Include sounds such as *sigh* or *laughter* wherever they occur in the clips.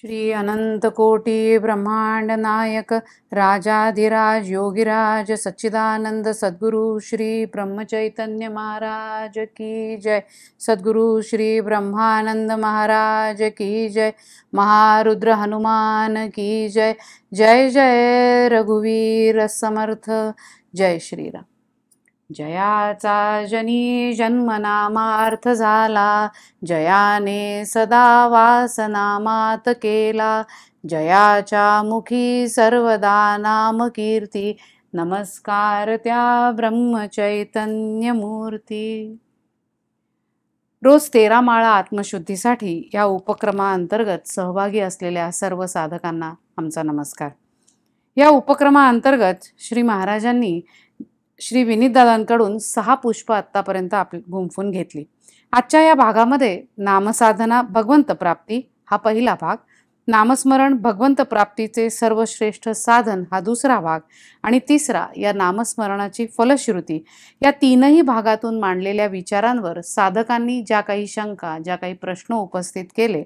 श्री अनंतकोटी ब्रह्मांड नायक राजाधिराज योगिराज सच्चिदानंद सद्गुरु श्री ब्रह्मचैतन्य महाराज की जय सद्गुरु श्री ब्रह्मानंद महाराज की जय महारुद्र हनुमान की जय जय जय रघुवीर समर्थ जय श्रीराम जयाचा जनी जन्मनामार्थ झाला जयाने सदा वासनामात केला जयाच्या मुखी सर्वदा कीर्ती, नमस्कार त्या ब्रह्म चैतन्य मूर्ती. रोज तेरा माळा आत्मशुद्धीसाठी या उपक्रमाअंतर्गत सहभागी असलेल्या सर्व साधकांना आमचा नमस्कार या उपक्रमाअंतर्गत श्री महाराजांनी श्री दादांकडून सहा पुष्प आत्तापर्यंत आप गुंफून घेतली आजच्या या भागामध्ये नामसाधना भगवंत प्राप्ती हा पहिला भाग नामस्मरण भगवंत प्राप्तीचे सर्वश्रेष्ठ साधन हा दुसरा भाग आणि तिसरा या नामस्मरणाची फलश्रुती या तीनही भागातून मांडलेल्या विचारांवर साधकांनी ज्या काही शंका ज्या काही प्रश्न उपस्थित केले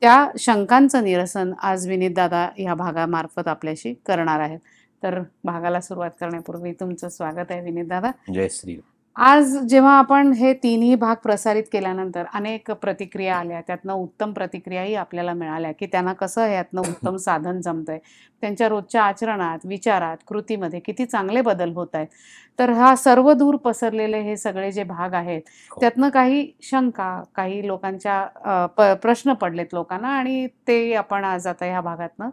त्या शंकांचं निरसन आज विनीतदादा या भागामार्फत आपल्याशी करणार आहेत तर भागाला सुरुवात करण्यापूर्वी तुमचं स्वागत आहे विनीत दादा जय श्री आज जेव्हा आपण हे तिन्ही भाग प्रसारित केल्यानंतर अनेक प्रतिक्रिया आल्या त्यातनं उत्तम प्रतिक्रियाही आपल्याला मिळाल्या की त्यांना कसं यातनं उत्तम *laughs* साधन जमतंय त्यांच्या रोजच्या आचरणात विचारात कृतीमध्ये किती चांगले बदल होत आहेत तर हा सर्व दूर पसरलेले हे सगळे जे भाग आहेत हो. त्यातनं काही शंका काही लोकांच्या प्रश्न पडलेत लोकांना आणि ते आपण आज आता ह्या भागातनं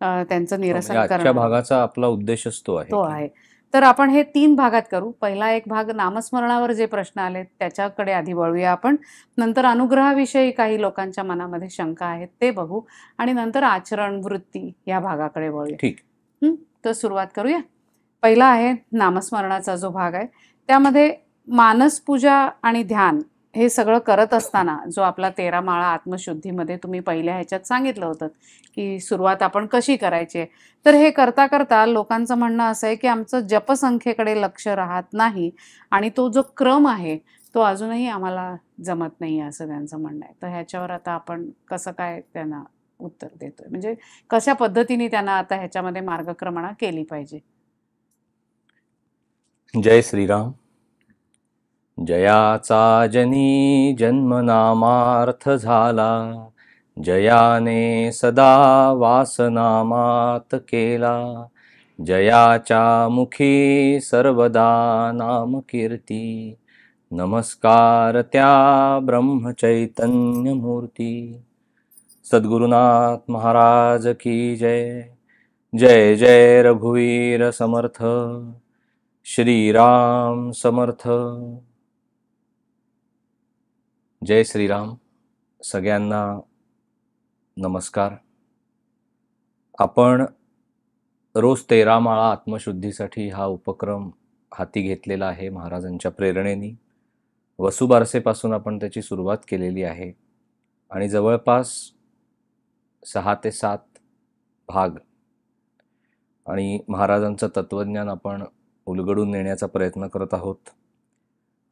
त्यांचं हो, म्हणजे निरसन करणं भागाचा आपला उद्देश असतो आहे तो आहे तर आपण हे तीन भागात करू पहिला एक भाग नामस्मरणावर जे प्रश्न आले त्याच्याकडे आधी वळूया आपण नंतर अनुग्रहाविषयी काही लोकांच्या मनामध्ये शंका आहेत ते बघू आणि नंतर आचरण वृत्ती या भागाकडे वळूया ठीक तर सुरुवात करूया पहिला आहे नामस्मरणाचा जो भाग आहे त्यामध्ये मानसपूजा आणि ध्यान हे सगळं करत असताना जो आपला तेरा माळा आत्मशुद्धीमध्ये तुम्ही पहिल्या ह्याच्यात सांगितलं होतं की सुरुवात आपण कशी करायची तर हे करता करता लोकांचं म्हणणं असं आहे की आमचं जपसंख्येकडे लक्ष राहत नाही आणि तो जो क्रम आहे तो अजूनही आम्हाला जमत नाही असं त्यांचं म्हणणं आहे तर ह्याच्यावर आता आपण कसं काय त्यांना उत्तर देतोय म्हणजे कशा पद्धतीने त्यांना आता ह्याच्यामध्ये मार्गक्रमणा केली पाहिजे जय श्रीराम जयाचा जनी जन्मनामार्थ झाला जयाने सदा वासनामात केला जयाच्या मुखी सर्वदा कीर्ती नमस्कार त्या ब्रह्मचैतन्यमूर्ती सद्गुरुनाथ महाराज की जय जय जय रघुवीर समर्थ श्रीराम समर्थ जय श्रीराम सगळ्यांना नमस्कार आपण रोज तेरा माळा आत्मशुद्धीसाठी हा उपक्रम हाती घेतलेला आहे महाराजांच्या प्रेरणेनी वसुबारसेपासून आपण त्याची सुरुवात केलेली आहे आणि जवळपास सहा ते सात भाग आणि महाराजांचं तत्त्वज्ञान आपण उलगडून नेण्याचा प्रयत्न करत आहोत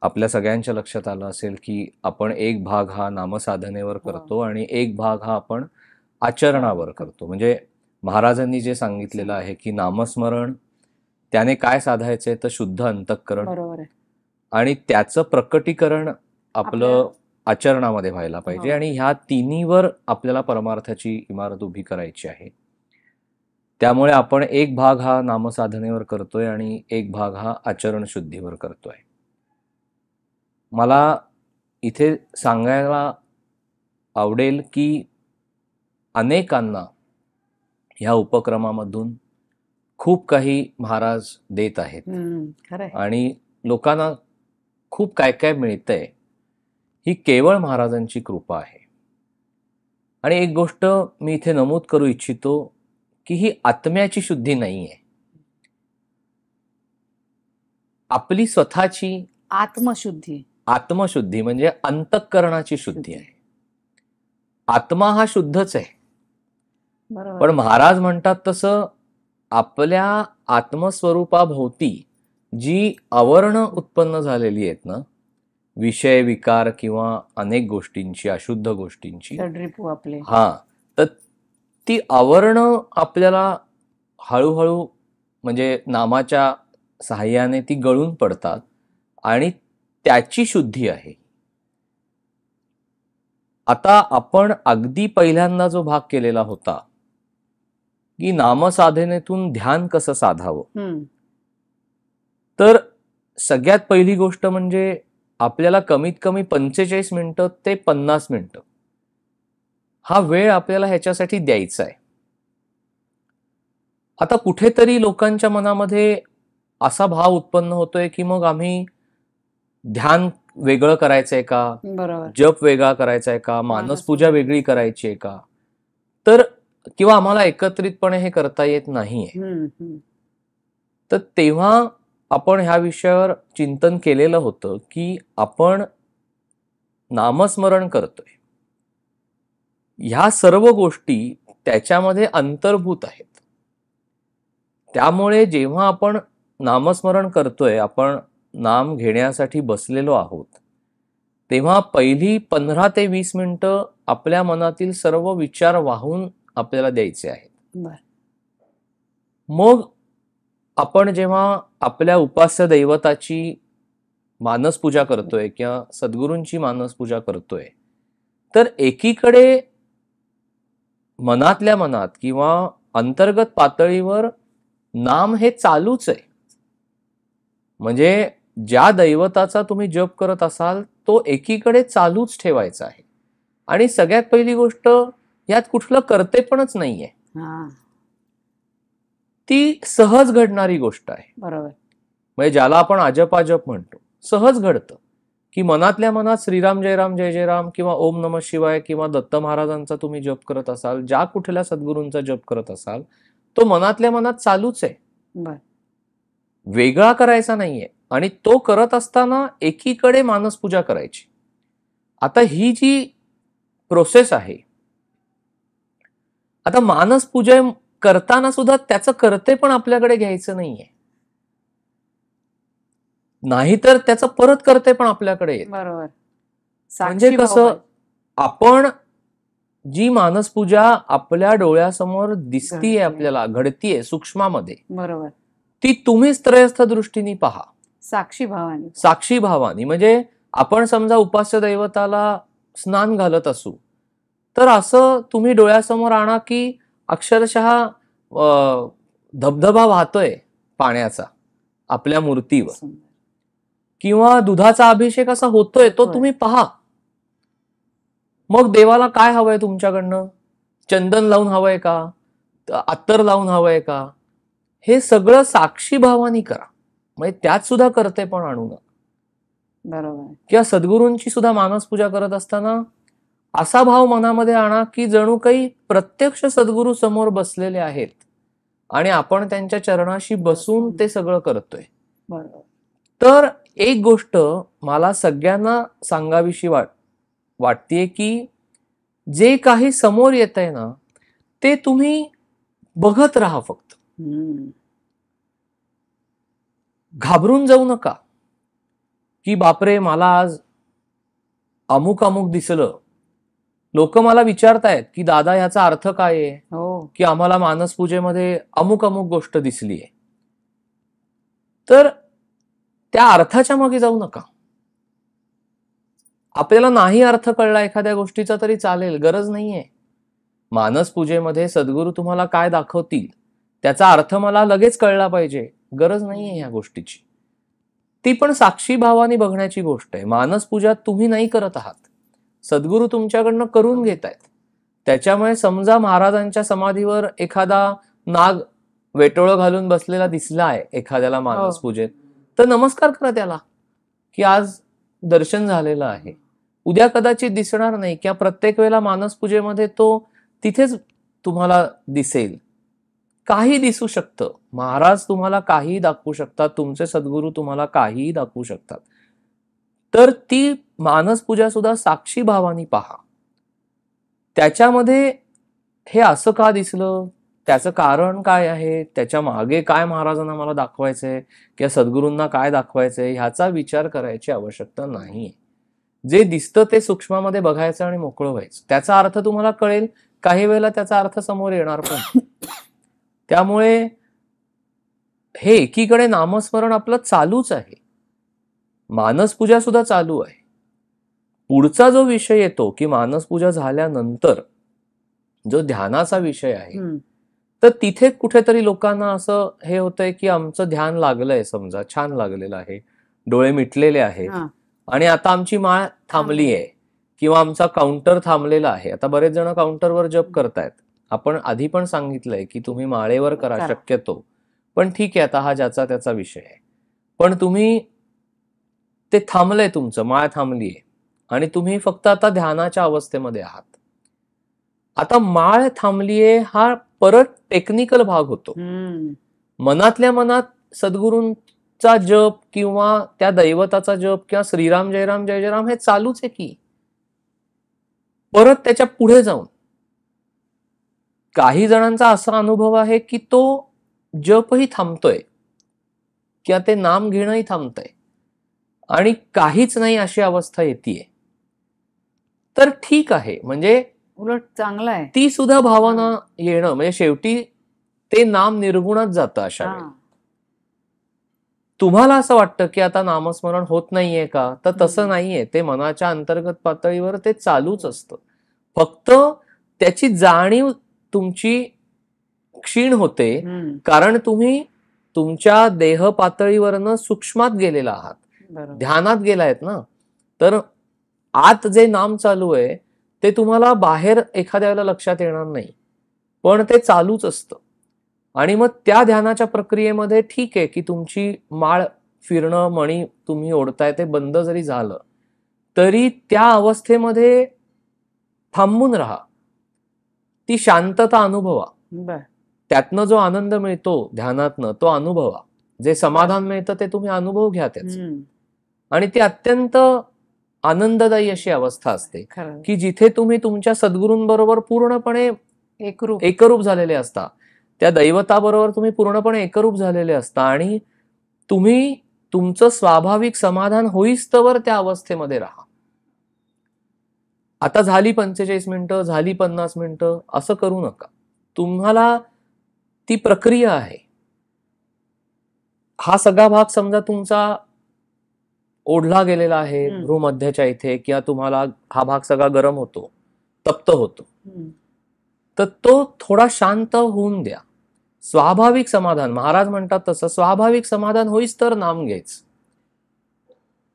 आपल्या सगळ्यांच्या लक्षात आलं असेल की आपण एक भाग हा नामसाधनेवर हो. करतो आणि एक भाग हा आपण आचरणावर करतो म्हणजे महाराजांनी जे सांगितलेलं आहे की नामस्मरण त्याने काय साधायचंय तर शुद्ध अंतकरण आणि त्याचं प्रकटीकरण आपलं आचरणामध्ये व्हायला पाहिजे हो. आणि ह्या तिन्हीवर आपल्याला परमार्थाची इमारत उभी करायची आहे त्यामुळे आपण एक भाग हा नामसाधनेवर करतोय आणि एक भाग हा आचरण शुद्धीवर करतोय मला इथे सांगायला आवडेल की अनेकांना ह्या उपक्रमामधून खूप काही महाराज देत आहेत आणि लोकांना खूप काय काय मिळतंय ही केवळ महाराजांची कृपा आहे आणि एक गोष्ट मी इथे नमूद करू इच्छितो की ही आत्म्याची शुद्धी नाही आहे आपली स्वतःची आत्मशुद्धी आत्मशुद्धी म्हणजे अंतःकरणाची शुद्धी आहे आत्मा हा शुद्धच आहे पण महाराज म्हणतात तसं आपल्या आत्मस्वरूपाभोवती जी आवरण उत्पन्न झालेली आहेत ना विषय विकार किंवा अनेक गोष्टींची अशुद्ध गोष्टींची हा तर ती आवरण आपल्याला हळूहळू म्हणजे नामाच्या सहाय्याने ती गळून पडतात आणि त्याची शुद्धी आहे आता आपण अगदी पहिल्यांदा जो भाग केलेला होता की नामसाधनेतून ध्यान कसं साधावं तर सगळ्यात पहिली गोष्ट म्हणजे आपल्याला कमीत कमी पंचेचाळीस मिनिटं ते पन्नास मिनिटं हा वेळ आपल्याला ह्याच्यासाठी द्यायचा आहे आता कुठेतरी लोकांच्या मनामध्ये असा भाव उत्पन्न होतोय की मग आम्ही ध्यान वेगळं करायचंय का जप वेगळा करायचा का मानस पूजा वेगळी करायची आहे का तर किंवा आम्हाला एकत्रितपणे हे करता येत नाहीये तर तेव्हा आपण ह्या विषयावर चिंतन केलेलं होतं की आपण नामस्मरण करतोय ह्या सर्व गोष्टी त्याच्यामध्ये अंतर्भूत आहेत त्यामुळे जेव्हा आपण नामस्मरण करतोय आपण नाम घेण्यासाठी बसलेलो आहोत तेव्हा पहिली पंधरा ते वीस मिनटं आपल्या मनातील सर्व विचार वाहून आपल्याला द्यायचे आहेत मग आपण जेव्हा आपल्या उपास्य दैवताची मानस पूजा करतोय किंवा सद्गुरूंची मानस पूजा करतोय तर एकीकडे मनातल्या मनात किंवा अंतर्गत पातळीवर नाम हे चालूच आहे म्हणजे ज्या दैवताचा तुम्ही जप करत असाल तो एकीकडे चालूच ठेवायचा आहे आणि सगळ्यात पहिली गोष्ट यात कुठलं पणच नाहीये ती सहज घडणारी गोष्ट आहे बरोबर म्हणजे ज्याला आपण अजपाजप म्हणतो सहज घडतं की मनातल्या मनात श्रीराम जयराम जय जयराम किंवा ओम नम शिवाय किंवा दत्त महाराजांचा तुम्ही जप करत असाल ज्या कुठल्या सद्गुरूंचा जप करत असाल तो मनातल्या मनात चालूच आहे वेगळा करायचा नाहीये आणि तो करत असताना एकीकडे मानसपूजा करायची आता ही जी प्रोसेस आहे आता मानसपूजा करताना सुद्धा त्याचं करते पण आपल्याकडे घ्यायचं नाहीये नाहीतर त्याचं परत करते पण आपल्याकडे बरोबर म्हणजे कसं आपण जी मानसपूजा आपल्या डोळ्यासमोर दिसतीये आपल्याला घडतीये सूक्ष्मामध्ये बरोबर ती तुम्हीच त्रयस्थ दृष्टीने पहा साक्षी भावानी साक्षी भावानी म्हणजे आपण समजा उपास्य दैवताला स्नान घालत असू तर असं तुम्ही डोळ्यासमोर आणा की अक्षरशः धबधबा वाहतोय पाण्याचा आपल्या मूर्तीवर किंवा दुधाचा अभिषेक असा होतोय तो तुम्ही पहा मग देवाला काय हवंय तुमच्याकडनं चंदन लावून हवंय का अत्तर लावून हवंय का हे सगळं साक्षी भावानी करा म्हणजे त्यात सुद्धा करते पण आणू नका किंवा सद्गुरूंची सुद्धा मानस पूजा करत असताना असा भाव मनामध्ये आणा की जणू काही प्रत्यक्ष सद्गुरू समोर बसलेले आहेत आणि आपण त्यांच्या चरणाशी बसून ते सगळं करतोय तर एक गोष्ट मला सगळ्यांना सांगावीशी वाट वाटतेय की जे काही समोर येत आहे ना ते तुम्ही बघत राहा फक्त घाबरून जाऊ नका की बापरे मला आज अमुक अमुक दिसलं लोक मला विचारतायत की दादा याचा अर्थ काय आहे हो. की आम्हाला मानस पूजेमध्ये अमुक अमुक गोष्ट दिसली आहे तर त्या अर्थाच्या मागे जाऊ नका आपल्याला नाही अर्थ कळला एखाद्या गोष्टीचा तरी चालेल गरज नाहीये मानस पूजेमध्ये सद्गुरू तुम्हाला काय दाखवतील त्याचा अर्थ मला लगेच कळला पाहिजे गरज नाही आहे या गोष्टीची ती पण साक्षी भावाने बघण्याची गोष्ट आहे मानस पूजा तुम्ही नाही करत आहात सद्गुरु तुमच्याकडनं करून घेत आहेत त्याच्यामुळे समजा महाराजांच्या समाधीवर एखादा नाग वेटोळ घालून बसलेला दिसला आहे एखाद्याला मानस हो. पूजेत तर नमस्कार करा त्याला की आज दर्शन झालेलं आहे उद्या कदाचित दिसणार नाही किंवा प्रत्येक वेळेला मानस पूजेमध्ये तो तिथेच तुम्हाला दिसेल काही दिसू शकतं महाराज तुम्हाला काही दाखवू शकतात तुमचे सद्गुरू तुम्हाला काही दाखवू शकतात तर ती मानस पूजा सुद्धा साक्षी भावानी पहा त्याच्यामध्ये हे असं का दिसलं त्याचं कारण काय आहे त्याच्या मागे काय महाराजांना मला दाखवायचंय किंवा सद्गुरूंना काय दाखवायचंय ह्याचा विचार करायची आवश्यकता नाही जे दिसतं ते सूक्ष्मामध्ये बघायचं आणि मोकळं व्हायचं त्याचा अर्थ तुम्हाला कळेल काही वेळेला त्याचा अर्थ समोर येणार पण त्यामुळे हे एकीकडे नामस्मरण आपलं चालूच आहे मानसपूजा सुद्धा चालू आहे पुढचा जो विषय येतो की मानसपूजा झाल्यानंतर जो ध्यानाचा विषय आहे तर तिथे कुठेतरी लोकांना असं हे होतंय की आमचं ध्यान लागलंय समजा छान लागलेलं आहे डोळे मिटलेले आहेत आणि आता आमची माळ थांबली आहे किंवा आमचा काउंटर थांबलेला आहे आता बरेच जण काउंटरवर जप करतायत आपण आधी पण सांगितलंय की तुम्ही माळेवर करा शक्यतो पण ठीक आहे आता हा ज्याचा त्याचा विषय आहे पण तुम्ही ते थांबलंय तुमचं माळ थांबलीय आणि तुम्ही फक्त आता ध्यानाच्या अवस्थेमध्ये आहात आता माळ थांबलीये हा परत टेक्निकल भाग होतो मनातल्या मनात सद्गुरूंचा जप किंवा त्या दैवताचा जप किंवा श्रीराम जयराम जय जयराम हे चालूच आहे की परत त्याच्या पुढे जाऊन काही जणांचा असा अनुभव आहे की तो जपही थांबतोय किंवा ते नाम घेणंही थांबतंय आणि काहीच नाही अशी अवस्था येते तर ठीक आहे म्हणजे उलट चांगला आहे ती सुद्धा भावना येणं म्हणजे शेवटी ते नाम निर्गुणच जातं अशा तुम्हाला असं वाटतं की आता नामस्मरण होत नाहीये का तर तसं नाहीये ते मनाच्या अंतर्गत पातळीवर ते चालूच असतं फक्त त्याची जाणीव तुमची क्षीण होते कारण तुम्ही तुमच्या देह पातळीवरनं सूक्ष्मात गेलेला आहात ध्यानात गेलायत ना तर आत जे नाम चालू आहे ते तुम्हाला बाहेर एखाद्या वेळेला लक्षात येणार नाही पण ते चालूच असतं आणि मग त्या ध्यानाच्या प्रक्रियेमध्ये ठीक आहे की तुमची माळ फिरणं मणी तुम्ही ओढताय ते बंद जरी झालं तरी त्या अवस्थेमध्ये थांबून राहा ती शांतता अनुभवा त्यातनं जो आनंद मिळतो ध्यानातनं तो अनुभवा जे समाधान मिळतं ते तुम्ही अनुभव घ्या त्याच आणि ती अत्यंत आनंददायी अशी अवस्था असते की जिथे तुम्ही तुमच्या सद्गुरूंबरोबर पूर्णपणे एकरूप एकरूप झालेले असता त्या दैवताबरोबर तुम्ही पूर्णपणे एकरूप झालेले असता आणि तुम्ही तुमचं स्वाभाविक समाधान होईस्तवर त्या अवस्थेमध्ये राहा आता झाली पंचेचाळीस मिनटं झाली पन्नास मिनिटं असं करू नका तुम्हाला ती प्रक्रिया आहे हा सगळा भाग समजा तुमचा ओढला गेलेला आहे भ्रूमध्याच्या इथे किंवा तुम्हाला हा भाग सगळा गरम होतो तप्त होतो तर तो थोडा शांत होऊन द्या स्वाभाविक समाधान महाराज म्हणतात तसं स्वाभाविक समाधान होईच तर नाम घेच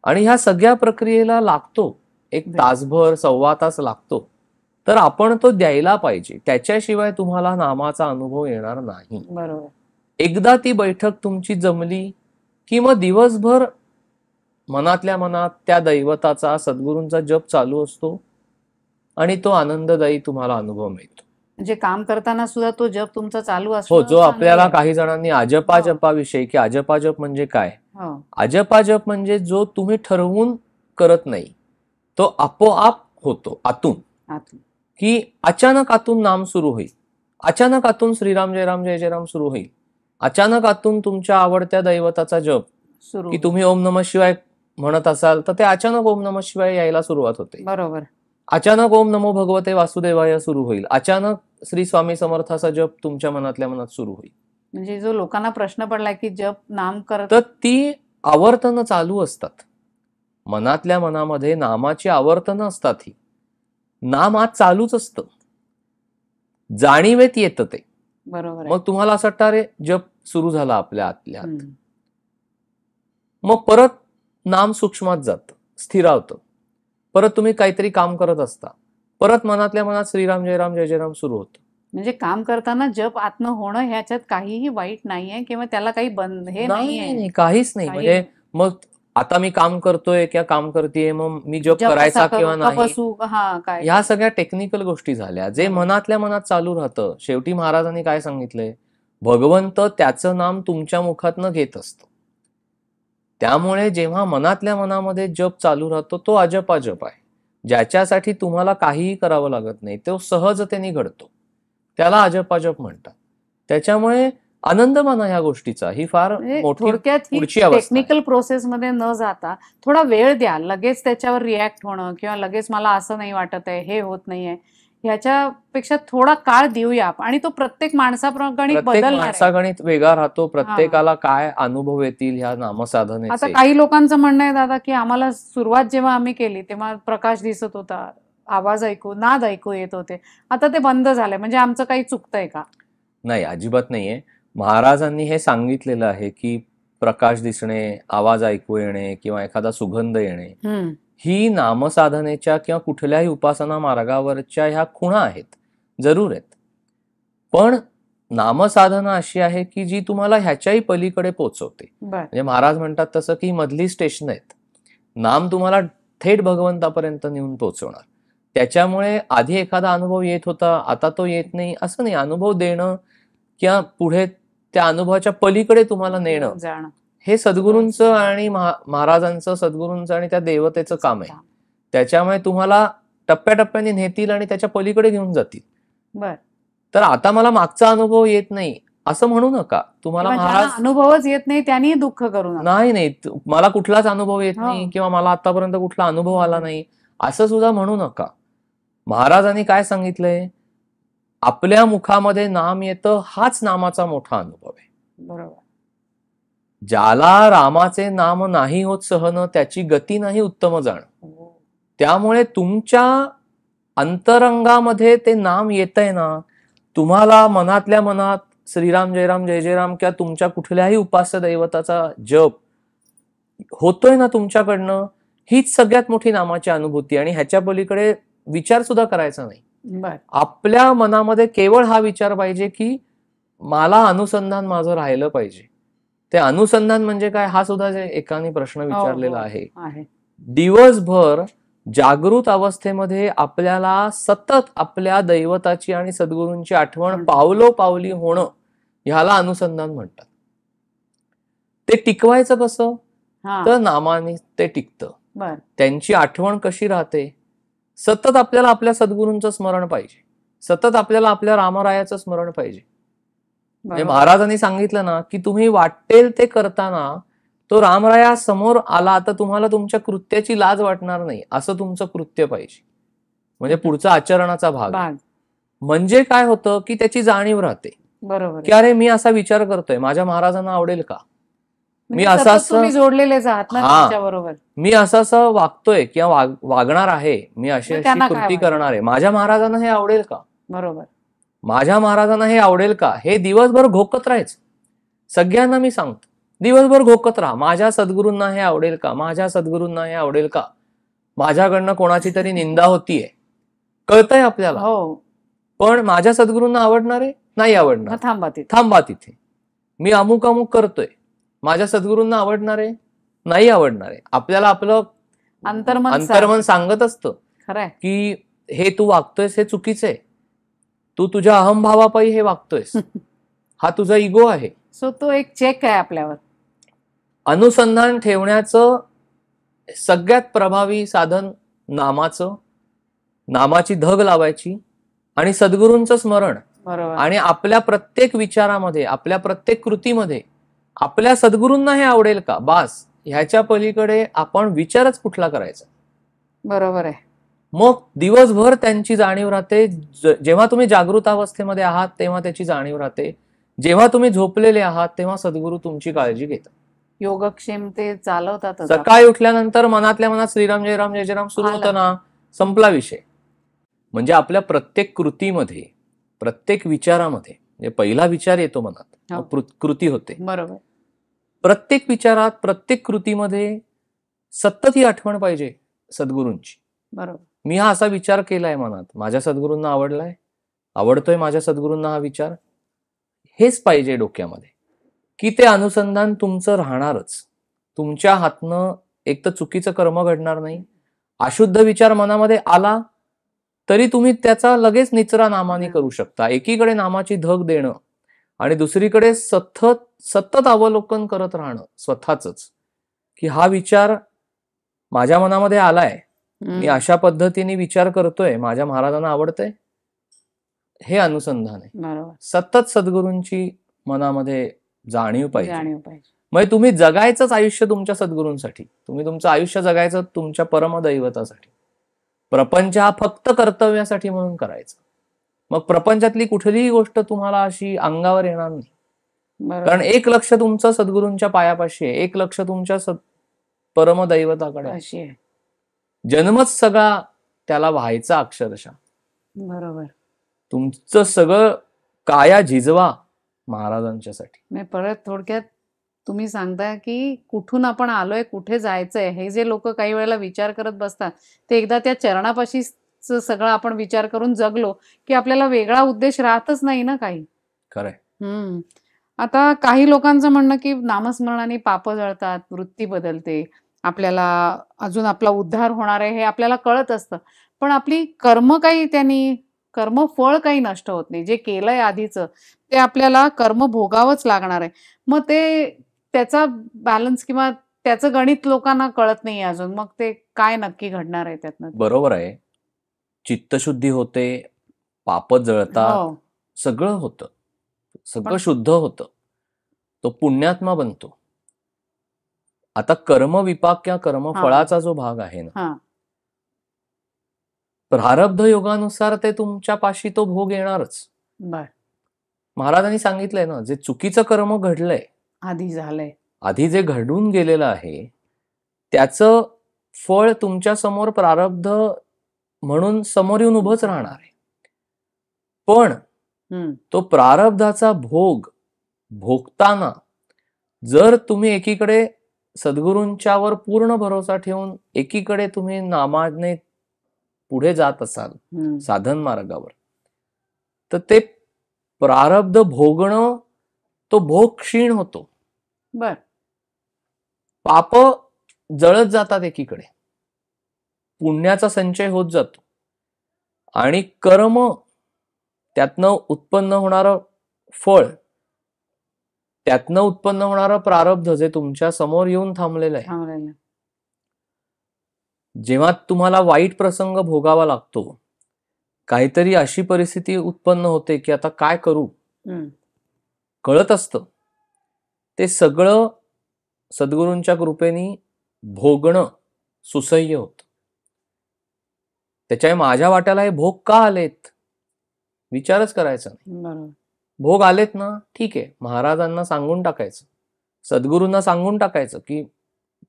आणि ह्या सगळ्या प्रक्रियेला लागतो एक तासभर सव्वा तास लागतो तर आपण तो द्यायला पाहिजे त्याच्याशिवाय तुम्हाला नामाचा अनुभव येणार नाही एकदा ती बैठक तुमची जमली की मग दिवसभर मनातल्या मनात त्या दैवताचा सद्गुरूंचा जप चालू असतो आणि तो आनंददायी तुम्हाला अनुभव मिळतो म्हणजे काम करताना सुद्धा तो जप तुमचा चालू असतो हो जो आपल्याला काही जणांनी आजपा जपाविषयी की आजपा जप म्हणजे काय हो. आजपा जप म्हणजे जो तुम्ही ठरवून करत नाही तो आपोआप होतो आतून की अचानक आतून नाम सुरू होईल अचानक आतून श्रीराम जयराम जय जयराम सुरू होईल अचानक आतून तुमच्या आवडत्या दैवताचा जप की तुम्ही ओम नम शिवाय म्हणत असाल तर ते अचानक ओम नम शिवाय यायला सुरुवात होते बरोबर अचानक ओम नमो भगवते वासुदेवाय सुरू होईल अचानक श्री स्वामी समर्थाचा जप तुमच्या मनातल्या मनात सुरू होईल म्हणजे जो लोकांना प्रश्न पडला की जप नाम करत तर ती आवर्तन चालू असतात मनातल्या मनामध्ये नामाची आवर्तनं असतात ही नाम आज चालूच असतं जाणीवेत येतं ते बरोबर मग तुम्हाला असं वाटतं अरे जप सुरू झाला आपल्या आतल्या मग परत नाम सूक्ष्मात जात स्थिरावतं परत तुम्ही काहीतरी काम करत असता परत मनातल्या मनात श्रीराम जयराम जय जयराम सुरू होत म्हणजे काम करताना जप आत्म होणं ह्याच्यात काहीही वाईट नाहीये किंवा त्याला काही बंद हे नाही काहीच नाही म्हणजे मग आता मी काम करतोय किंवा काम करतेय मग मी जॉब करायचा किंवा नाही ह्या सगळ्या टेक्निकल गोष्टी झाल्या जे मनातल्या मनात चालू राहतं शेवटी महाराजांनी काय सांगितलंय भगवंत त्याचं नाम तुमच्या न घेत असतो त्यामुळे जेव्हा मनातल्या मनामध्ये जप चालू राहतो तो अजप अजप आहे ज्याच्यासाठी तुम्हाला काहीही करावं लागत नाही तो सहजतेने घडतो त्याला अजपाजप म्हणतात त्याच्यामुळे आनंद माना ह्या गोष्टीचा ही फार म्हणजे थोडक्यात टेक्निकल मध्ये न जाता थोडा वेळ द्या लगेच त्याच्यावर रिॲक्ट होणं किंवा लगेच मला असं नाही वाटत आहे हे होत नाहीये ह्याच्यापेक्षा थोडा काळ देऊया आणि तो प्रत्येक माणसाप्रमाणे बदल माणसागणित वेगळा राहतो प्रत्येकाला काय अनुभव येतील ह्या नामसाधन आता काही लोकांचं म्हणणं आहे दादा की आम्हाला सुरुवात जेव्हा आम्ही केली तेव्हा प्रकाश दिसत होता आवाज ऐकू नाद ऐकू येत होते आता ते बंद झालंय म्हणजे आमचं काही चुकतंय का नाही अजिबात नाहीये महाराजांनी हे सांगितलेलं आहे की प्रकाश दिसणे आवाज ऐकू येणे किंवा एखादा सुगंध येणे ही नामसाधनेच्या किंवा कुठल्याही उपासना मार्गावरच्या ह्या खुणा आहेत जरूर आहेत पण नामसाधना अशी आहे की जी तुम्हाला ह्याच्याही पलीकडे पोचवते म्हणजे महाराज म्हणतात तसं की मधली स्टेशन आहेत नाम तुम्हाला थेट भगवंतापर्यंत नेऊन पोहोचवणार त्याच्यामुळे आधी एखादा अनुभव येत होता आता तो येत नाही असं नाही अनुभव देणं किंवा पुढे त्या अनुभवाच्या पलीकडे तुम्हाला नेणं हे सद्गुरूंचं आणि महाराजांचं सद्गुरूंचं आणि त्या देवतेचं काम आहे त्याच्यामुळे तुम्हाला टप्प्याटप्प्याने नेतील आणि त्याच्या पलीकडे घेऊन जातील तर आता मला मागचा अनुभव येत नाही असं म्हणू नका तुम्हाला महाराज अनुभवच येत नाही त्यांनी दुःख करू नाही नाही मला कुठलाच अनुभव येत हो. नाही किंवा मला आतापर्यंत कुठला अनुभव आला नाही असं सुद्धा म्हणू नका महाराजांनी काय सांगितलंय आपल्या मुखामध्ये नाम येतं हाच नामाचा मोठा अनुभव आहे बरोबर ज्याला रामाचे नाम नाही होत सहन त्याची गती नाही उत्तम जाण हो. त्यामुळे तुमच्या अंतरंगामध्ये ते नाम येत आहे ना तुम्हाला मनातल्या मनात श्रीराम जयराम जय जयराम किंवा तुमच्या कुठल्याही उपास्य दैवताचा जप होतोय ना तुमच्याकडनं हीच सगळ्यात मोठी नामाची अनुभूती आणि ह्याच्या पलीकडे विचार सुद्धा करायचा नाही आपल्या मनामध्ये केवळ हा विचार पाहिजे की मला अनुसंधान माझं राहिलं पाहिजे ते अनुसंधान म्हणजे काय हा सुद्धा एकाने प्रश्न हो, विचारलेला हो, आहे दिवसभर जागृत अवस्थेमध्ये आपल्याला सतत आपल्या दैवताची आणि सद्गुरूंची आठवण पावलो पावली होणं ह्याला अनुसंधान म्हणतात ते टिकवायचं कस तर नामाने ते टिकतं त्यांची आठवण कशी राहते सतत आपल्याला आपल्या सद्गुरूंचं स्मरण पाहिजे सतत आपल्याला आपल्या रामरायाचं स्मरण पाहिजे म्हणजे महाराजांनी सांगितलं ना की तुम्ही वाटेल ते करताना तो रामराया समोर आला तर तुम्हाला तुमच्या कृत्याची लाज वाटणार नाही असं तुमचं कृत्य पाहिजे म्हणजे पुढचा आचरणाचा भाग म्हणजे काय होतं की त्याची जाणीव राहते बरोबर की अरे मी असा विचार करतोय माझ्या महाराजांना आवडेल का मी म्हणजे असं असं जोडलेले जात मी असं असं वागतोय किंवा वागणार आहे मी अशी अशी कृती करणार आहे माझ्या महाराजांना हे आवडेल का बरोबर माझ्या महाराजांना हे आवडेल का हे दिवसभर घोकत राहायचं सगळ्यांना मी सांगतो दिवसभर घोकत राहा माझ्या सद्गुरूंना हे आवडेल का माझ्या सद्गुरूंना हे आवडेल का माझ्याकडनं कोणाची तरी निंदा होतीये कळतंय आपल्याला हो पण माझ्या सद्गुरूंना आवडणार आहे नाही आवडणार थांबा तिथे थांबा तिथे मी अमुक अमुक करतोय माझ्या सद्गुरूंना आवडणार आहे नाही आवडणार आहे आपल्याला आपलं अंतर्मन अंतर्मन सांगत असतं कि की हे तू वागतोयस हे चुकीचं आहे तू तुझ्या अहमभावापायी हे वागतोयस *laughs* हा तुझा इगो आहे सो तो एक चेक आहे आपल्यावर अनुसंधान ठेवण्याचं सगळ्यात प्रभावी साधन नामाचं नामाची धग लावायची आणि सद्गुरूंचं स्मरण आणि आपल्या प्रत्येक विचारामध्ये आपल्या प्रत्येक कृतीमध्ये आपल्या सद्गुरूंना हे आवडेल का बास ह्याच्या पलीकडे आपण विचारच कुठला करायचा बरोबर आहे मग दिवसभर त्यांची जाणीव राहते जेव्हा तुम्ही जागृत अवस्थेमध्ये आहात तेव्हा त्याची जाणीव राहते जेव्हा तुम्ही झोपलेले आहात तेव्हा सद्गुरू तुमची काळजी घेतात योगक्षेम ते चालवतात सकाळी उठल्यानंतर मनातल्या मनात श्रीराम जयराम जय जयराम सुरू होतं ना संपला विषय म्हणजे आपल्या प्रत्येक कृतीमध्ये प्रत्येक विचारामध्ये म्हणजे पहिला विचार येतो मनात हो. कृती होते बरोबर प्रत्येक विचारात प्रत्येक कृतीमध्ये सतत ही आठवण पाहिजे सद्गुरूंची बरोबर मी हा असा विचार केलाय मनात माझ्या सद्गुरूंना आवडलाय आवडतोय माझ्या सद्गुरूंना हा विचार हेच पाहिजे डोक्यामध्ये की ते अनुसंधान तुमचं राहणारच तुमच्या हातनं एक तर चुकीचं कर्म घडणार नाही अशुद्ध विचार मनामध्ये आला तरी तुम्ही त्याचा लगेच निचरा नामाने करू शकता एकीकडे नामाची धग देणं आणि दुसरीकडे सतत सतत अवलोकन करत राहणं स्वतःच की हा विचार माझ्या मनामध्ये आलाय मी अशा पद्धतीने विचार करतोय माझ्या महाराजांना आवडतंय हे अनुसंधान आहे सतत सद्गुरूंची मनामध्ये जाणीव पाहिजे म्हणजे तुम्ही जगायचंच आयुष्य तुमच्या सद्गुरूंसाठी तुम्ही तुमचं आयुष्य जगायचं तुमच्या परमदैवतासाठी प्रपंच हा फक्त कर्तव्यासाठी म्हणून करायचा मग प्रपंचातली कुठलीही गोष्ट तुम्हाला अशी अंगावर येणार नाही कारण एक लक्ष तुमचं सद्गुरूंच्या पायापाशी आहे एक लक्ष तुमच्या परमदैवताकडे अशी जन्मच सगळा त्याला व्हायचा अक्षरशः बरोबर तुमचं सगळं काया झिजवा महाराजांच्यासाठी परत थोडक्यात तुम्ही सांगता की कुठून आपण आलोय कुठे जायचंय हे जे लोक काही वेळेला विचार करत बसतात ते एकदा त्या चरणापाशी सगळं आपण विचार करून जगलो की आपल्याला वेगळा उद्देश राहतच नाही ना काही खरंय हम्म आता काही लोकांचं म्हणणं की नामस्मरणाने पाप जळतात वृत्ती बदलते आपल्याला अजून आपला उद्धार होणार आहे हे आपल्याला कळत असतं पण आपली कर्म काही त्यांनी कर्म फळ काही नष्ट होत नाही जे केलंय आधीच ते आपल्याला कर्म भोगावंच लागणार आहे मग ते त्याचा बॅलन्स किंवा त्याचं गणित लोकांना कळत नाही अजून मग ते काय नक्की घडणार आहे त्यातनं बरोबर आहे चित्तशुद्धी होते पाप जळता हो. सगळं होतं सगळं शुद्ध होतं तो पुण्यात्मा बनतो आता कर्मविपाक किंवा फळाचा जो भाग आहे ना प्रारब्ध योगानुसार ते तुमच्या पाशी तो भोग येणारच महाराजांनी सांगितलंय ना जे चुकीचं कर्म घडलंय आधी झालंय आधी जे घडून गेलेलं आहे त्याचं फळ तुमच्या समोर प्रारब्ध म्हणून समोर येऊन उभंच राहणार आहे पण तो प्रारब्धाचा भोग भोगताना जर तुम्ही एकीकडे सद्गुरूंच्यावर पूर्ण भरोसा ठेवून एकीकडे तुम्ही नामाजने पुढे जात असाल साधन मार्गावर तर ते प्रारब्ध भोगणं तो भोग क्षीण होतो बर पाप जळत जातात एकीकडे पुण्याचा संचय होत जातो आणि कर्म त्यातनं उत्पन्न होणार फळ त्यातनं उत्पन्न होणारं प्रारब्ध जे तुमच्या समोर येऊन थांबलेलं आहे जेव्हा तुम्हाला वाईट प्रसंग भोगावा लागतो काहीतरी अशी परिस्थिती उत्पन्न होते की आता काय करू कळत असतं ते सगळं सद्गुरूंच्या कृपेनी भोगणं सुसह्य होत त्याच्या माझ्या वाट्याला हे भोग का आलेत विचारच करायचा नाही भोग आलेत ना ठीक आहे महाराजांना सांगून टाकायचं सद्गुरूंना सांगून टाकायचं की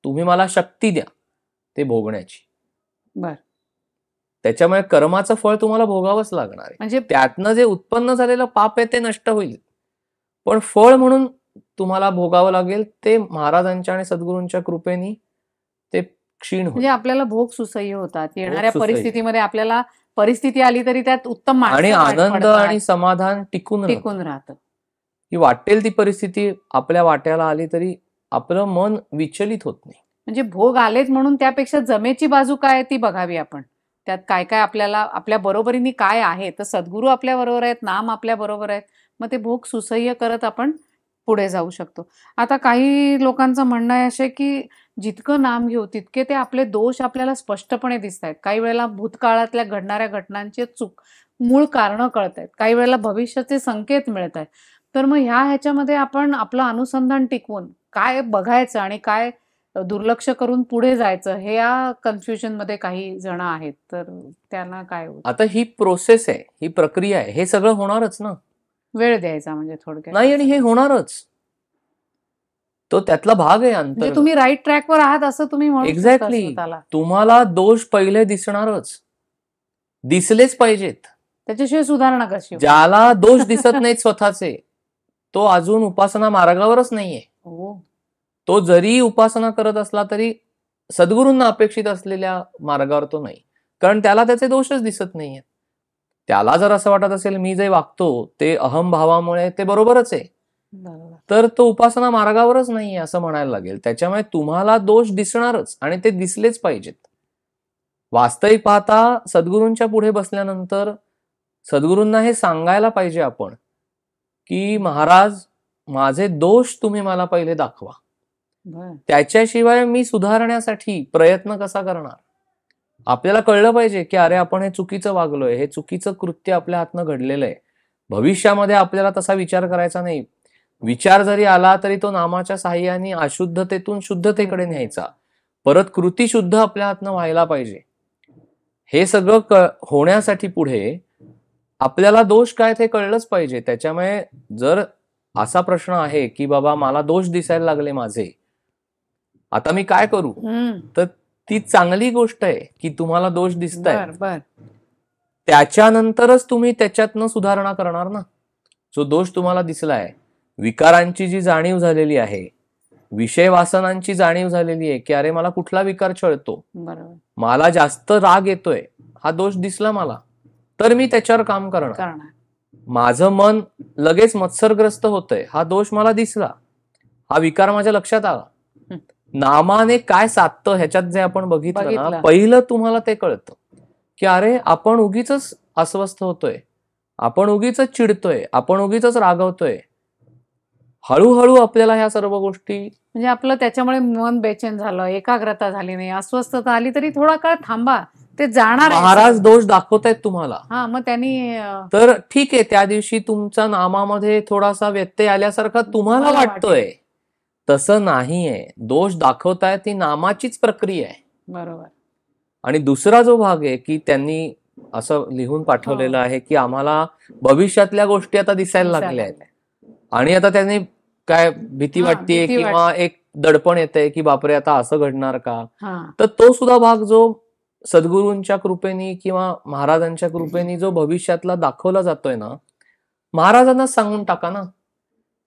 तुम्ही मला शक्ती द्या ते भोगण्याची बर त्याच्यामुळे कर्माचं फळ तुम्हाला भोगावंच लागणार आहे म्हणजे त्यातनं जे उत्पन्न झालेलं पाप आहे ते नष्ट होईल पण फळ म्हणून तुम्हाला भोगावं लागेल ते महाराजांच्या आणि सद्गुरूंच्या कृपेनी ते क्षीण म्हणजे आपल्याला भोग सुसह्य होतात येणाऱ्या परिस्थितीमध्ये आपल्याला परिस्थिती आली तरी त्यात उत्तम आणि आनंद आणि समाधान टिकून टिकून राहतं ही वाटेल ती परिस्थिती आपल्या वाट्याला आली तरी आपलं मन विचलित होत नाही म्हणजे भोग आलेच म्हणून त्यापेक्षा जमेची बाजू काय ती बघावी आपण त्यात काय काय आपल्याला आपल्या बरोबरीने काय आहे तर सद्गुरू आपल्या बरोबर आहेत नाम आपल्या बरोबर आहेत मग ते भोग सुसह्य करत आपण पुढे जाऊ शकतो आता काही लोकांचं म्हणणं आहे असे की जितकं नाम घेऊ तितके ते आपले दोष आपल्याला स्पष्टपणे दिसत आहेत काही वेळेला भूतकाळातल्या घडणाऱ्या घटनांची चूक मूळ कारणं कळत आहेत काही वेळेला भविष्याचे संकेत मिळत आहेत तर मग ह्या ह्याच्यामध्ये आपण आपलं अनुसंधान टिकवून काय बघायचं आणि काय दुर्लक्ष करून पुढे जायचं हे या कन्फ्युजन मध्ये काही जण आहेत तर त्यांना काय आता ही प्रोसेस आहे ही प्रक्रिया आहे हे सगळं होणारच ना वेळ द्यायचा म्हणजे थोडक्यात नाही आणि हे होणारच तो त्यातला भाग आहे अंतर म्हणजे तुम्ही राईट ट्रॅकवर आहात असं तुम्ही एक्झॅक्टली तुम्हाला दोष पहिले दिसणारच दिसलेच पाहिजेत त्याच्याशिवाय सुधारणा कशी ज्याला दोष दिसत नाहीत *laughs* स्वतःचे तो अजून उपासना मार्गावरच नाहीये हो. तो जरी उपासना करत असला तरी सद्गुरूंना अपेक्षित असलेल्या मार्गावर तो नाही कारण त्याला त्याचे दोषच दिसत नाहीयेत त्याला जर असं वाटत असेल मी जे वागतो ते अहम भावामुळे ते बरोबरच आहे तर तो उपासना मार्गावरच नाही असं म्हणायला लागेल त्याच्यामुळे तुम्हाला दोष दिसणारच आणि ते दिसलेच पाहिजेत वास्तविक पाहता सद्गुरूंच्या पुढे बसल्यानंतर सद्गुरूंना हे सांगायला पाहिजे आपण की महाराज माझे दोष तुम्ही मला पहिले दाखवा त्याच्याशिवाय मी सुधारण्यासाठी प्रयत्न कसा करणार आपल्याला कळलं पाहिजे की अरे आपण हे चुकीचं वागलोय हे चुकीचं कृत्य आपल्या हातनं घडलेलं आहे भविष्यामध्ये आपल्याला तसा विचार करायचा नाही विचार जरी आला तरी तो नामाच्या सहाय्याने अशुद्धतेतून शुद्धतेकडे न्यायचा परत कृती शुद्ध आपल्या हातनं व्हायला पाहिजे हे सगळं होण्यासाठी पुढे आपल्याला दोष काय ते कळलंच पाहिजे त्याच्यामुळे जर असा प्रश्न आहे की बाबा मला दोष दिसायला लागले माझे आता मी काय करू तर ती चांगली गोष्ट आहे की तुम्हाला दोष दिसत आहे त्याच्यानंतरच तुम्ही त्याच्यातनं सुधारणा करणार ना जो दोष तुम्हाला दिसलाय विकारांची जी जाणीव झालेली आहे विषय वासनांची जाणीव झालेली आहे की अरे मला कुठला विकार छळतो मला जास्त राग येतोय हा दोष दिसला मला तर मी त्याच्यावर काम करणार माझं मन लगेच मत्सरग्रस्त होतंय हा दोष मला दिसला हा विकार माझ्या लक्षात आला नामाने काय साधतं ह्याच्यात जे आपण बघितलं ना पहिलं तुम्हाला ते कळतं की अरे आपण उगीच अस्वस्थ होतोय आपण उगीच चिडतोय आपण उगीच रागवतोय हळूहळू आपल्याला ह्या सर्व गोष्टी म्हणजे आपलं त्याच्यामुळे मन बेचैन झालं एकाग्रता झाली नाही अस्वस्थता आली तरी थोडा काळ थांबा ते जाणार महाराज दोष दाखवतायत तुम्हाला हा मग त्यांनी तर ठीक आहे त्या दिवशी तुमचा नामामध्ये थोडासा व्यत्यय आल्यासारखा तुम्हाला वाटतोय तसं नाहीये दोष दाखवताय ती नामाचीच प्रक्रिया आहे बरोबर आणि दुसरा जो भाग आहे की त्यांनी असं लिहून पाठवलेलं हो. आहे की आम्हाला भविष्यातल्या गोष्टी आता दिसायला लागल्या आहेत आणि आता त्यांनी काय भीती वाटते किंवा एक दडपण येत आहे की बापरे आता असं घडणार का तर तो सुद्धा भाग जो सद्गुरूंच्या कृपेनी किंवा महाराजांच्या कृपेनी जो भविष्यातला दाखवला जातोय ना महाराजांना सांगून टाका ना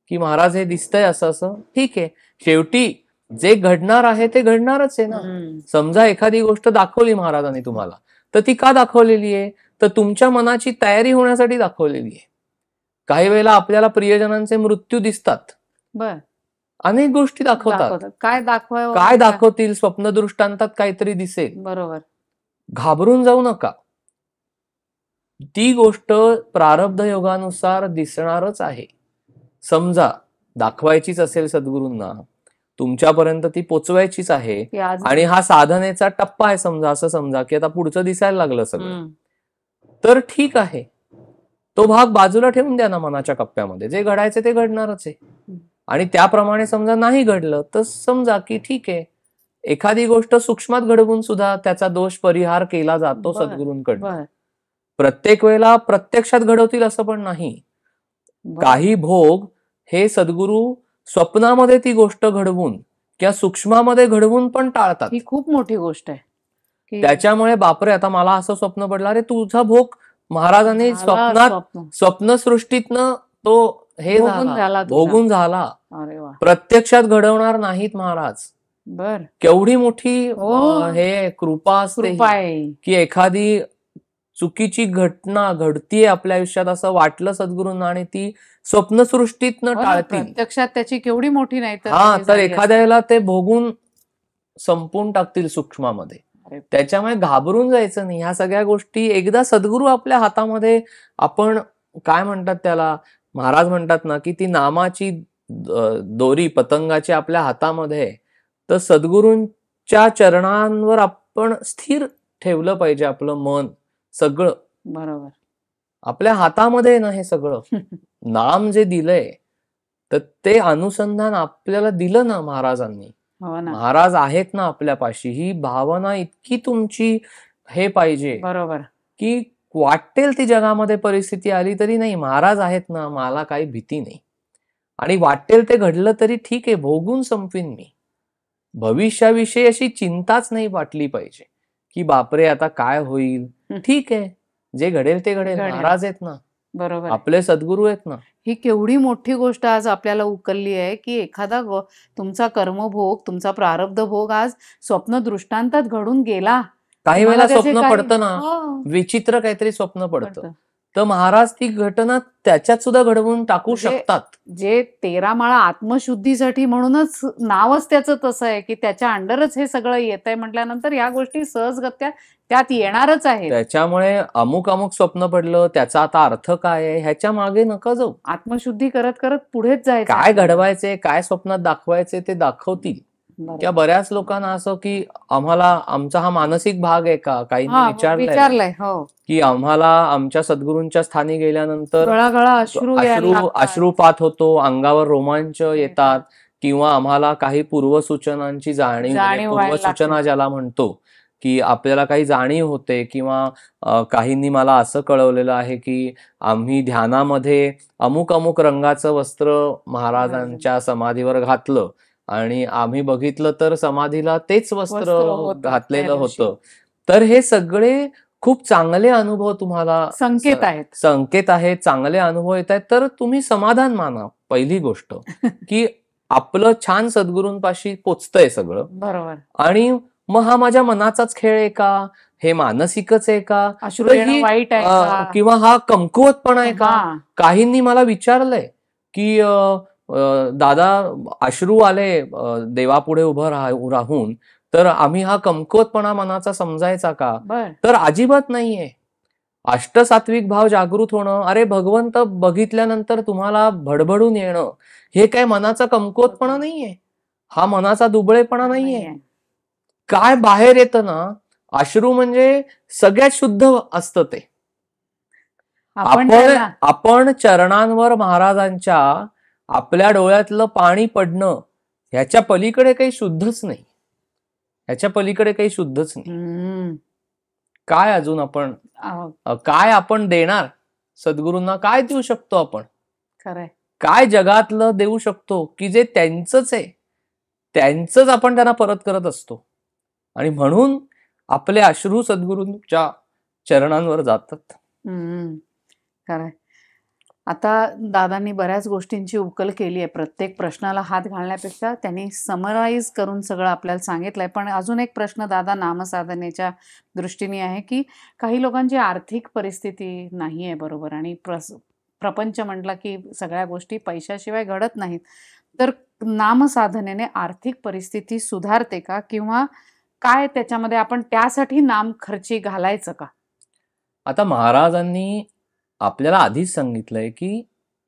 की महाराज हे दिसतंय असं असं ठीक आहे शेवटी जे घडणार आहे ते घडणारच आहे ना समजा एखादी गोष्ट दाखवली महाराजांनी तुम्हाला तर ती का दाखवलेली आहे तर तुमच्या मनाची तयारी होण्यासाठी दाखवलेली आहे काही वेळेला आपल्याला प्रियजनांचे मृत्यू दिसतात अनेक गोष्टी दाखवतात काय दाखव काय दाखवतील स्वप्न दृष्टांतात काहीतरी दिसेल बरोबर घाबरून जाऊ नका ती गोष्ट प्रारब्ध योगानुसार दिसणारच आहे समजा दाखवायचीच असेल सद्गुरूंना तुमच्यापर्यंत ती पोचवायचीच आहे आणि हा साधनेचा टप्पा आहे समजा असं समजा की आता पुढचं दिसायला लागलं सगळं तर ठीक आहे तो भाग बाजूला ठेवून द्या ना मनाच्या कप्प्यामध्ये जे घडायचे ते घडणारच आहे आणि त्याप्रमाणे समजा नाही घडलं तर समजा की ठीक आहे एखादी गोष्ट सूक्ष्मात घडवून सुद्धा त्याचा दोष परिहार केला जातो सद्गुरूंकडून प्रत्येक वेळेला प्रत्यक्षात घडवतील असं पण नाही काही भोग हे सद्गुरू स्वप्नामध्ये ती गोष्ट घडवून किंवा सूक्ष्मामध्ये घडवून पण टाळतात ही खूप मोठी गोष्ट आहे त्याच्यामुळे बापरे आता मला असं स्वप्न पडलं अरे तुझा भोग महाराजांनी स्वप्नात स्वप्नसृष्टीतनं तो हे भोगून झाला प्रत्यक्षात घडवणार नाहीत महाराज बर केवढी मोठी हो. हे कृपा असते की एखादी चुकीची घटना घडतीये आपल्या आयुष्यात असं वाटलं सद्गुरूंना आणि ती स्वप्नसृष्टीत हो न टाळतील प्रत्यक्षात त्याची केवढी मोठी नाही हा तर एखाद्याला ते भोगून संपून टाकतील सूक्ष्मामध्ये त्याच्यामुळे घाबरून जायचं नाही ह्या सगळ्या गोष्टी एकदा सद्गुरू आपल्या हातामध्ये आपण काय म्हणतात त्याला महाराज म्हणतात ना की ती नामाची दोरी पतंगाची आपल्या हातामध्ये तर सद्गुरूंच्या चरणांवर आपण स्थिर ठेवलं पाहिजे आपलं मन सगळं बरोबर आपल्या हातामध्ये ना हे सगळं *laughs* नाम जे दिलंय तर ते अनुसंधान आपल्याला दिलं ना महाराजांनी हो महाराज आहेत ना आपल्यापाशी ही भावना इतकी तुमची हे पाहिजे बरोबर की वाटेल ती जगामध्ये परिस्थिती आली तरी नाही महाराज आहेत ना मला काही भीती नाही आणि वाटेल ते घडलं तरी ठीक आहे भोगून संपवीन मी भविष्याविषयी अशी चिंताच नाही वाटली पाहिजे की बापरे आता काय होईल ठीक आहे जे घडेल ते घडेल महाराज आहेत ना बरोबर आपले सद्गुरू आहेत ना ही केवढी मोठी गोष्ट आज आपल्याला उकलली आहे की एखादा तुमचा कर्मभोग तुमचा प्रारब्ध भोग आज स्वप्न दृष्टांतात घडून गेला काही वेळेला स्वप्न पडतं ना हो. विचित्र काहीतरी स्वप्न पडतं तर महाराज ती घटना त्याच्यात सुद्धा घडवून टाकू शकतात जे तेरा माळा आत्मशुद्धीसाठी म्हणूनच नावच त्याचं तसं आहे की त्याच्या अंडरच हे सगळं येत आहे म्हटल्यानंतर या गोष्टी सहजगत्या त्यात येणारच आहे त्याच्यामुळे अमुक अमुक स्वप्न पडलं त्याचा आता अर्थ काय आहे ह्याच्या मागे नका जाऊ आत्मशुद्धी करत करत पुढेच जायचं काय घडवायचे काय स्वप्नात दाखवायचे ते दाखवतील त्या बऱ्याच लोकांना असं की आम्हाला आमचा हा मानसिक भाग आहे का काही हो, विचारलाय हो. की आम्हाला आमच्या सद्गुरूंच्या स्थानी गेल्यानंतर अश्रू अश्रूपात होतो अंगावर रोमांच येतात किंवा आम्हाला काही पूर्वसूचनांची जाणीव पूर्वसूचना ज्याला म्हणतो की आपल्याला काही जाणीव होते किंवा काहींनी मला असं कळवलेलं आहे की आम्ही ध्यानामध्ये अमुक अमुक रंगाचं वस्त्र महाराजांच्या समाधीवर घातलं आणि आम्ही बघितलं तर समाधीला तेच वस्त्र घातलेलं होतं तर हे सगळे खूप चांगले अनुभव तुम्हाला संकेत आहेत संकेत आहेत चांगले अनुभव येत आहेत तर तुम्ही समाधान माना पहिली गोष्ट *laughs* की आपलं छान सद्गुरूंपाशी पोचतंय सगळं बरोबर आणि मग हा माझ्या मनाचाच खेळ आहे का हे मानसिकच आहे का वाईट आहे किंवा हा कमकुवतपणा आहे का काहींनी मला विचारलंय की दादा अश्रू आले देवापुढे उभं राहून तर आम्ही हा कमकुवतपणा मनाचा समजायचा का तर अजिबात नाहीये अष्टसात्विक भाव जागृत होणं अरे भगवंत बघितल्यानंतर तुम्हाला भडभडून येणं हे काय मनाचा कमकुवतपणा नाहीये हा मनाचा दुबळेपणा नाहीये काय बाहेर येतं ना अश्रू म्हणजे सगळ्यात शुद्ध असत ते आपण आपण चरणांवर महाराजांच्या आपल्या डोळ्यातलं पाणी पडणं ह्याच्या पलीकडे काही शुद्धच नाही ह्याच्या पलीकडे काही शुद्धच नाही काय अजून आपण काय आपण देणार सद्गुरूंना काय देऊ शकतो आपण काय जगातलं देऊ शकतो की जे त्यांच आहे त्यांचंच आपण त्यांना परत करत असतो आणि म्हणून आपले अश्रू सद्गुरूंच्या चरणांवर जातात आता दादांनी बऱ्याच गोष्टींची उकल केली आहे प्रत्येक प्रश्नाला हात घालण्यापेक्षा त्यांनी समराईज करून सगळं आपल्याला सांगितलं आहे पण अजून एक प्रश्न दादा नामसाधनेच्या दृष्टीने आहे की काही लोकांची आर्थिक परिस्थिती नाही आहे बरोबर आणि प्रस प्रपंच म्हटलं की सगळ्या गोष्टी पैशाशिवाय घडत नाहीत तर नामसाधनेने आर्थिक परिस्थिती सुधारते का किंवा काय त्याच्यामध्ये आपण त्यासाठी नाम खर्ची घालायचं का आता महाराजांनी आपल्याला आधीच सांगितलंय की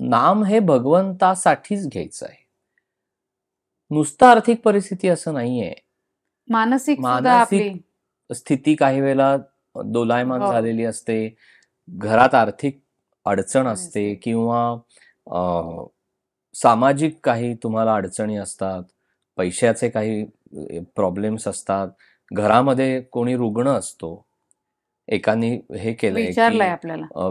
नाम हे भगवंतासाठीच घ्यायचं आहे नुसता आर्थिक परिस्थिती असं नाहीये मानसिक मानसिक स्थिती काही वेळेला दोलायमान हो. झालेली असते घरात आर्थिक अडचण असते किंवा सामाजिक काही तुम्हाला अडचणी असतात पैशाचे काही प्रॉब्लेम्स असतात घरामध्ये कोणी रुग्ण असतो एकानी हे केलंय आपल्याला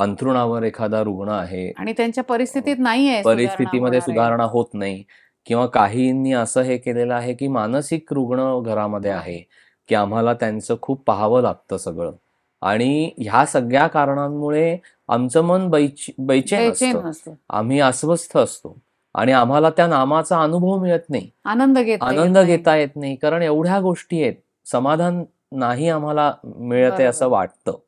अंथरुणावर एखादा रुग्ण आहे आणि त्यांच्या परिस्थितीत नाही परिस्थितीमध्ये सुधारणा होत नाही किंवा काहींनी असं हे केलेलं आहे की मानसिक रुग्ण घरामध्ये आहे की आम्हाला त्यांचं खूप पाहावं लागतं सगळं आणि ह्या सगळ्या कारणांमुळे आमचं मन बैच बैचेन आम्ही अस्वस्थ असतो आणि आम्हाला त्या नामाचा अनुभव मिळत नाही आनंद घेत आनंद घेता येत नाही कारण एवढ्या गोष्टी आहेत समाधान नाही आम्हाला मिळत आहे असं वाटतं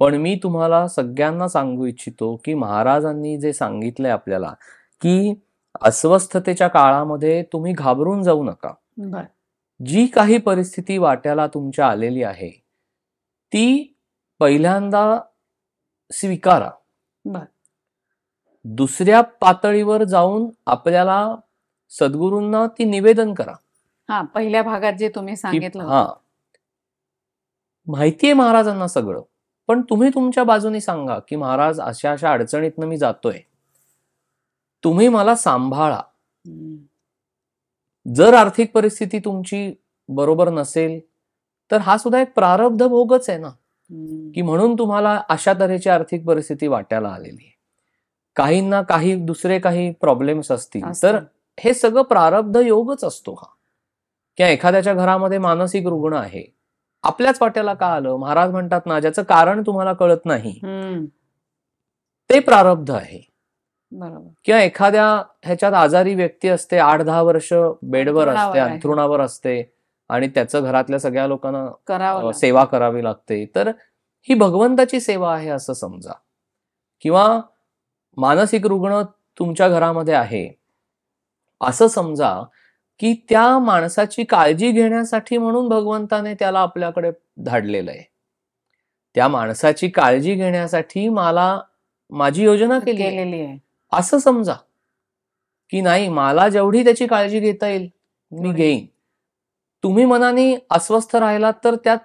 पण मी तुम्हाला सगळ्यांना सांगू इच्छितो की महाराजांनी जे सांगितलंय आपल्याला की अस्वस्थतेच्या काळामध्ये तुम्ही घाबरून जाऊ नका जी काही परिस्थिती वाट्याला तुमच्या आलेली आहे ती पहिल्यांदा स्वीकारा दुसऱ्या पातळीवर जाऊन आपल्याला सद्गुरूंना ती निवेदन करा हा पहिल्या भागात जे तुम्ही सांगितलं हा माहितीये महाराजांना सगळं पण तुम्ही तुमच्या बाजूने सांगा की महाराज अशा अशा अडचणीतनं मी जातोय तुम्ही मला सांभाळा जर आर्थिक परिस्थिती तुमची बरोबर नसेल तर हा सुद्धा एक प्रारब्ध भोगच आहे ना की म्हणून तुम्हाला अशा तऱ्हेची आर्थिक परिस्थिती वाट्याला आलेली आहे काहींना काही दुसरे काही प्रॉब्लेम्स असतील तर हे सगळं प्रारब्ध योगच असतो हा किंवा एखाद्याच्या घरामध्ये मानसिक रुग्ण आहे आपल्याच वाट्याला का आलं महाराज म्हणतात ना ज्याचं कारण तुम्हाला कळत नाही ते प्रारब्ध आहे किंवा एखाद्या ह्याच्यात आजारी व्यक्ती असते आठ दहा वर्ष बेडवर असते अंथरुणावर असते आणि त्याचं घरातल्या सगळ्या लोकांना सेवा करावी लागते तर ही भगवंताची सेवा आहे असं समजा किंवा मानसिक रुग्ण तुमच्या घरामध्ये आहे असं समजा की त्या माणसाची काळजी घेण्यासाठी म्हणून भगवंताने त्याला आपल्याकडे धाडलेलं आहे त्या माणसाची काळजी घेण्यासाठी मला माझी योजना केली आहे असं समजा की नाही मला जेवढी त्याची काळजी घेता येईल मी घेईन तुम्ही मनाने अस्वस्थ राहिलात तर त्या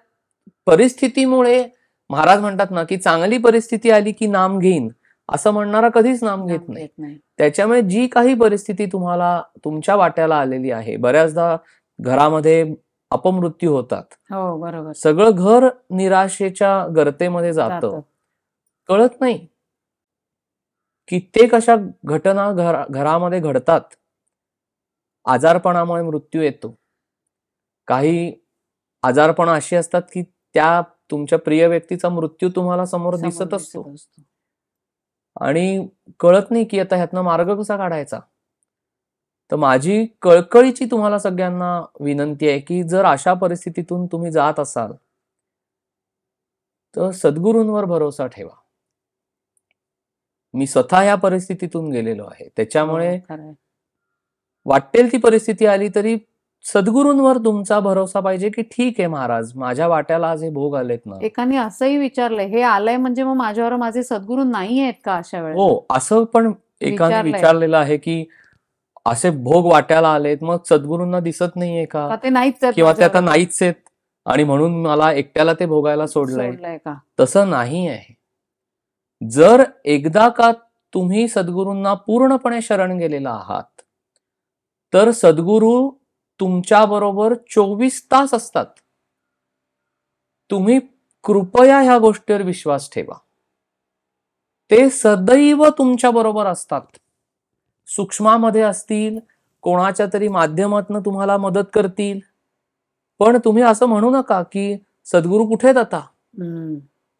परिस्थितीमुळे महाराज म्हणतात ना की चांगली परिस्थिती आली की नाम घेईन असं म्हणणारा कधीच नाम घेत नाही त्याच्यामुळे जी काही परिस्थिती तुम्हाला तुमच्या वाट्याला आलेली आहे बऱ्याचदा घरामध्ये अपमृत्यू होतात हो बरोबर सगळं घर निराशेच्या गर्तेमध्ये जातं कळत नाही कित्येक अशा घटना घरामध्ये घडतात आजारपणामुळे मृत्यू येतो काही आजारपण अशी असतात की त्या तुमच्या प्रिय व्यक्तीचा मृत्यू तुम्हाला समोर दिसत असतो आणि कळत नाही की आता ह्यातनं मार्ग कसा काढायचा तर माझी कळकळीची तुम्हाला सगळ्यांना विनंती आहे की जर अशा परिस्थितीतून तुम्ही जात असाल तर सद्गुरूंवर भरोसा ठेवा मी स्वतः या परिस्थितीतून गेलेलो आहे त्याच्यामुळे हो, वाटेल ती परिस्थिती आली तरी सद्गुरूंवर तुमचा भरोसा पाहिजे की ठीक आहे महाराज माझ्या वाट्याला आज हे भोग आलेत ना एकाने असंही विचारलंय हे आलंय म्हणजे मग माझ्यावर माझे सद्गुरू नाही आहेत का अशा वेळेस हो असं पण एकाने विचारलेलं आहे की असे भोग वाट्याला आलेत मग सद्गुरूंना दिसत नाहीये का ते नाहीच किंवा ते आता नाहीच आहेत आणि म्हणून मला एकट्याला ते भोगायला सोडलंय तसं नाही आहे जर एकदा का तुम्ही सद्गुरूंना पूर्णपणे शरण गेलेला आहात तर सद्गुरू तुमच्याबरोबर चोवीस तास असतात तुम्ही कृपया ह्या गोष्टीवर विश्वास ठेवा ते सदैव तुमच्याबरोबर असतात सूक्ष्मामध्ये असतील कोणाच्या तरी माध्यमातनं तुम्हाला मदत करतील पण तुम्ही असं म्हणू नका की सद्गुरु कुठे आता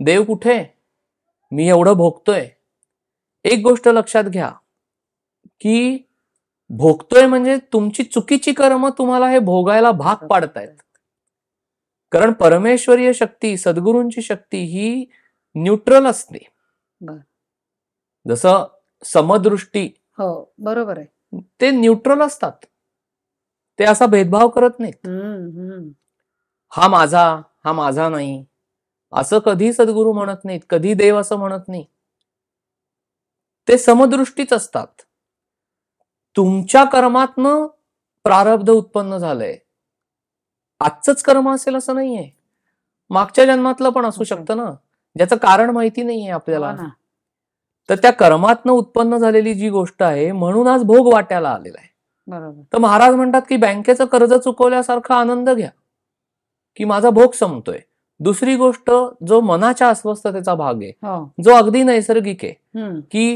देव कुठे मी एवढं भोगतोय एक गोष्ट लक्षात घ्या की भोगतोय म्हणजे तुमची चुकीची कर्म तुम्हाला हे भोगायला भाग हो. पाडतायत कारण परमेश्वरीय शक्ती सद्गुरूंची शक्ती ही न्यूट्रल असते जसं समदृष्टी हो बरोबर आहे ते न्यूट्रल असतात ते असा भेदभाव करत नाहीत हा माझा हा माझा नाही असं कधी सद्गुरू म्हणत नाहीत कधी देव असं म्हणत नाही ते समदृष्टीच असतात तुमच्या कर्मातनं प्रारब्ध उत्पन्न झालंय आजच कर्म असेल असं नाहीये मागच्या जन्मातलं पण असू शकतं ना ज्याचं कारण माहिती नाहीये आपल्याला हो तर त्या कर्मातनं उत्पन्न झालेली जी गोष्ट आहे म्हणून आज भोग वाट्याला आलेला आहे तर महाराज म्हणतात की बँकेचं कर्ज चुकवल्यासारखा आनंद घ्या की माझा भोग संपतोय दुसरी गोष्ट जो मनाच्या अस्वस्थतेचा भाग आहे हो. जो अगदी नैसर्गिक आहे की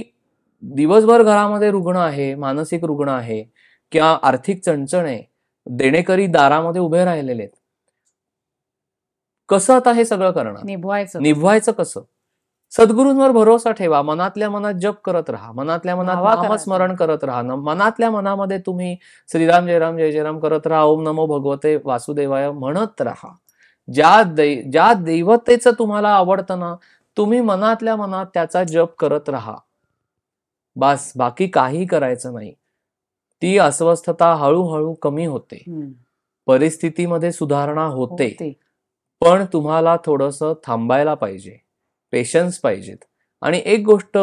दिवसभर घरामध्ये रुग्ण आहे मानसिक रुग्ण आहे किंवा आर्थिक चणचण आहे देणेकरी दारामध्ये उभे राहिलेले आहेत कसं आता हे सगळं करणं निभवायचं निभवायचं कसं सद्गुरूंवर भरोसा ठेवा मनातल्या मनात जप करत राहा मनातल्या मनात स्मरण करत राहा मनातल्या मनामध्ये तुम्ही श्रीराम जयराम जय जयराम करत राहा ओम नमो भगवते वासुदेवाय म्हणत राहा ज्या ज्या दैवतेचं तुम्हाला आवडतं ना तुम्ही मनातल्या मनात त्याचा जप करत राहा बस बाकी काही करायचं नाही ती अस्वस्थता हळूहळू कमी होते परिस्थितीमध्ये सुधारणा होते, पण तुम्हाला थोडस थांबायला पाहिजे पेशन्स पाहिजेत आणि एक गोष्ट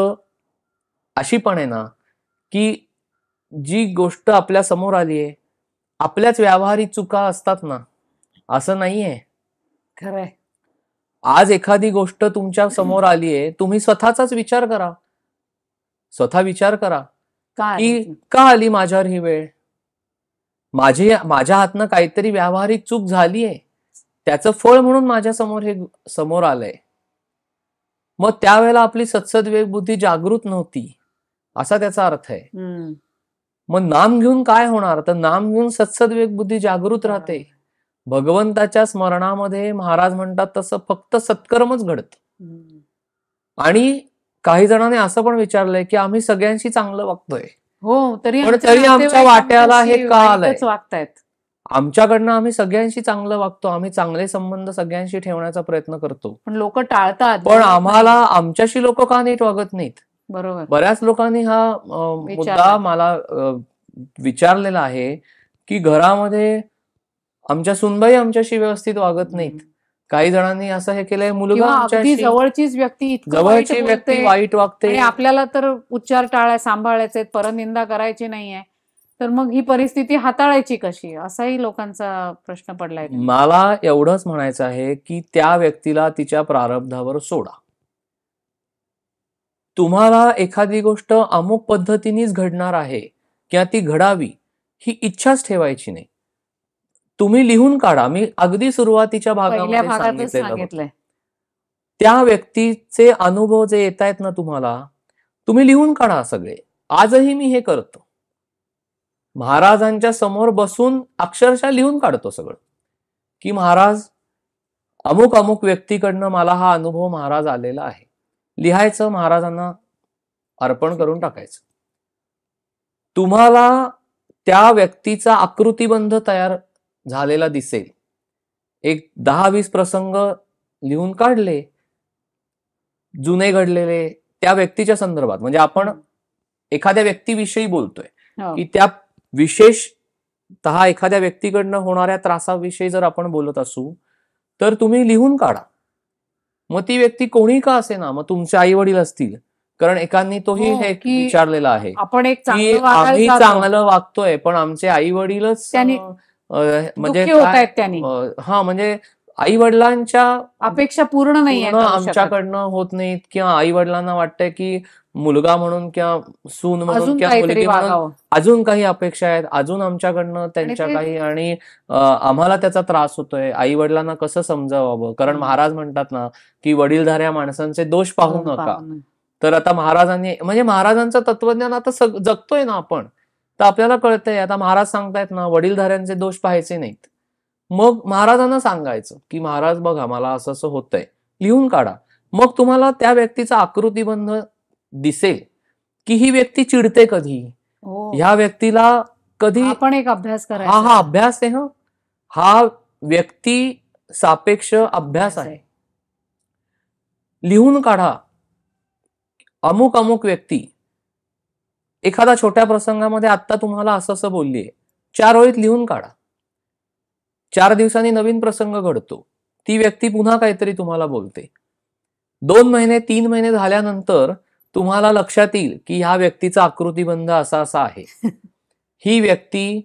अशी पण आहे ना की जी गोष्ट आपल्या समोर आली आहे आपल्याच व्यावहारिक चुका असतात ना असं नाहीये खरंय आज एखादी गोष्ट तुमच्या समोर आली आहे तुम्ही स्वतःचाच विचार करा स्वतः विचार करा की का आली माझ्यावर ही वेळ माझी माझ्या हातनं काहीतरी व्यावहारिक चूक झालीये त्याचं फळ म्हणून माझ्या समोर हे समोर आलंय मग त्यावेळेला आपली सत्सद बुद्धी जागृत नव्हती असा त्याचा अर्थ आहे मग नाम घेऊन काय होणार तर नाम घेऊन सत्सद बुद्धी जागृत राहते भगवंताच्या स्मरणामध्ये महाराज म्हणतात तसं फक्त सत्कर्मच घडत आणि काही जणांनी असं पण विचारलंय की आम्ही सगळ्यांशी चांगलं वागतोय हो तरी तरी आमच्या वाट्याला हे का आलंय वागतायत आमच्याकडनं आम्ही सगळ्यांशी चांगलं वागतो आम्ही चांगले संबंध सगळ्यांशी ठेवण्याचा प्रयत्न करतो पण लोक टाळतात पण आम्हाला आमच्याशी लोक का नीट वागत नाहीत बरोबर बऱ्याच लोकांनी हा मुद्दा मला विचारलेला आहे की घरामध्ये आमच्या सुनबाई आमच्याशी व्यवस्थित वागत नाहीत काही जणांनी असं हे केलंय मुलगा जवळचीच व्यक्ती जवळची व्यक्ती वाईट वागते आपल्याला तर उच्चार टाळाय सांभाळायचे परनिंदा करायची नाहीये तर मग ही परिस्थिती हाताळायची कशी असाही लोकांचा प्रश्न पडलाय मला एवढंच म्हणायचं आहे की त्या व्यक्तीला तिच्या प्रारब्धावर सोडा तुम्हाला एखादी गोष्ट अमुक पद्धतीनेच घडणार आहे किंवा ती घडावी ही इच्छाच ठेवायची नाही तुम्ही लिहून काढा मी अगदी सुरुवातीच्या भागामध्ये त्या व्यक्तीचे अनुभव जे येत आहेत ना तुम्हाला तुम्ही लिहून काढा सगळे आजही मी हे करतो महाराजांच्या समोर बसून अक्षरशः लिहून काढतो सगळं की महाराज अमुक अमुक व्यक्तीकडनं मला हा अनुभव महाराज आलेला आहे लिहायचं महाराजांना अर्पण करून टाकायचं तुम्हाला त्या व्यक्तीचा आकृतीबंध तयार झालेला दिसेल एक दहा वीस प्रसंग लिहून काढले जुने घडलेले त्या व्यक्तीच्या संदर्भात म्हणजे आपण एखाद्या व्यक्तीविषयी बोलतोय हो. की त्या विशेष तहा एखाद्या व्यक्तीकडनं होणाऱ्या त्रासाविषयी जर आपण बोलत असू तर तुम्ही लिहून काढा मग ती व्यक्ती कोणी का असे ना मग तुमचे आई वडील असतील कारण एकांनी तोही हो, हे विचारलेला आहे आपण एक आम्ही चांगलं वागतोय पण आमचे आई वडीलच म्हणजे हा म्हणजे आई वडिलांच्या अपेक्षा पूर्ण नाही आमच्याकडनं होत नाहीत किंवा आई वडिलांना वाटतंय की मुलगा म्हणून किंवा सून म्हणून किंवा मुलगी म्हणून अजून काही अपेक्षा आहेत अजून आमच्याकडनं त्यांच्या काही आणि आम्हाला त्याचा त्रास होतोय आई वडिलांना कसं समजावावं कारण महाराज म्हणतात ना की वडीलधाऱ्या माणसांचे दोष पाहू नका तर आता महाराजांनी म्हणजे महाराजांचं तत्वज्ञान आता जगतोय ना आपण तर आपल्याला कळतंय आता महाराज सांगतायत ना वडीलधाऱ्यांचे दोष पाहायचे नाहीत मग महाराजांना सांगायचं की महाराज बघा मला असं असं होतंय लिहून काढा मग तुम्हाला त्या व्यक्तीचा आकृतीबंध दिसेल की ही व्यक्ती चिडते कधी हो. ह्या व्यक्तीला कधी आपण एक अभ्यास करा हा हा अभ्यास आहे हा व्यक्ती सापेक्ष अभ्यास आहे लिहून काढा अमुक अमुक व्यक्ती एखादा छोट्या प्रसंगामध्ये आता तुम्हाला असं असं बोललीये चार ओळीत लिहून काढा चार दिवसांनी नवीन प्रसंग घडतो ती व्यक्ती पुन्हा काहीतरी तुम्हाला बोलते दोन महिने तीन महिने झाल्यानंतर तुम्हाला लक्षात येईल की ह्या व्यक्तीचा आकृतीबंध असा असा आहे ही व्यक्ती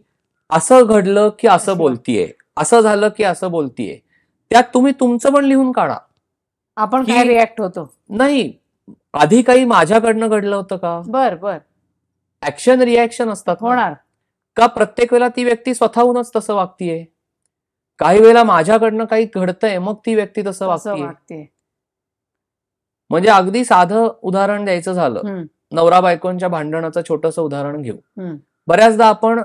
असं घडलं की असं बोलतीये असं झालं की असं बोलतीये त्यात तुम्ही तुमचं पण लिहून काढा आपण काय रिॲक्ट होतो नाही आधी काही माझ्याकडनं घडलं होतं का बर बर ऍक्शन रिॲक्शन असतात होणार का प्रत्येक वेळेला ती व्यक्ती स्वतःहूनच तसं वागतीये काही वेळेला माझ्याकडनं काही घडतंय मग ती व्यक्ती तसं वागते म्हणजे अगदी साधं उदाहरण द्यायचं झालं नवरा बायकोंच्या भांडणाचं छोटस उदाहरण घेऊ बऱ्याचदा आपण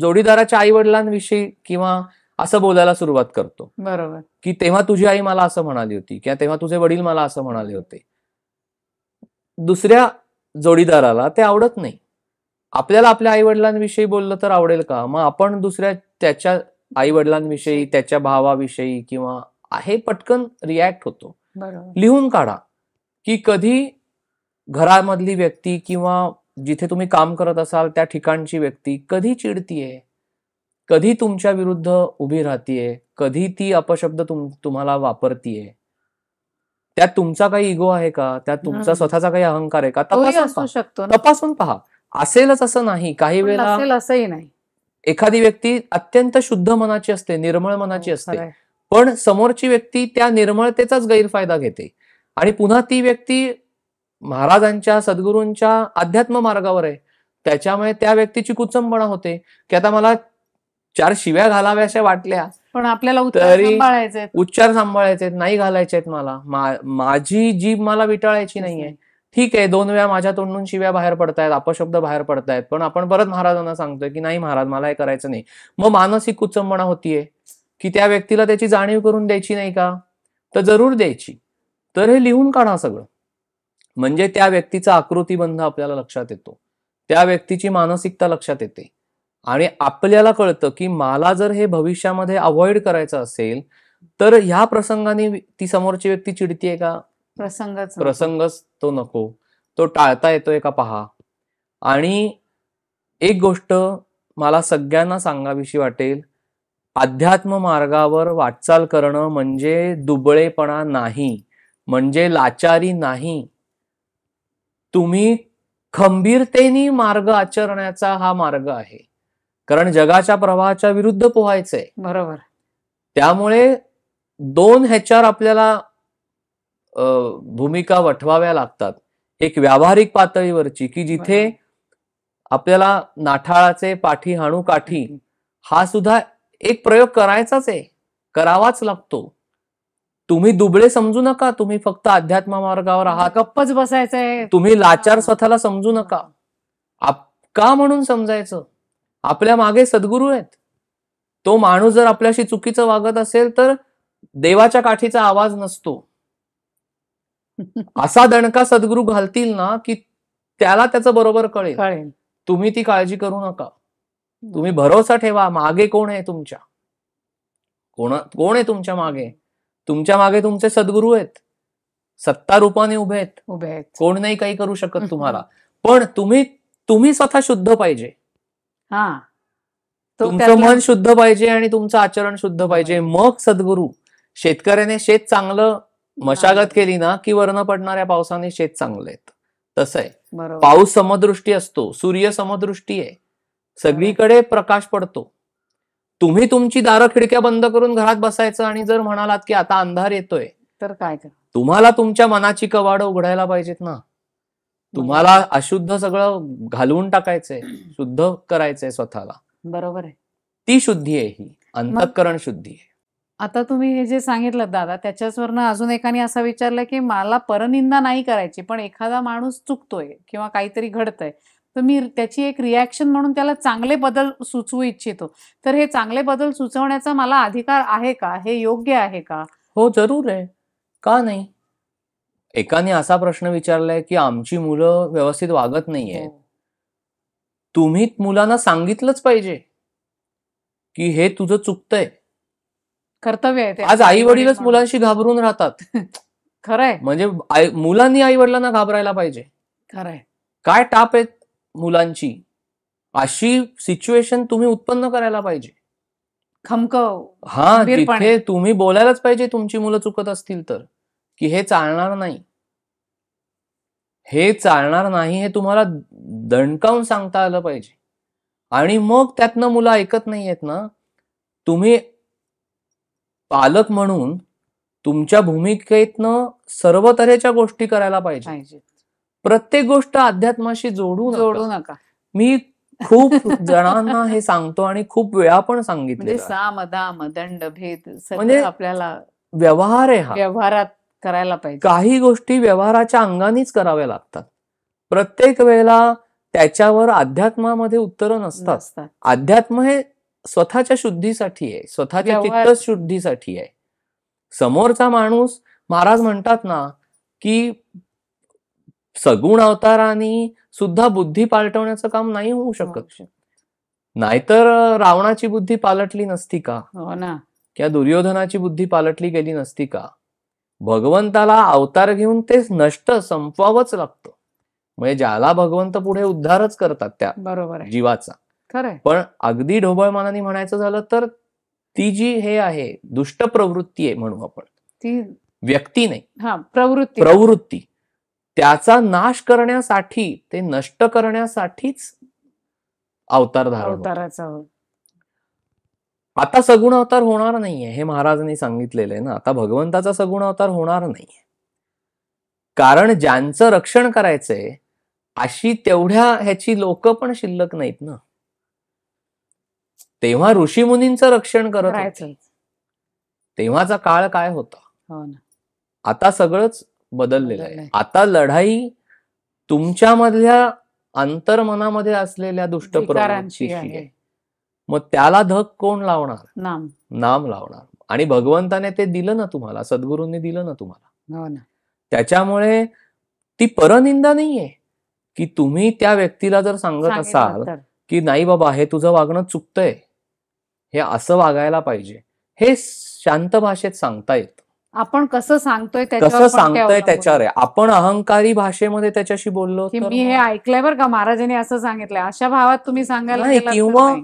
जोडीदाराच्या आई वडिलांविषयी किंवा असं बोलायला सुरुवात करतो बरोबर की तेव्हा तुझी आई मला असं म्हणाली होती किंवा तेव्हा तुझे वडील मला असं म्हणाले होते दुसऱ्या जोडीदाराला ते आवडत नाही आपल्याला आपल्या आई वडिलांविषयी बोललं तर आवडेल का मग आपण दुसऱ्या त्याच्या वडिलांविषयी त्याच्या भावाविषयी किंवा हे पटकन रिॲक्ट होतो लिहून काढा की कधी घरामधली व्यक्ती किंवा जिथे तुम्ही काम करत असाल त्या ठिकाणची व्यक्ती कधी चिडतीये कधी तुमच्या विरुद्ध उभी राहतीये कधी ती अपशब्द तुम तुम्हाला वापरतीये त्यात तुमचा काही इगो आहे का त्यात तुमचा स्वतःचा काही अहंकार आहे का तपासून तपासून पहा असेलच असं नाही काही वेळेला असेल असंही नाही एखादी व्यक्ती अत्यंत शुद्ध मनाची असते निर्मळ मनाची हो, असते पण समोरची व्यक्ती त्या निर्मळतेचाच गैरफायदा घेते आणि पुन्हा ती व्यक्ती महाराजांच्या सद्गुरूंच्या अध्यात्म मार्गावर आहे त्याच्यामुळे त्या व्यक्तीची कुचंबणा होते की आता मला चार शिव्या अशा वाटल्या पण आपल्याला सांभाळायचे उच्चार सांभाळायचे नाही घालायचे आहेत मला माझी जीभ मला विटाळायची नाहीये ठीक आहे दोन वेळा माझ्या तोंडून शिव्या बाहेर पडतायत अपशब्द बाहेर पडतायत पण आपण परत महाराजांना सांगतोय की नाही महाराज मला हे करायचं नाही मग मानसिक कुचंबणा होतीये की त्या व्यक्तीला त्याची जाणीव करून द्यायची नाही का तर जरूर द्यायची तर हे लिहून काढा सगळं म्हणजे त्या व्यक्तीचा आकृतीबंध आपल्याला लक्षात येतो त्या व्यक्तीची मानसिकता लक्षात येते आणि आपल्याला कळतं की मला जर हे भविष्यामध्ये अवॉइड करायचं असेल तर ह्या प्रसंगाने ती समोरची व्यक्ती चिडतीये का प्रसंगच प्रसंगच तो नको तो टाळता येतोय का पहा आणि एक गोष्ट मला सगळ्यांना सांगावीशी वाटेल अध्यात्म मार्गावर वाटचाल करणं म्हणजे दुबळेपणा नाही म्हणजे लाचारी नाही तुम्ही खंबीरतेने मार्ग आचरण्याचा हा मार्ग आहे कारण जगाच्या प्रवाहाच्या विरुद्ध पोहायचंय बरोबर त्यामुळे दोन ह्याच्यावर आपल्याला भूमिका वठवाव्या लागतात एक व्यावहारिक पातळीवरची की जिथे आपल्याला नाठाळाचे पाठी हाणू काठी हा सुद्धा एक प्रयोग करायचाच आहे करावाच लागतो तुम्ही दुबळे समजू नका तुम्ही फक्त अध्यात्म मार्गावर आहात गप्पच बसायचंय तुम्ही लाचार स्वतःला समजू नका आप का म्हणून समजायचं आपल्या मागे सद्गुरू आहेत तो माणूस जर आपल्याशी चुकीचं वागत असेल तर देवाच्या काठीचा आवाज नसतो असा दणका सद्गुरु घालतील ना की त्याला त्याचं बरोबर कळेल कळेल तुम्ही ती काळजी करू नका तुम्ही भरोसा ठेवा मागे कोण आहे तुमच्या कोण कोण आहे तुमच्या मागे तुमच्या मागे तुमचे सद्गुरू आहेत सत्ता रूपाने उभे आहेत उभे आहेत कोण नाही काही करू शकत *laughs* तुम्हाला पण तुम्ही तुम्ही स्वतः शुद्ध पाहिजे हा तुमचं मन शुद्ध पाहिजे आणि तुमचं आचरण शुद्ध पाहिजे मग सद्गुरू शेतकऱ्याने शेत चांगलं मशागत केली ना की वरण पडणाऱ्या पावसाने शेत चांगले आहेत तसं आहे पाऊस समदृष्टी असतो सूर्य समदृष्टी आहे सगळीकडे प्रकाश पडतो तुम्ही तुमची दारं खिडक्या बंद करून घरात बसायचं आणि जर म्हणालात की आता अंधार येतोय तर काय तुम्हाला तुमच्या मनाची कवाड उघडायला पाहिजेत ना तुम्हाला अशुद्ध सगळं घालवून टाकायचंय शुद्ध करायचंय स्वतःला बरोबर आहे ती शुद्धी आहे ही अंतःकरण शुद्धी आहे आता तुम्ही हे जे सांगितलं दादा त्याच्यावर अजून एकाने असा विचारलं की मला परनिंदा नाही करायची पण एखादा माणूस चुकतोय किंवा काहीतरी घडतंय तर मी त्याची एक रिॲक्शन म्हणून त्याला चांगले बदल सुचवू इच्छितो तर हे चांगले बदल सुचवण्याचा मला अधिकार आहे का हे योग्य आहे का हो जरूर आहे का नाही एकाने असा प्रश्न विचारलाय की आमची मुलं व्यवस्थित वागत नाहीये हो. तुम्ही मुलांना सांगितलंच पाहिजे की हे तुझं चुकतंय कर्तव्य आहे आज आई वडीलच मुलांशी घाबरून राहतात *laughs* खरंय म्हणजे मुलांनी आई वडिलांना घाबरायला पाहिजे खरंय काय टाप आहेत मुलांची अशी सिच्युएशन तुम्ही उत्पन्न करायला पाहिजे खमक हो. हा तिथे तुम्ही बोलायलाच पाहिजे तुमची मुलं चुकत असतील तर की हे चालणार नाही हे चालणार नाही हे तुम्हाला दणकावून सांगता आलं पाहिजे आणि मग त्यातनं मुलं ऐकत नाही आहेत ना तुम्ही पालक म्हणून तुमच्या भूमिकेतनं सर्व तऱ्हेच्या गोष्टी करायला पाहिजे प्रत्येक गोष्ट अध्यात्माशी जोडू जोडू नका मी खूप जणांना हे सांगतो आणि खूप वेळा पण सांगितले म्हणजे साम दाम दंड भेद म्हणजे आपल्याला व्यवहार आहे हा व्यवहारात करायला पाहिजे काही गोष्टी व्यवहाराच्या अंगानेच कराव्या लागतात प्रत्येक वेळेला त्याच्यावर अध्यात्मामध्ये उत्तरं नसतात अध्यात्म हे स्वतःच्या शुद्धीसाठी आहे स्वतःच्या तित्त शुद्धीसाठी आहे समोरचा माणूस महाराज म्हणतात ना की सगुण अवताराने सुद्धा बुद्धी पालटवण्याचं काम नाही होऊ शकत नाहीतर रावणाची बुद्धी पालटली नसती का हो किंवा दुर्योधनाची बुद्धी पालटली गेली नसती का भगवंताला अवतार घेऊन ते नष्ट संपवावंच लागतं म्हणजे ज्याला भगवंत पुढे उद्धारच करतात त्या बरोबर जीवाचा पण अगदी ढोबळमानाने म्हणायचं झालं तर ती जी हे आहे दुष्ट प्रवृत्ती आहे म्हणू आपण ती व्यक्ती नाही प्रवृत्ती प्रवृत्ती त्याचा नाश करण्यासाठी ते नष्ट करण्यासाठीच अवतार धारण आता सगुण अवतार होणार नाहीये हे महाराजांनी सांगितलेलं आहे ना आता भगवंताचा सगुण अवतार होणार नाहीये कारण ज्यांचं रक्षण करायचंय अशी तेवढ्या ह्याची लोक पण शिल्लक नाहीत ना तेव्हा ऋषीमुनींचं रक्षण करत तेव्हाचा काळ काय होता हो आता सगळंच बदललेलं आहे आता लढाई तुमच्यामधल्या अंतर्मनामध्ये असलेल्या दुष्ट मग त्याला धक कोण लावणार नाम नाम लावणार आणि भगवंताने ते दिलं ना तुम्हाला सद्गुरूंनी दिलं ना तुम्हाला हो त्याच्यामुळे ती परनिंदा नाहीये की तुम्ही त्या व्यक्तीला जर सांगत असाल की नाही बाबा हे तुझं वागणं चुकतंय हे असं वागायला पाहिजे हे शांत भाषेत सांगता येत आपण कसं सांगतोय कसं सांगतोय त्याच्यावर आपण अहंकारी भाषेमध्ये त्याच्याशी बोललो मी हे ऐकलंय बरं का महाराजांनी असं सांगितलंय अशा भावात तुम्ही सांगायला नाही किंवा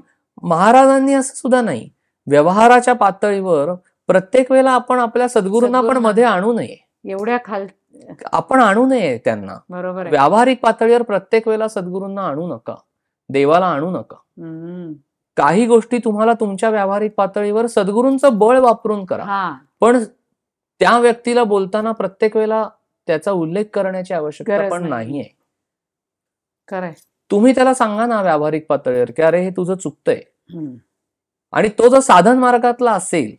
महाराजांनी असं सुद्धा नाही व्यवहाराच्या पातळीवर प्रत्येक वेळेला आपण आपल्या सद्गुरूंना पण मध्ये आणू नये एवढ्या खाल आपण आणू नये त्यांना बरोबर व्यावहारिक पातळीवर प्रत्येक वेळेला सद्गुरूंना आणू नका देवाला आणू नका काही गोष्टी तुम्हाला तुमच्या व्यावहारिक पातळीवर सद्गुरूंचं बळ वापरून करा पण त्या व्यक्तीला बोलताना प्रत्येक वेळेला त्याचा उल्लेख करण्याची आवश्यकता पण नाहीये तुम्ही त्याला सांगा ना व्यावहारिक पातळीवर की अरे हे तुझं चुकतंय आणि तो जर साधन मार्गातला असेल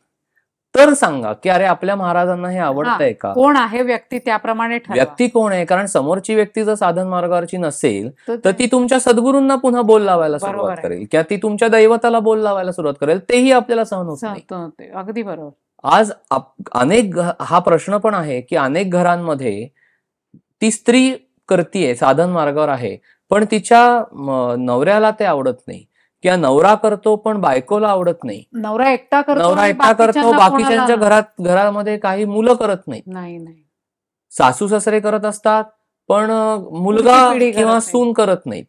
तर सांगा की अरे आपल्या महाराजांना हे आवडतंय का कोण आहे व्यक्ती त्याप्रमाणे व्यक्ती कोण आहे कारण समोरची व्यक्ती जर साधन मार्गावरची नसेल तर ती तुमच्या सद्गुरूंना पुन्हा बोल लावायला सुरुवात करेल किंवा ती तुमच्या दैवताला बोल लावायला सुरुवात करेल तेही आपल्याला सहन होत अगदी बरोबर आज अनेक हा प्रश्न पण आहे की अनेक घरांमध्ये ती स्त्री करतीये साधन मार्गावर आहे पण तिच्या नवऱ्याला ते आवडत नाही किंवा नवरा करतो पण बायकोला आवडत नाही नवरा एकटा करतो नवरा एकटा करतो बाकीच्यांच्या घरात घरामध्ये काही मुलं करत नाही सासू सासरे करत असतात पण मुलगा किंवा सून करत नाहीत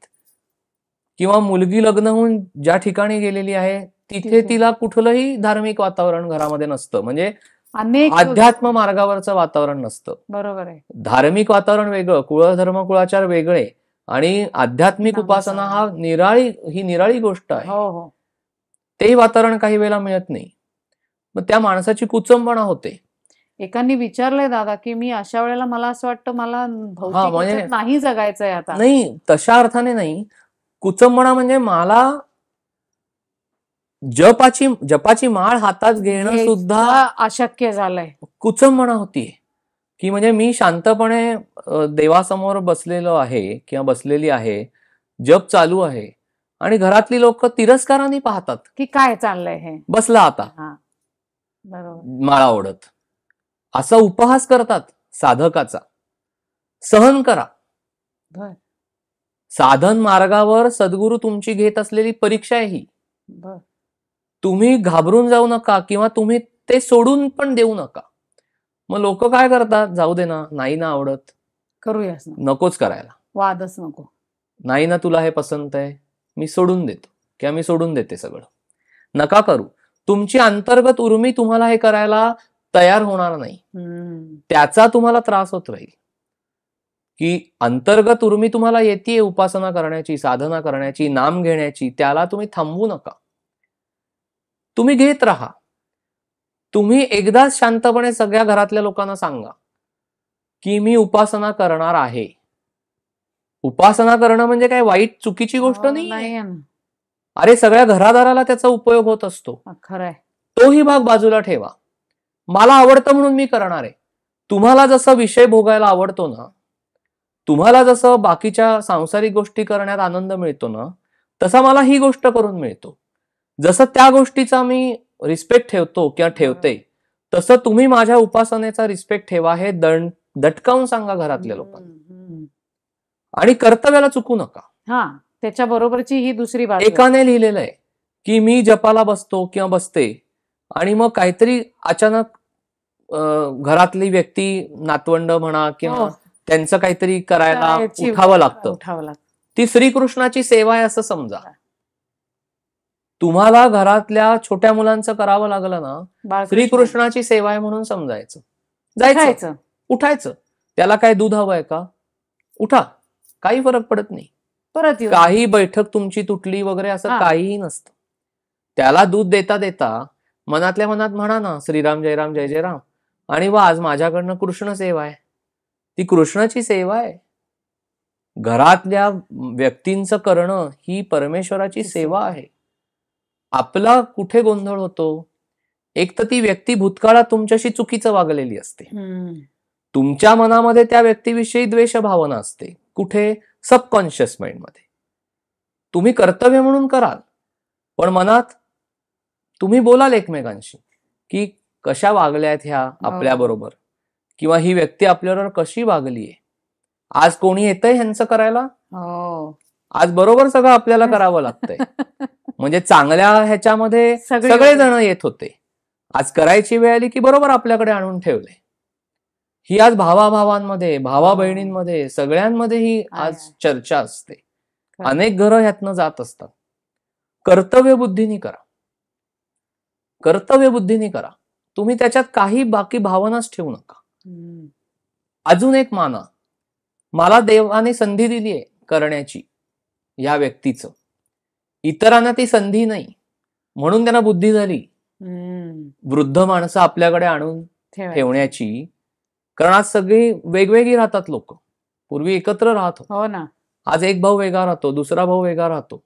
किंवा मुलगी लग्न होऊन ज्या ठिकाणी गेलेली आहे तिथे तिला कुठलंही धार्मिक वातावरण घरामध्ये नसतं म्हणजे अनेक अध्यात्म मार्गावरचं वातावरण नसतं बरोबर आहे धार्मिक वातावरण वेगळं कुळधर्म कुळाचार वेगळे आणि आध्यात्मिक उपासना हा निराळी ही निराळी गोष्ट आहे हो हो तेही वातावरण काही वेळेला मिळत नाही मग त्या माणसाची कुचंबणा होते एकानी विचारलंय दादा की मी अशा वेळेला मला असं वाटतं मला भौतिक म्हणजे नाही जगायचंय आता नाही तशा अर्थाने नाही कुचंबणा म्हणजे मला जपाची जपाची माळ हातात घेणं सुद्धा अशक्य झालंय कुचंबणा होती की म्हणजे मी शांतपणे देवासमोर बसलेलो आहे किंवा बसलेली आहे जप चालू आहे आणि घरातली लोक तिरस्काराने पाहतात की काय चाललंय हे बसला आता माळा ओढत असा उपहास करतात साधकाचा सहन करा साधन मार्गावर सद्गुरू तुमची घेत असलेली परीक्षा आहे ही तुम्ही घाबरून जाऊ नका किंवा तुम्ही ते सोडून पण देऊ नका मग लोक काय करतात जाऊ दे ना नाही ना आवडत करूया नकोच करायला वादच नको नाही ना तुला हे पसंत आहे मी सोडून देतो किंवा मी सोडून देते सगळं नका करू तुमची अंतर्गत उर्मी तुम्हाला हे करायला तयार होणार नाही त्याचा तुम्हाला त्रास होत राहील की अंतर्गत उर्मी तुम्हाला येते उपासना करण्याची साधना करण्याची नाम घेण्याची त्याला तुम्ही थांबवू नका तुम्ही घेत राहा तुम्ही एकदाच शांतपणे सगळ्या घरातल्या लोकांना सांगा की मी उपासना करणार आहे उपासना करणं म्हणजे काय वाईट चुकीची गोष्ट नाही अरे सगळ्या घरादाराला त्याचा उपयोग होत असतो खरंय तोही भाग बाजूला ठेवा मला आवडतं म्हणून मी करणार आहे तुम्हाला जसं विषय भोगायला आवडतो ना तुम्हाला जसं बाकीच्या सांसारिक गोष्टी करण्यात आनंद मिळतो ना तसा मला ही गोष्ट करून मिळतो जसं त्या गोष्टीचा मी रिस्पेक्ट ठेवतो किंवा ठेवते तसं तुम्ही माझ्या उपासनेचा रिस्पेक्ट ठेवा हे दण दटकावून सांगा घरातल्या लोकांना आणि कर्तव्याला चुकू नका हा त्याच्या बरोबरची ही दुसरी बाब एकाने लिहिलेलं आहे की मी जपाला बसतो किंवा बसते आणि मग काहीतरी अचानक घरातली व्यक्ती नातवंड म्हणा किंवा हो. त्यांचं काहीतरी करायला उठावं लागतं ती श्रीकृष्णाची सेवा आहे असं समजा तुम्हाला घरातल्या छोट्या मुलांचं करावं लागलं ना श्रीकृष्णाची सेवा आहे म्हणून समजायचं जायचं उठायचं त्याला काय दूध हवंय का उठा काही फरक पडत नाही परत काही बैठक तुमची तुटली वगैरे असं काहीही नसतं त्याला दूध देता देता मनातल्या मनात म्हणा ना श्रीराम जयराम जय जयराम आणि वा आज माझ्याकडनं कृष्ण सेवा आहे ती कृष्णाची सेवा आहे घरातल्या व्यक्तींचं करणं ही परमेश्वराची सेवा आहे आपला कुठे गोंधळ होतो एक तर ती व्यक्ती भूतकाळात तुमच्याशी चुकीचं वागलेली असते तुमच्या मनामध्ये त्या व्यक्तीविषयी द्वेष भावना असते कुठे सबकॉन्शियस मध्ये तुम्ही कर्तव्य म्हणून कराल पण मनात तुम्ही बोलाल एकमेकांशी की कशा वागल्यात ह्या हो. आपल्या बरोबर किंवा ही व्यक्ती आपल्यावर कशी वागलीये आज कोणी येतंय ह्यांचं करायला हो. आज बरोबर सगळं आपल्याला *laughs* करावं लागतंय *laughs* म्हणजे चांगल्या ह्याच्यामध्ये सगळे जण येत होते आज करायची वेळ आली की बरोबर आपल्याकडे आणून ठेवले ही आज भावाभावांमध्ये भावा बहिणींमध्ये हो. सगळ्यांमध्ये ही आज चर्चा असते अनेक घर ह्यातनं जात असतात कर्तव्य बुद्धीने करा कर्तव्य बुद्धीने करा तुम्ही त्याच्यात काही बाकी भावनाच ठेवू नका अजून एक माना मला देवाने संधी दिली आहे करण्याची या व्यक्तीचं इतरांना ती संधी नाही म्हणून त्यांना बुद्धी झाली वृद्ध माणसं आपल्याकडे आणून ठेवण्याची कारण आज सगळी वेगवेगळी राहतात लोक पूर्वी एकत्र राहत हो ना आज एक भाऊ वेगळा राहतो दुसरा भाऊ वेगळा राहतो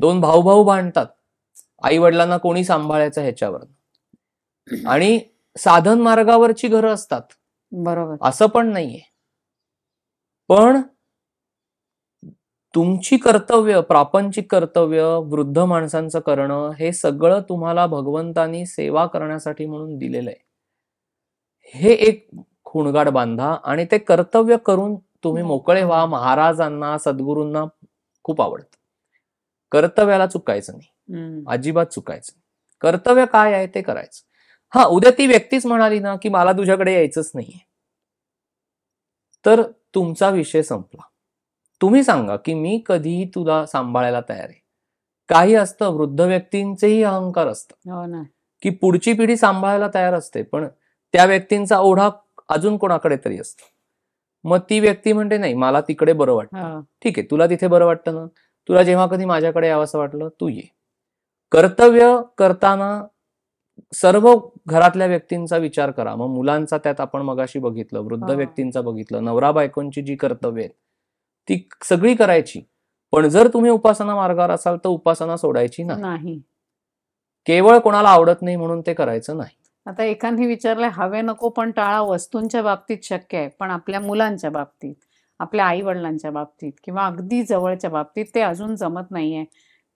दोन भाऊ भाऊ भांडतात आई वडिलांना कोणी सांभाळायचं ह्याच्यावर आणि साधन मार्गावरची घरं असतात बरोबर असं पण नाहीये पण तुमची कर्तव्य प्रापंचिक कर्तव्य वृद्ध माणसांचं करणं हे सगळं तुम्हाला भगवंतानी सेवा करण्यासाठी म्हणून दिलेलं आहे हे एक खूणगाड बांधा आणि ते कर्तव्य करून तुम्ही मोकळे व्हा महाराजांना सद्गुरूंना खूप आवडतं कर्तव्याला चुकायचं नाही अजिबात चुकायचं कर्तव्य काय आहे ते करायचं हा उद्या ती व्यक्तीच म्हणाली ना की मला तुझ्याकडे यायचंच नाहीये तर तुमचा विषय संपला तुम्ही सांगा की मी कधीही तुला सांभाळायला तयार आहे काही असतं वृद्ध व्यक्तींचेही अहंकार असतं हो की पुढची पिढी सांभाळायला तयार असते पण त्या व्यक्तींचा ओढा अजून कोणाकडे तरी असतो मग ती व्यक्ती म्हणते नाही मला तिकडे बरं वाटतं हो. ठीक आहे तुला तिथे बरं वाटतं ना तुला जेव्हा कधी माझ्याकडे यावंसं वाटलं तू ये कर्तव्य करताना सर्व घरातल्या व्यक्तींचा विचार करा मग मुलांचा त्यात आपण मगाशी बघितलं वृद्ध हो. व्यक्तींचा बघितलं नवरा बायकोंची जी कर्तव्य आहेत ती सगळी करायची पण जर तुम्ही उपासना मार्गावर असाल तर उपासना सोडायची नाही केवळ कोणाला आवडत नाही म्हणून ते करायचं नाही आता एखादी विचारलंय हवे नको पण टाळा वस्तूंच्या बाबतीत शक्य आहे पण आपल्या मुलांच्या बाबतीत आपल्या आई वडिलांच्या बाबतीत किंवा अगदी जवळच्या बाबतीत ते अजून जमत नाहीये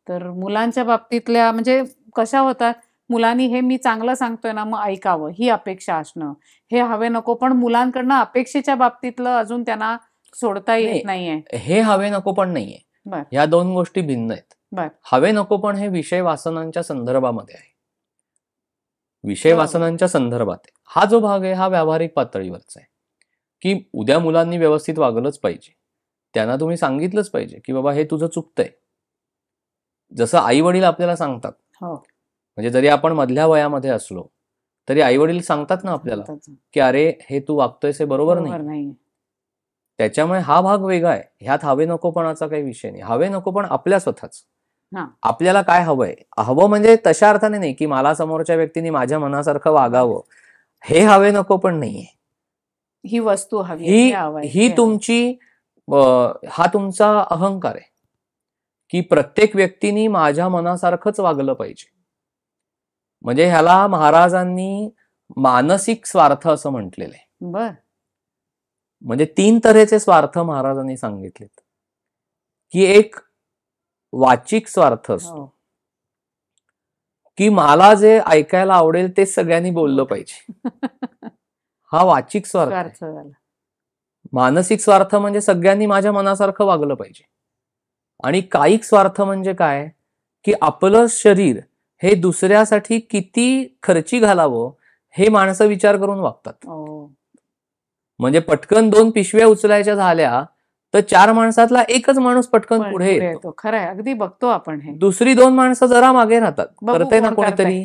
तर मुलांच्या बाबतीतल्या म्हणजे कशा होतात मुलांनी हे मी चांगलं सांगतोय ना मग ऐकावं ही अपेक्षा असणं हे हवे नको पण मुलांकडनं अपेक्षेच्या बाबतीतलं अजून त्यांना सोडता येत नाहीये हे हवे नको पण नाहीये ह्या दोन गोष्टी भिन्न आहेत हवे नको पण हे विषय वासनांच्या संदर्भामध्ये आहे विषय वासनांच्या संदर्भात हा जो भाग आहे हा व्यावहारिक पातळीवरचा आहे की उद्या मुलांनी व्यवस्थित वागलंच पाहिजे त्यांना तुम्ही सांगितलंच पाहिजे की बाबा हे तुझं चुकतंय जसं आई वडील आपल्याला सांगतात हो. म्हणजे जरी आपण मधल्या वयामध्ये असलो तरी आई वडील सांगतात ना आपल्याला की अरे हे तू वागतोयस हे बरोबर नाही त्याच्यामुळे हा भाग वेगळा आहे ह्यात हवे नकोपणाचा काही विषय नाही हवे नको पण आपल्या स्वतःच आपल्याला काय हवंय हवं म्हणजे तशा अर्थाने नाही की मला समोरच्या व्यक्तीने माझ्या मनासारखं वागावं हे हवे नको पण नाहीये ही वस्तू हवी ही ही तुमची हा तुमचा अहंकार आहे की प्रत्येक व्यक्तीने माझ्या मनासारखंच वागलं पाहिजे म्हणजे ह्याला महाराजांनी मानसिक स्वार्थ असं म्हटलेलं आहे बर म्हणजे तीन तऱ्हेचे स्वार्थ महाराजांनी सांगितलेत की एक वाचिक स्वार्थ असतो हो. की मला जे ऐकायला आवडेल ते सगळ्यांनी बोललं पाहिजे हा वाचिक स्वार्थ मानसिक स्वार्थ म्हणजे सगळ्यांनी माझ्या मनासारखं वागलं पाहिजे आणि कायिक स्वार्थ म्हणजे काय की आपलं शरीर हे दुसऱ्यासाठी किती खर्ची घालावं हे माणसं विचार करून वागतात हो. म्हणजे पटकन दोन पिशव्या उचलायच्या झाल्या तर चार माणसातला एकच माणूस पटकन पुढे येतो खरंय अगदी बघतो आपण हे दुसरी दोन माणसं जरा मागे राहतात करते ना कोणीतरी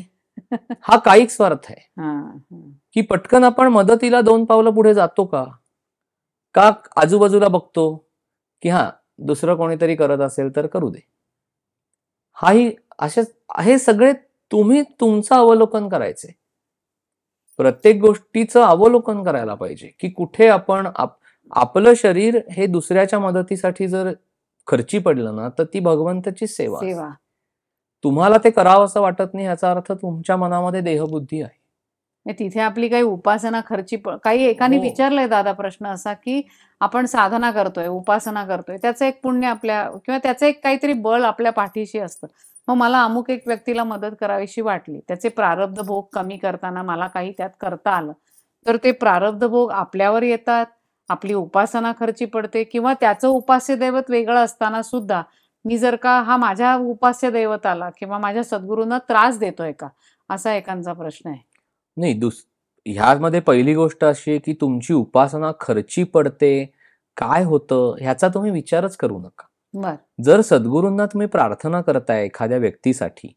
*laughs* हा काही स्वार्थ आहे की पटकन आपण मदतीला दोन पावलं पुढे जातो का का आजूबाजूला बघतो की हा दुसरं कोणीतरी करत असेल तर करू दे हाही असे हे सगळे तुम्ही तुमचं अवलोकन करायचे प्रत्येक गोष्टीचं अवलोकन करायला पाहिजे की कुठे आपण आपलं शरीर हे दुसऱ्याच्या मदतीसाठी जर खर्ची पडलं ना तर ती भगवंताची सेवा, सेवा। तुम्हाला ते करावं असं वाटत नाही याचा अर्थ तुमच्या मनामध्ये देहबुद्धी आहे म्हणजे तिथे आपली काही उपासना खर्ची काही एकाने हो. विचारलंय दादा प्रश्न असा की आपण साधना करतोय उपासना करतोय त्याचं एक पुण्य आपल्या किंवा त्याचं एक काहीतरी बळ आपल्या पाठीशी असतं मग मला अमुक एक व्यक्तीला मदत करावीशी वाटली त्याचे प्रारब्ध भोग कमी करताना मला काही त्यात करता आलं तर ते प्रारब्ध भोग आपल्यावर येतात आपली उपासना खर्ची पडते किंवा त्याचं उपास्य दैवत वेगळं असताना सुद्धा मी जर का हा माझ्या उपास्य दैवताला किंवा माझ्या सद्गुरूंना त्रास देतोय का असा एकांचा प्रश्न आहे नाही दुस ह्यामध्ये पहिली गोष्ट अशी आहे की तुमची उपासना खर्ची पडते काय होतं ह्याचा तुम्ही विचारच करू नका जर सद्गुरूंना तुम्ही प्रार्थना करताय एखाद्या व्यक्तीसाठी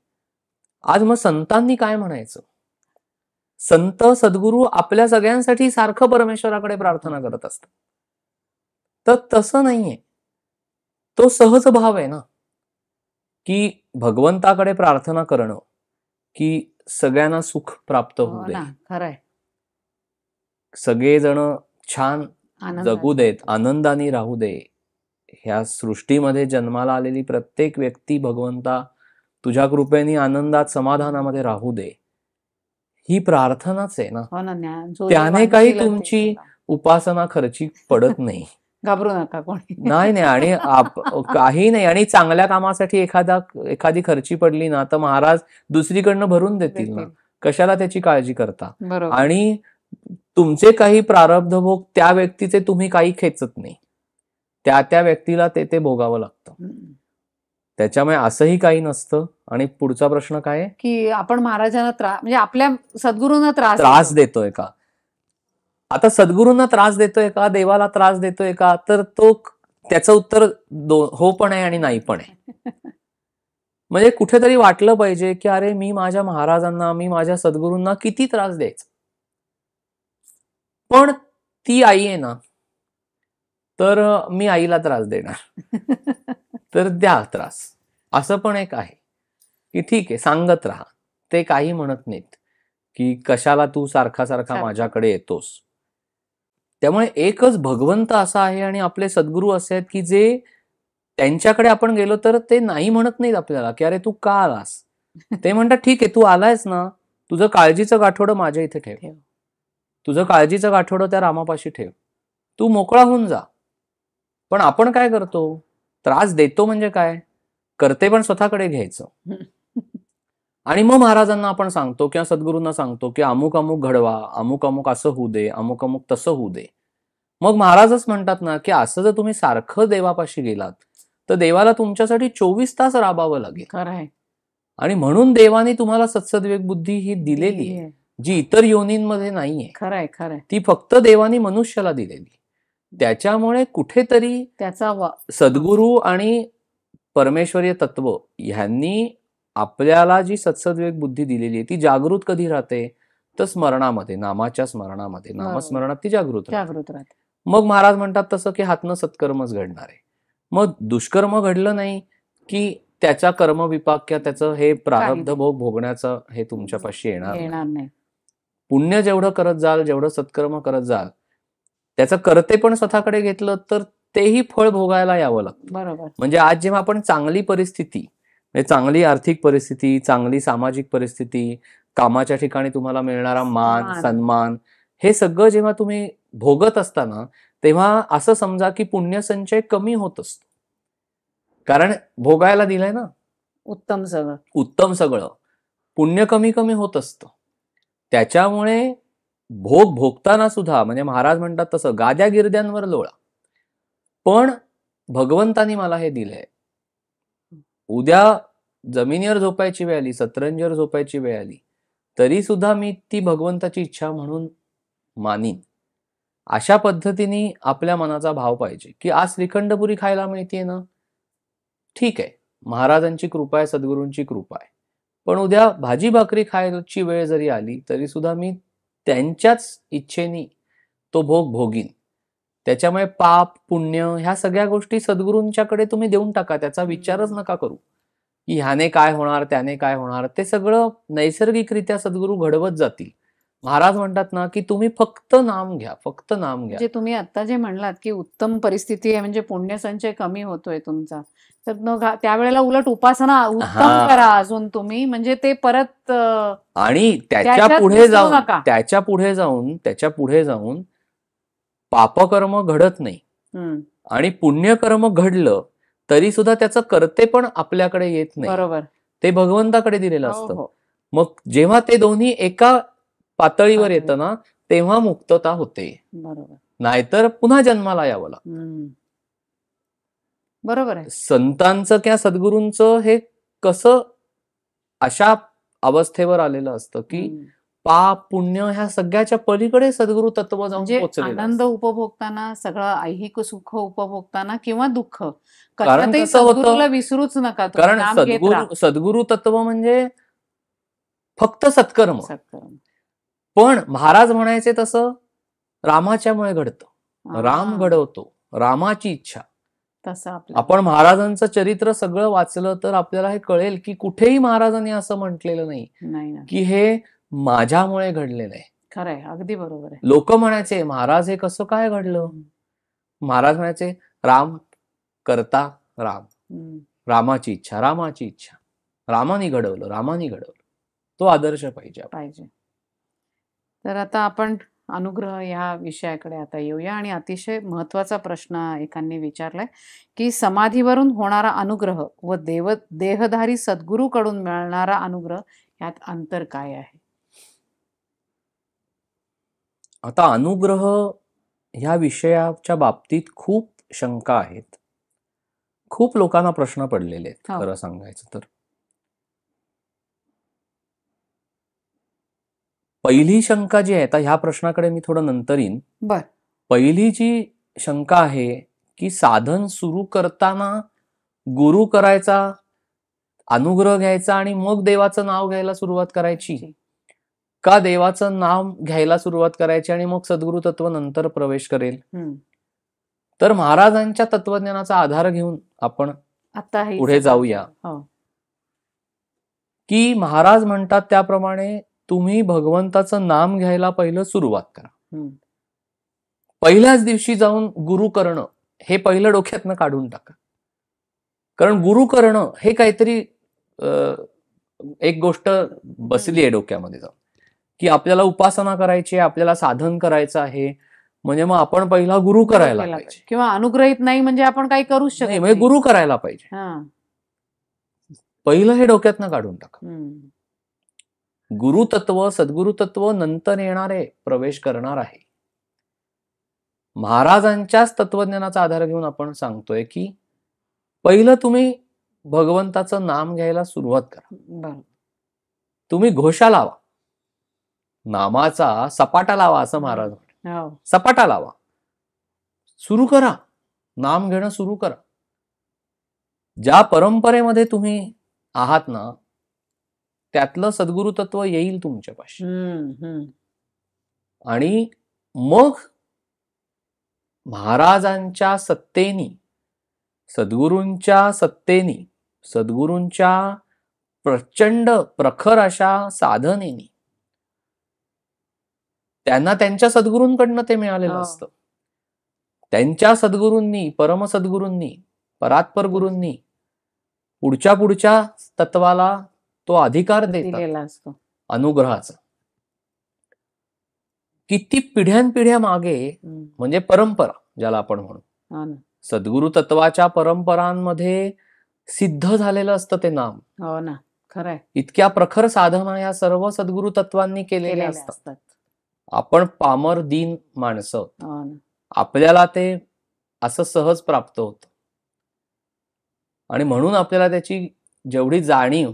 आज मग संतांनी काय म्हणायचं संत सद्गुरू आपल्या सगळ्यांसाठी सारखं परमेश्वराकडे प्रार्थना करत असतात तर तसं नाहीये तो सहज भाव आहे ना की भगवंताकडे प्रार्थना करणं की सगळ्यांना सुख प्राप्त होऊ हो दे खरंय सगळेजण छान जगू देत आनंदाने राहू दे ह्या सृष्टीमध्ये जन्माला आलेली प्रत्येक व्यक्ती भगवंता तुझ्या कृपेनी आनंदात समाधानामध्ये राहू दे ही प्रार्थनाच आहे ना हो त्याने काही तुमची उपासना खर्ची पडत नाही *laughs* घाबरू नका कोणी नाही नाही आणि काही नाही आणि चांगल्या कामासाठी एखादा एखादी खर्ची पडली ना तर महाराज दुसरीकडनं भरून देतील ना कशाला त्याची काळजी करता आणि तुमचे काही प्रारब्ध भोग त्या व्यक्तीचे तुम्ही काही खेचत नाही त्या त्या व्यक्तीला ते ते भोगावं लागतं त्याच्यामुळे असंही काही नसतं आणि पुढचा प्रश्न काय की आपण महाराजांना त्रास म्हणजे आपल्या सद्गुरूंना त्रास त्रास देतोय का आता सद्गुरूंना त्रास देतोय का देवाला त्रास देतोय का तर तो त्याचं उत्तर हो पण आहे आणि नाही पण आहे *laughs* म्हणजे कुठेतरी वाटलं पाहिजे की अरे मी माझ्या महाराजांना मी माझ्या सद्गुरूंना किती त्रास द्यायचा पण ती आई आहे ना तर मी आईला त्रास देणार तर द्या त्रास असं पण एक आहे की ठीक आहे सांगत राहा ते काही म्हणत नाहीत की कशाला तू सारखा सारखा माझ्याकडे येतोस त्यामुळे एकच भगवंत असा आहे आणि आपले सद्गुरू असे आहेत की जे त्यांच्याकडे आपण गेलो तर ते नाही म्हणत नाहीत आपल्याला की अरे तू का आलास ते म्हणतात ठीक आहे तू आलायस ना तुझं काळजीचं गाठोडं माझ्या इथे ठेव तुझं काळजीचं गाठोडं त्या रामापाशी ठेव तू मोकळा होऊन जा पण आपण काय करतो त्रास देतो म्हणजे काय करते पण स्वतःकडे घ्यायचं आणि मग महाराजांना आपण सांगतो किंवा सद्गुरूंना सांगतो की अमुक अमुक घडवा अमुक अमुक असं होऊ दे अमुक अमुक तसं होऊ दे मग महाराजच म्हणतात ना की असं जर तुम्ही सारखं देवापाशी गेलात तर देवाला तुमच्यासाठी चोवीस तास राबावं लागेल आणि म्हणून देवाने तुम्हाला सत्सद्वेग बुद्धी ही दिलेली आहे जी इतर योनींमध्ये नाहीये खरंय खरंय ती फक्त देवानी मनुष्याला दिलेली त्याच्यामुळे कुठेतरी त्याचा सद्गुरू आणि परमेश्वरीय तत्व ह्यांनी आपल्याला जी सत्सद्वेग बुद्धी दिलेली आहे ती जागृत कधी राहते तर स्मरणामध्ये नामाच्या स्मरणामध्ये नामस्मरणात ती जागृत जागृत राहते मग महाराज म्हणतात तसं की हातनं सत्कर्मच घडणार आहे मग दुष्कर्म घडलं नाही की त्याचा कर्मविपाक किंवा त्याचं हे प्रारब्ध भोग भोगण्याचं हे तुमच्यापाशी येणार नाही पुण्य जेवढं करत जाल जेवढं सत्कर्म करत जाल त्याचं कर्ते पण स्वतःकडे घेतलं तर तेही फळ भोगायला यावं लागतं बरोबर म्हणजे आज जेव्हा आपण चांगली परिस्थिती म्हणजे चांगली आर्थिक परिस्थिती चांगली सामाजिक परिस्थिती कामाच्या ठिकाणी तुम्हाला मिळणारा मान सन्मान हे सगळं जेव्हा तुम्ही भोगत असताना तेव्हा असं समजा की पुण्यसंचय कमी होत असतो कारण भोगायला दिलंय ना उत्तम सगळं उत्तम सगळं पुण्य कमी कमी होत असतं त्याच्यामुळे भोग भोगताना सुद्धा म्हणजे महाराज म्हणतात तसं गाद्या गिरद्यांवर लोळा पण भगवंतानी मला हे दिलंय उद्या जमिनीवर झोपायची वेळ आली सतरंजीवर झोपायची वेळ आली तरी सुद्धा मी ती भगवंताची इच्छा म्हणून मानीन अशा पद्धतीने आपल्या मनाचा भाव पाहिजे की आज श्रीखंडपुरी खायला मिळतीये ना ठीक आहे महाराजांची कृपा आहे सद्गुरूंची कृपा आहे पण उद्या भाजी भाकरी खायची वेळ जरी आली तरी सुद्धा मी त्यांच्याच इच्छेनी तो भोग भोगीन त्याच्यामुळे पाप पुण्य ह्या सगळ्या गोष्टी सद्गुरूंच्याकडे तुम्ही देऊन टाका त्याचा विचारच नका करू की ह्याने काय होणार त्याने काय होणार ते सगळं नैसर्गिकरित्या सद्गुरू घडवत जातील महाराज म्हणतात ना की तुम्ही फक्त नाम घ्या फक्त नाम घ्या जे म्हणजे तुम्ही आता जे म्हणलात की उत्तम परिस्थिती आहे म्हणजे पुण्यसंचय कमी होतोय तुमचा तर त्यावेळेला उलट उपासना उत्तम करा अजून तुम्ही म्हणजे ते परत आणि त्याच्या पुढे जाऊ जाऊन नका. त्याच्या पुढे जाऊन त्याच्या पुढे जाऊन पापकर्म घडत नाही हं, आणि पुण्यकर्म घडलं तरी सुद्धा त्याचं करते पण आपल्याकडे येत नाही बरोबर ते भगवंताकडे दिलेलं हो, असतं हो. मग जेव्हा ते दोन्ही एका पातळीवर येतं ना तेव्हा मुक्तता होते बरोबर नाहीतर पुन्हा जन्माला यावं लागतं बरोबर आहे संतांचं किंवा सद्गुरूंचं हे कसं अशा अवस्थेवर आलेलं असतं की पाप पुण्य ह्या सगळ्याच्या पलीकडे सद्गुरु तत्व जाऊन म्हणजे आनंद उपभोगताना सगळं ऐहिक सुख उपभोगताना किंवा दुःख कारण विसरूच नका कारण सद्गुरु सद्गुरु तत्व म्हणजे फक्त सत्कर्म सत्कर्म पण महाराज म्हणायचे तसं रामाच्यामुळे घडतं राम घडवतो रामाची इच्छा तसं आपण महाराजांचं चरित्र सगळं वाचलं तर आपल्याला हे कळेल की कुठेही महाराजांनी असं म्हटलेलं नाही की हे माझ्यामुळे घडलेलं आहे खरंय अगदी बरोबर आहे लोक म्हणायचे महाराज हे कसं काय घडलं महाराज म्हणायचे राम करता राम रामाची इच्छा रामाची इच्छा रामानी घडवलं रामानी घडवलं तो आदर्श पाहिजे पाहिजे तर आता आपण अनुग्रह या विषयाकडे आता येऊया आणि अतिशय महत्वाचा प्रश्न एकांनी विचारलाय की समाधीवरून होणारा अनुग्रह व देव देहधारी कडून मिळणारा अनुग्रह यात अंतर काय आहे आता अनुग्रह ह्या विषयाच्या बाबतीत खूप शंका आहेत खूप लोकांना प्रश्न पडलेले आहेत हो. खरं सांगायचं तर पहिली शंका जी आहे ह्या प्रश्नाकडे मी थोडं नंतर येईन बर पहिली जी शंका आहे की साधन सुरू करताना गुरु करायचा अनुग्रह घ्यायचा आणि मग देवाचं नाव घ्यायला सुरुवात करायची का देवाचं नाव घ्यायला सुरुवात करायची आणि मग सद्गुरु तत्व नंतर प्रवेश करेल तर महाराजांच्या तत्वज्ञानाचा आधार घेऊन आपण पुढे जाऊया हो. की महाराज म्हणतात त्याप्रमाणे तुम्ही भगवंताचं नाम घ्यायला पहिलं सुरुवात करा पहिल्याच दिवशी जाऊन गुरु करणं हे पहिलं डोक्यातनं काढून टाका कारण गुरु करणं हे काहीतरी एक गोष्ट बसली आहे डोक्यामध्ये जाऊन की आपल्याला उपासना करायची आहे आपल्याला साधन करायचं आहे म्हणजे मग आपण पहिला गुरु करायला पाहिजे किंवा अनुग्रहित नाही म्हणजे आपण काही करू शकत म्हणजे गुरु करायला पाहिजे पहिलं हे डोक्यातनं काढून टाका गुरुतत्व सद्गुरुतत्व नंतर येणारे प्रवेश करणार आहे महाराजांच्याच तत्वज्ञानाचा आधार घेऊन आपण सांगतोय की पहिलं तुम्ही भगवंताचं नाम घ्यायला सुरुवात करा तुम्ही घोषा लावा नामाचा सपाटा लावा असं महाराज म्हणजे सपाटा लावा सुरू करा नाम घेणं सुरू करा ज्या परंपरेमध्ये तुम्ही आहात ना त्यातलं सद्गुरु तत्व येईल तुमच्या पाशी आणि मग महाराजांच्या सत्तेनी सद्गुरूंच्या सत्तेनी सद्गुरूंच्या प्रचंड प्रखर अशा साधनेनी त्यांना त्यांच्या सद्गुरूंकडनं ते मिळालेलं असतं त्यांच्या सद्गुरूंनी परमसद्गुरूंनी परात्पर गुरूंनी पुढच्या पुढच्या तत्वाला तो अधिकार असतो अनुग्रहाचा किती पिढ्यानपिढ्या मागे म्हणजे परंपरा ज्याला आपण म्हणू हो सद्गुरु तत्वाच्या परंपरांमध्ये सिद्ध झालेलं असतं ते नाम हो ना खरंय इतक्या प्रखर साधना या सर्व सद्गुरु तत्वांनी केलेल्या असतात आपण पामर दिन माणसं हो आपल्याला ते असं सहज प्राप्त होत आणि म्हणून आपल्याला त्याची जेवढी जाणीव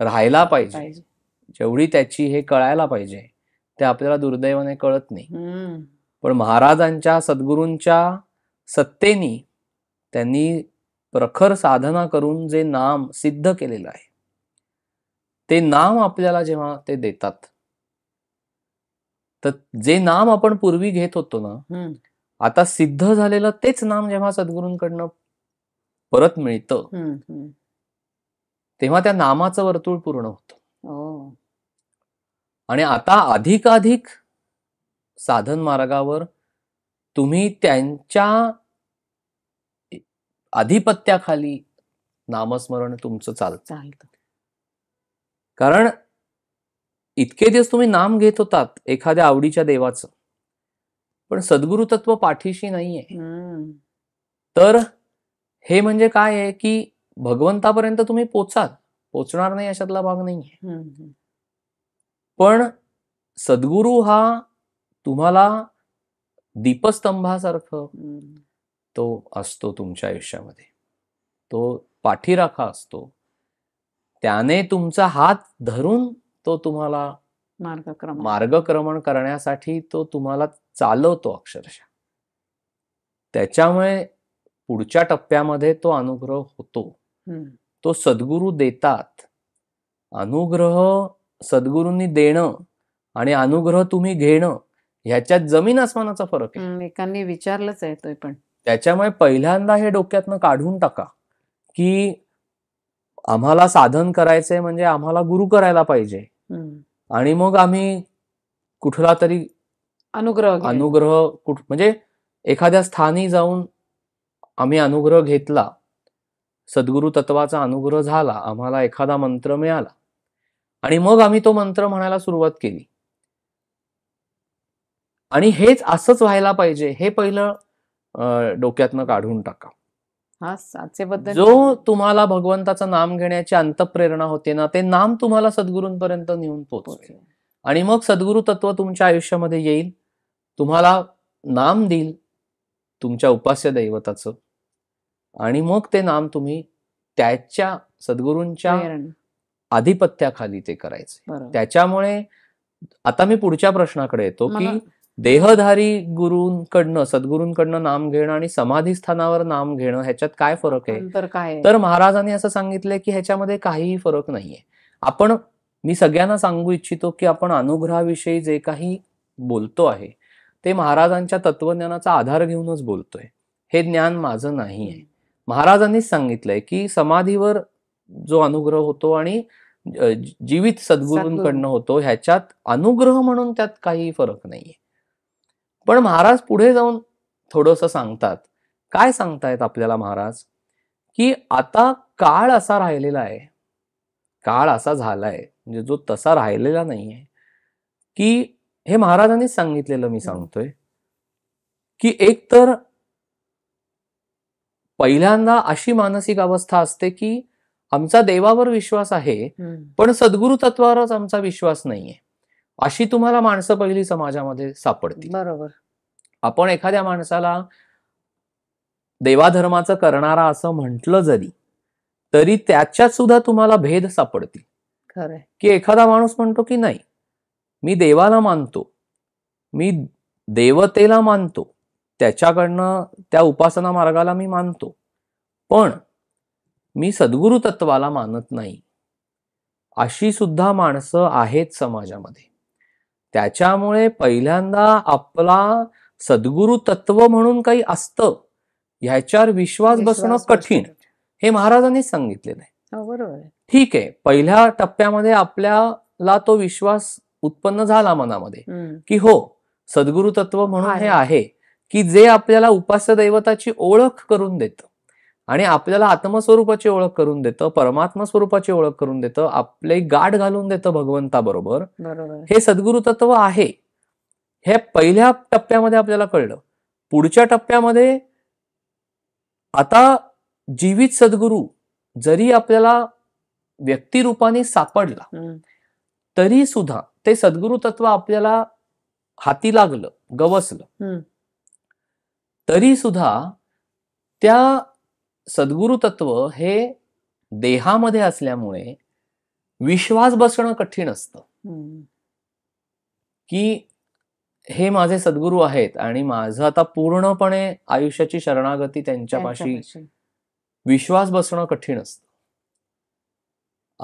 राहायला पाहिजे जेवढी त्याची हे कळायला पाहिजे ते आपल्याला दुर्दैवाने कळत नाही पण महाराजांच्या सद्गुरूंच्या सत्तेनी त्यांनी प्रखर साधना करून जे नाम सिद्ध केलेलं आहे ते नाम आपल्याला जेव्हा ते देतात तर जे नाम आपण पूर्वी घेत होतो ना आता सिद्ध झालेलं तेच नाम जेव्हा सद्गुरूंकडनं परत मिळतं तेव्हा त्या नामाचं वर्तुळ पूर्ण होतं हो. आणि आता अधिकाधिक साधन मार्गावर तुम्ही त्यांच्या आधिपत्याखाली नामस्मरण तुमचं चालत कारण इतके दिवस तुम्ही नाम घेत होतात एखाद्या आवडीच्या देवाचं पण सद्गुरु तत्व पाठीशी नाहीये तर हे म्हणजे काय आहे की भगवंतापर्यंत तुम्ही पोचाल पोचणार नाही अशातला भाग नाही पण सद्गुरु हा तुम्हाला दीपस्तंभासारख तो असतो तुमच्या आयुष्यामध्ये तो पाठीराखा असतो त्याने तुमचा हात धरून तो तुम्हाला मार्गक्रमण मार्गक्रमण करण्यासाठी तो तुम्हाला चालवतो अक्षरशः त्याच्यामुळे पुढच्या टप्प्यामध्ये तो अनुग्रह होतो तो सद्गुरू देतात अनुग्रह सद्गुरूंनी देणं आणि अनुग्रह तुम्ही घेणं ह्याच्यात जमीन आसमानाचा फरक आहे एकाने विचारलंच आहे तो पण त्याच्यामुळे पहिल्यांदा हे डोक्यातनं काढून टाका की आम्हाला साधन करायचंय म्हणजे आम्हाला गुरु करायला पाहिजे आणि मग आम्ही कुठला तरी अनुग्रह अनुग्रह कुठ म्हणजे एखाद्या स्थानी जाऊन आम्ही अनुग्रह घेतला सद्गुरु तत्वाचा अनुग्रह झाला आम्हाला एखादा मंत्र मिळाला आणि मग आम्ही तो मंत्र म्हणायला सुरुवात केली आणि हेच असंच व्हायला पाहिजे हे पहिलं डोक्यातनं काढून टाका जो तुम्हाला भगवंताचं नाम घेण्याची अंतप्रेरणा होते ना ते नाम तुम्हाला सद्गुरूंपर्यंत नेऊन पोहोच आणि मग सद्गुरु तत्व तुमच्या आयुष्यामध्ये येईल तुम्हाला नाम देईल तुमच्या उपास्य दैवताचं आणि मग ते नाम तुम्ही त्याच्या सद्गुरूंच्या आधिपत्याखाली ते करायचे त्याच्यामुळे आता मी पुढच्या प्रश्नाकडे येतो की देहधारी गुरुंकडनं सद्गुरूंकडनं नाम घेणं आणि समाधी स्थानावर नाम घेणं ह्याच्यात काय फरक आहे तर महाराजांनी असं सांगितलंय की ह्याच्यामध्ये काहीही फरक नाहीये आपण मी सगळ्यांना सांगू इच्छितो की आपण अनुग्रहाविषयी जे काही बोलतो आहे ते महाराजांच्या तत्वज्ञानाचा आधार घेऊनच बोलतोय हे ज्ञान माझं नाही आहे महाराजांनीच सांगितलंय की समाधीवर जो अनुग्रह होतो आणि जीवित सद्गुरूंकडनं होतो ह्याच्यात अनुग्रह म्हणून त्यात काही फरक नाहीये पण महाराज पुढे जाऊन थोडस सांगतात काय सांगतायत आपल्याला महाराज की आता काळ असा राहिलेला आहे काळ असा झालाय म्हणजे जो तसा राहिलेला नाहीये की हे महाराजांनीच सांगितलेलं मी सांगतोय की एक तर पहिल्यांदा अशी मानसिक अवस्था असते की आमचा देवावर विश्वास आहे पण सद्गुरु तत्वावरच आमचा विश्वास नाहीये अशी तुम्हाला माणसं पहिली समाजामध्ये सापडतील बरोबर आपण एखाद्या माणसाला देवाधर्माचं करणारा असं म्हटलं जरी तरी त्याच्यात सुद्धा तुम्हाला भेद सापडतील खरं की एखादा माणूस म्हणतो की नाही मी देवाला मानतो मी देवतेला मानतो त्याच्याकडनं त्या उपासना मार्गाला मी मानतो पण मी सद्गुरु तत्वाला मानत नाही अशी सुद्धा माणसं आहेत समाजामध्ये त्याच्यामुळे पहिल्यांदा आपला सद्गुरु तत्व म्हणून काही असतं ह्याच्यावर विश्वास बसणं कठीण हे महाराजांनी सांगितलेलं आहे हो, बरोबर ठीक आहे पहिल्या टप्प्यामध्ये आपल्याला तो विश्वास उत्पन्न झाला मनामध्ये की हो सद्गुरु तत्व म्हणून हे आहे की जे आपल्याला उपास्य दैवताची ओळख करून देतं आणि आपल्याला आत्मस्वरूपाची ओळख करून देतं परमात्मा स्वरूपाची ओळख करून देतं आपले गाठ घालून देतं भगवंताबरोबर हे सद्गुरु तत्व आहे हे पहिल्या टप्प्यामध्ये आपल्याला कळलं पुढच्या टप्प्यामध्ये आता जीवित सद्गुरू जरी आपल्याला व्यक्तिरूपाने सापडला तरी सुद्धा ते सद्गुरु तत्व आपल्याला हाती लागलं गवसलं तरी सुद्धा त्या सद्गुरु तत्व हे देहामध्ये असल्यामुळे विश्वास बसणं कठीण असतं की हे माझे सद्गुरू आहेत आणि माझं आता पूर्णपणे आयुष्याची शरणागती त्यांच्यापाशी विश्वास बसणं कठीण असत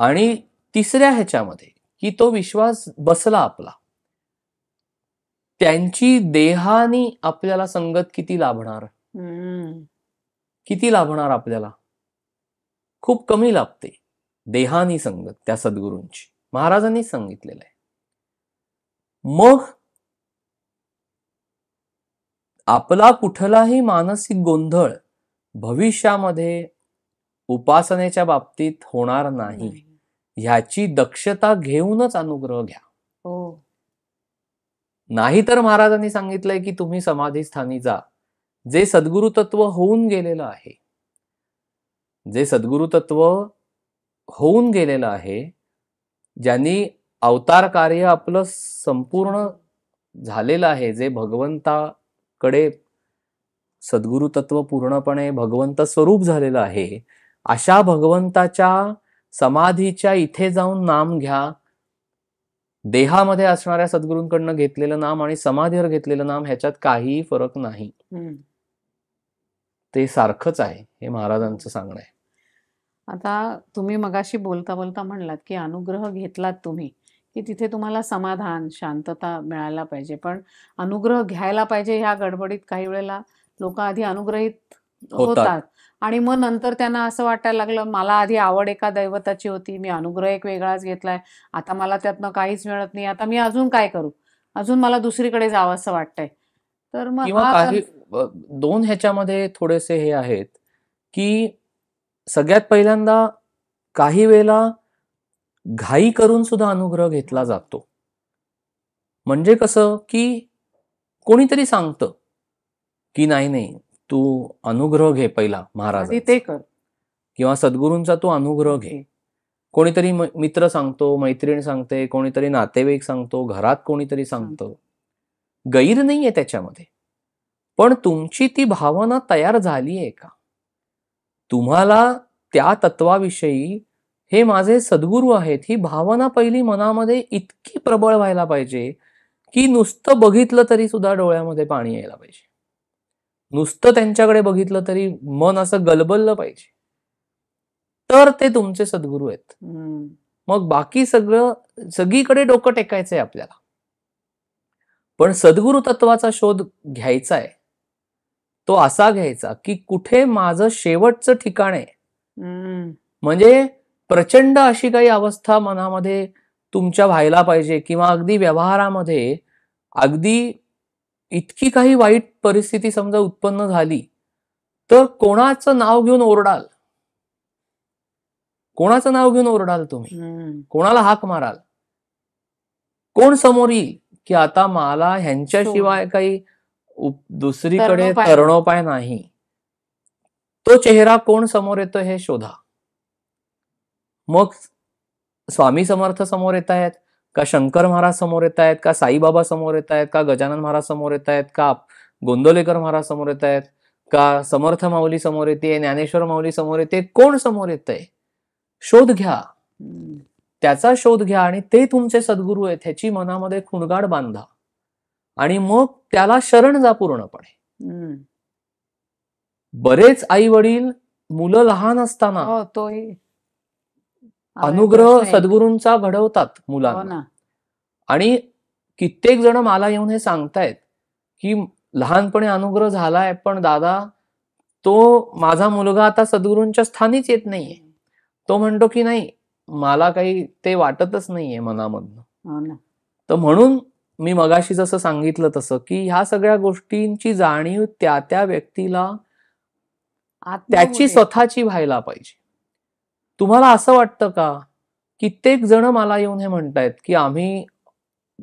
आणि तिसऱ्या ह्याच्यामध्ये की तो विश्वास बसला आपला त्यांची देहानी आपल्याला संगत किती लाभणार किती लाभणार आपल्याला खूप कमी लाभते देहानी संगत त्या सद्गुरूंची महाराजांनी सांगितलेलं आहे मग आपला कुठलाही मानसिक गोंधळ भविष्यामध्ये उपासनेच्या बाबतीत होणार नाही ह्याची दक्षता घेऊनच अनुग्रह घ्या हो. नाही तर महाराजांनी सांगितलंय की तुम्ही समाधीस्थानी जा जे सद्गुरु तत्व होऊन गेलेलं आहे जे सद्गुरु तत्व होऊन गेलेलं आहे ज्यांनी अवतार कार्य आपलं संपूर्ण झालेलं आहे जे भगवंताकडे सद्गुरु तत्व पूर्णपणे भगवंत स्वरूप झालेलं आहे अशा भगवंताच्या समाधीच्या इथे जाऊन नाम घ्या देहामध्ये असणाऱ्या सद्गुरूंकडनं घेतलेलं नाम आणि समाधीवर घेतलेलं नाम ह्याच्यात काहीही फरक नाही ते सारखंच आहे हे महाराजांचं सांगणं आहे आता तुम्ही मगाशी बोलता बोलता म्हणलात की अनुग्रह घेतलात तुम्ही की तिथे तुम्हाला समाधान शांतता मिळायला पाहिजे पण अनुग्रह घ्यायला पाहिजे ह्या गडबडीत काही वेळेला लोक आधी अनुग्रहित होतात आणि मग नंतर त्यांना असं वाटायला लागलं मला आधी आवड एका दैवताची होती मी अनुग्रह एक वेगळाच घेतलाय आता मला त्यातनं काहीच मिळत नाही आता मी अजून काय करू अजून मला दुसरीकडे जावं असं वाटतंय तर मग काही दोन ह्याच्यामध्ये थोडेसे हे आहेत की सगळ्यात पहिल्यांदा काही वेळेला घाई करून सुद्धा अनुग्रह घेतला जातो म्हणजे कसं की कोणीतरी सांगतं की नाही नाही तू अनुग्रह घे पहिला महाराज ते कर किंवा सद्गुरूंचा तू अनुग्रह घे कोणीतरी मित्र सांगतो मैत्रीण सांगते कोणीतरी नातेवाईक सांगतो घरात कोणीतरी सांगतो गैर नाहीये त्याच्यामध्ये पण तुमची ती भावना तयार झाली आहे का तुम्हाला त्या तत्वाविषयी हे माझे सद्गुरू आहेत ही भावना पहिली मनामध्ये इतकी प्रबळ व्हायला पाहिजे की नुसतं बघितलं तरी सुद्धा डोळ्यामध्ये पाणी यायला पाहिजे नुसतं त्यांच्याकडे बघितलं तरी मन असं गलबललं पाहिजे तर ते तुमचे सद्गुरू आहेत मग बाकी सगळं सगळीकडे डोकं टेकायचंय आपल्याला पण सद्गुरु तत्वाचा शोध घ्यायचा आहे तो असा घ्यायचा की कुठे माझं शेवटचं ठिकाण आहे म्हणजे प्रचंड अशी काही अवस्था मनामध्ये तुमच्या व्हायला पाहिजे किंवा अगदी व्यवहारामध्ये अगदी इतकी काही वाईट परिस्थिती समजा उत्पन्न झाली तर कोणाचं नाव घेऊन ओरडाल कोणाचं नाव घेऊन ओरडाल तुम्ही कोणाला हाक माराल कोण समोर येईल की आता मला ह्यांच्याशिवाय काही दुसरीकडे तरणोपाय नाही तो चेहरा कोण समोर येतो हे शोधा मग स्वामी समर्थ समोर येत आहेत का शंकर महाराज समोर येत आहेत का साईबाबा समोर येत आहेत का गजानन महाराज समोर येत आहेत का गोंदोलेकर महाराज समोर येत आहेत का समर्थ माऊली समोर येते ज्ञानेश्वर माऊली समोर येते कोण समोर येत आहे शोध घ्या त्याचा शोध घ्या आणि ते तुमचे सद्गुरू आहेत ह्याची मनामध्ये खुणगाड बांधा आणि मग त्याला शरण जा पूर्णपणे बरेच आई वडील मुलं लहान असताना हो, अनुग्रह सद्गुरूंचा घडवतात मुलांना हो आणि कित्येक जण मला येऊन हे सांगतायत की लहानपणी अनुग्रह झालाय पण दादा तो माझा मुलगा आता सद्गुरूंच्या स्थानीच येत नाहीये तो म्हणतो की नाही मला काही ते वाटतच नाहीये मनामधन हो तर म्हणून मी मगाशी जसं सांगितलं तसं की ह्या सगळ्या गोष्टींची जाणीव त्या त्या व्यक्तीला त्याची स्वतःची व्हायला पाहिजे तुम्हाला असं वाटतं का कित्येक जण मला येऊन हे म्हणतायत की आम्ही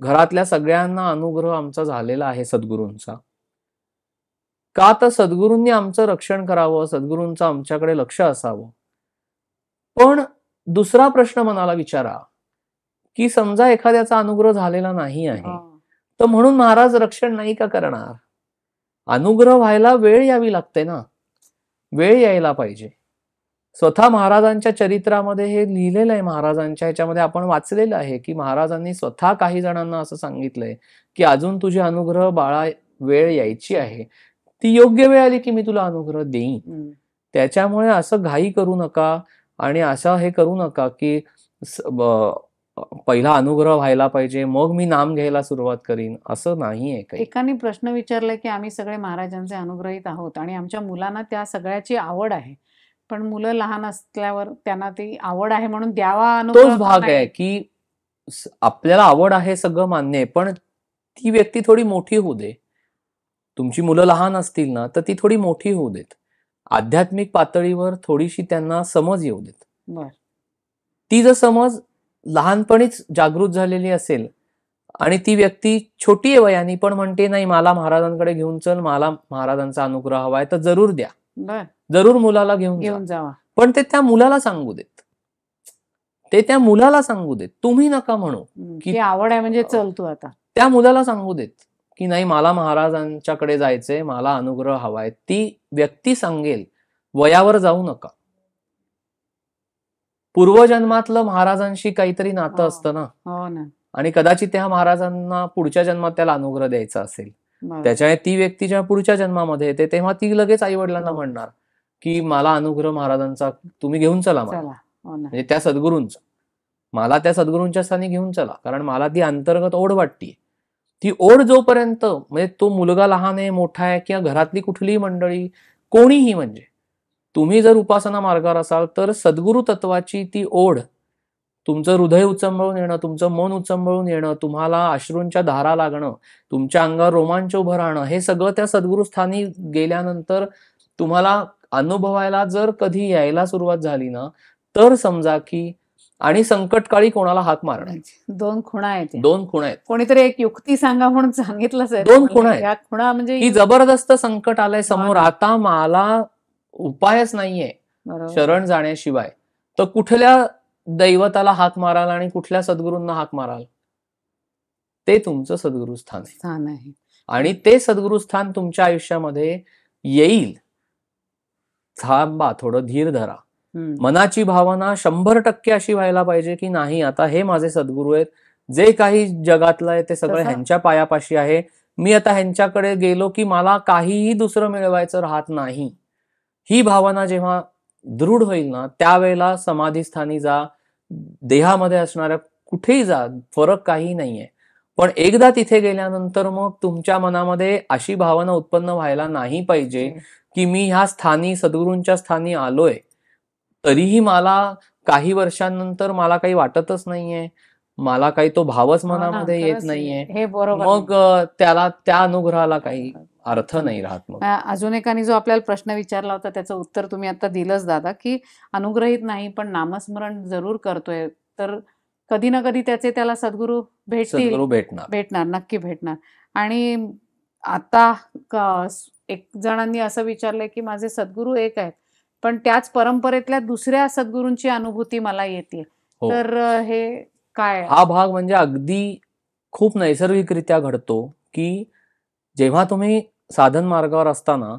घरातल्या सगळ्यांना अनुग्रह आमचा झालेला आहे सद्गुरूंचा का तर सद्गुरूंनी आमचं रक्षण करावं सद्गुरूंचं आमच्याकडे लक्ष असावं पण दुसरा प्रश्न मनाला विचारा की समजा एखाद्याचा अनुग्रह झालेला नाही आहे तर म्हणून महाराज रक्षण नाही का करणार अनुग्रह व्हायला वेळ यावी लागते ना वेळ यायला पाहिजे स्वतः महाराजांच्या चरित्रामध्ये हे लिहिलेलं आहे महाराजांच्या ह्याच्यामध्ये आपण वाचलेलं आहे की महाराजांनी स्वतः काही जणांना असं सांगितलंय की अजून तुझे अनुग्रह बाळा वेळ यायची आहे ती योग्य वेळ आली की मी तुला अनुग्रह देईन त्याच्यामुळे असं घाई करू नका आणि असं हे करू नका की पहिला अनुग्रह व्हायला पाहिजे मग मी नाम घ्यायला सुरुवात करीन असं नाहीये एकाने प्रश्न विचारलाय की आम्ही सगळे महाराजांचे अनुग्रहित आहोत आणि आमच्या मुलांना त्या सगळ्याची आवड आहे पण मुलं लहान असल्यावर त्यांना ती आवड आहे म्हणून द्यावा तोच भाग आहे की आपल्याला आवड आहे सगळं मान्य आहे पण ती व्यक्ती थोडी मोठी होऊ दे तुमची मुलं लहान असतील ना तर ती थोडी मोठी होऊ देत आध्यात्मिक पातळीवर थोडीशी त्यांना समज येऊ देत ती जर समज लहानपणीच जागृत झालेली असेल आणि ती व्यक्ती छोटी आहे वयानी पण म्हणते नाही मला महाराजांकडे घेऊन चल मला महाराजांचा अनुग्रह हवाय तर जरूर द्या जरूर मुलाला घेऊन जावा पण ते त्या मुलाला सांगू देत ते त्या मुलाला सांगू देत तुम्ही नका म्हणू की आवड आहे म्हणजे चलतो आता त्या मुलाला सांगू देत की नाही मला महाराजांच्याकडे जायचंय मला अनुग्रह हवाय ती व्यक्ती सांगेल वयावर जाऊ नका पूर्वजन्मातलं महाराजांशी काहीतरी नातं हो. असतं हो ना आणि कदाचित त्या महाराजांना पुढच्या जन्मात त्याला अनुग्रह द्यायचा असेल त्याच्यामुळे ती व्यक्ती जेव्हा पुढच्या जन्मामध्ये येते तेव्हा ती लगेच आई वडिलांना हो. म्हणणार की मला अनुग्रह महाराजांचा तुम्ही घेऊन चला हो म्हणजे त्या सद्गुरूंचा मला त्या सद्गुरूंच्या स्थानी घेऊन चला कारण मला ती अंतर्गत ओढ वाटते ती ओढ जोपर्यंत म्हणजे तो मुलगा लहान आहे मोठा आहे किंवा घरातली कुठलीही मंडळी कोणीही म्हणजे तुम्ही जर उपासना मार्गावर असाल तर सद्गुरु तत्वाची ती ओढ तुमचं हृदय उचंबळून येणं तुमचं मन उचंबळून येणं तुम्हाला अश्रूंच्या धारा लागणं तुमच्या अंगावर रोमांच उभं राहणं हे सगळं त्या सद्गुरुस्थानी गेल्यानंतर तुम्हाला अनुभवायला जर कधी यायला सुरुवात झाली ना तर समजा की आणि संकटकाळी कोणाला हात मारण्याची दोन खुणा आहेत दोन खुणा आहेत कोणीतरी एक युक्ती सांगा म्हणून सांगितलं आहे दोन खुणा आहेत खुणा म्हणजे ही जबरदस्त संकट आलंय समोर आता मला उपायच नाहीये शरण जाण्याशिवाय तर कुठल्या दैवताला हाक माराल आणि कुठल्या सद्गुरूंना हाक माराल ते तुमचं सद्गुरु स्थान स्थान आहे आणि ते सद्गुरु स्थान तुमच्या आयुष्यामध्ये येईल थांबा थोडं धीर धरा मनाची भावना शंभर टक्के अशी व्हायला पाहिजे की नाही आता हे माझे सद्गुरू आहेत जे काही जगातलं आहे ते सगळं ह्यांच्या पायापाशी आहे मी आता ह्यांच्याकडे गेलो की मला काहीही दुसरं मिळवायचं राहत नाही ही भावना जेव्हा दृढ होईल ना त्यावेळेला समाधीस्थानी जा देहामध्ये असणाऱ्या कुठेही जा फरक काही नाहीये पण एकदा तिथे गेल्यानंतर मग तुमच्या मनामध्ये अशी भावना उत्पन्न व्हायला नाही पाहिजे की मी ह्या स्थानी सद्गुरूंच्या स्थानी आलोय तरीही मला काही वर्षांनंतर मला काही वाटतच नाहीये मला काही तो भावच मनामध्ये येत नाहीये मग त्याला त्या अनुग्रहाला काही अर्थ नाही राहत अजून एकाने जो आपल्याला प्रश्न विचारला होता त्याचं उत्तर तुम्ही आता दिलंच दादा की अनुग्रहित नाही पण नामस्मरण जरूर करतोय तर कधी ना कधी त्याचे त्याला सद्गुरू भेटतील भेटणार भेटणार नक्की भेटणार आणि आता एक जणांनी असं विचारलंय की माझे सद्गुरू एक आहेत पण त्याच परंपरेतल्या दुसऱ्या सद्गुरूंची अनुभूती मला येते हो. तर हे काय हा भाग म्हणजे अगदी खूप नैसर्गिकरित्या घडतो की जेव्हा तुम्ही साधन मार्गावर असताना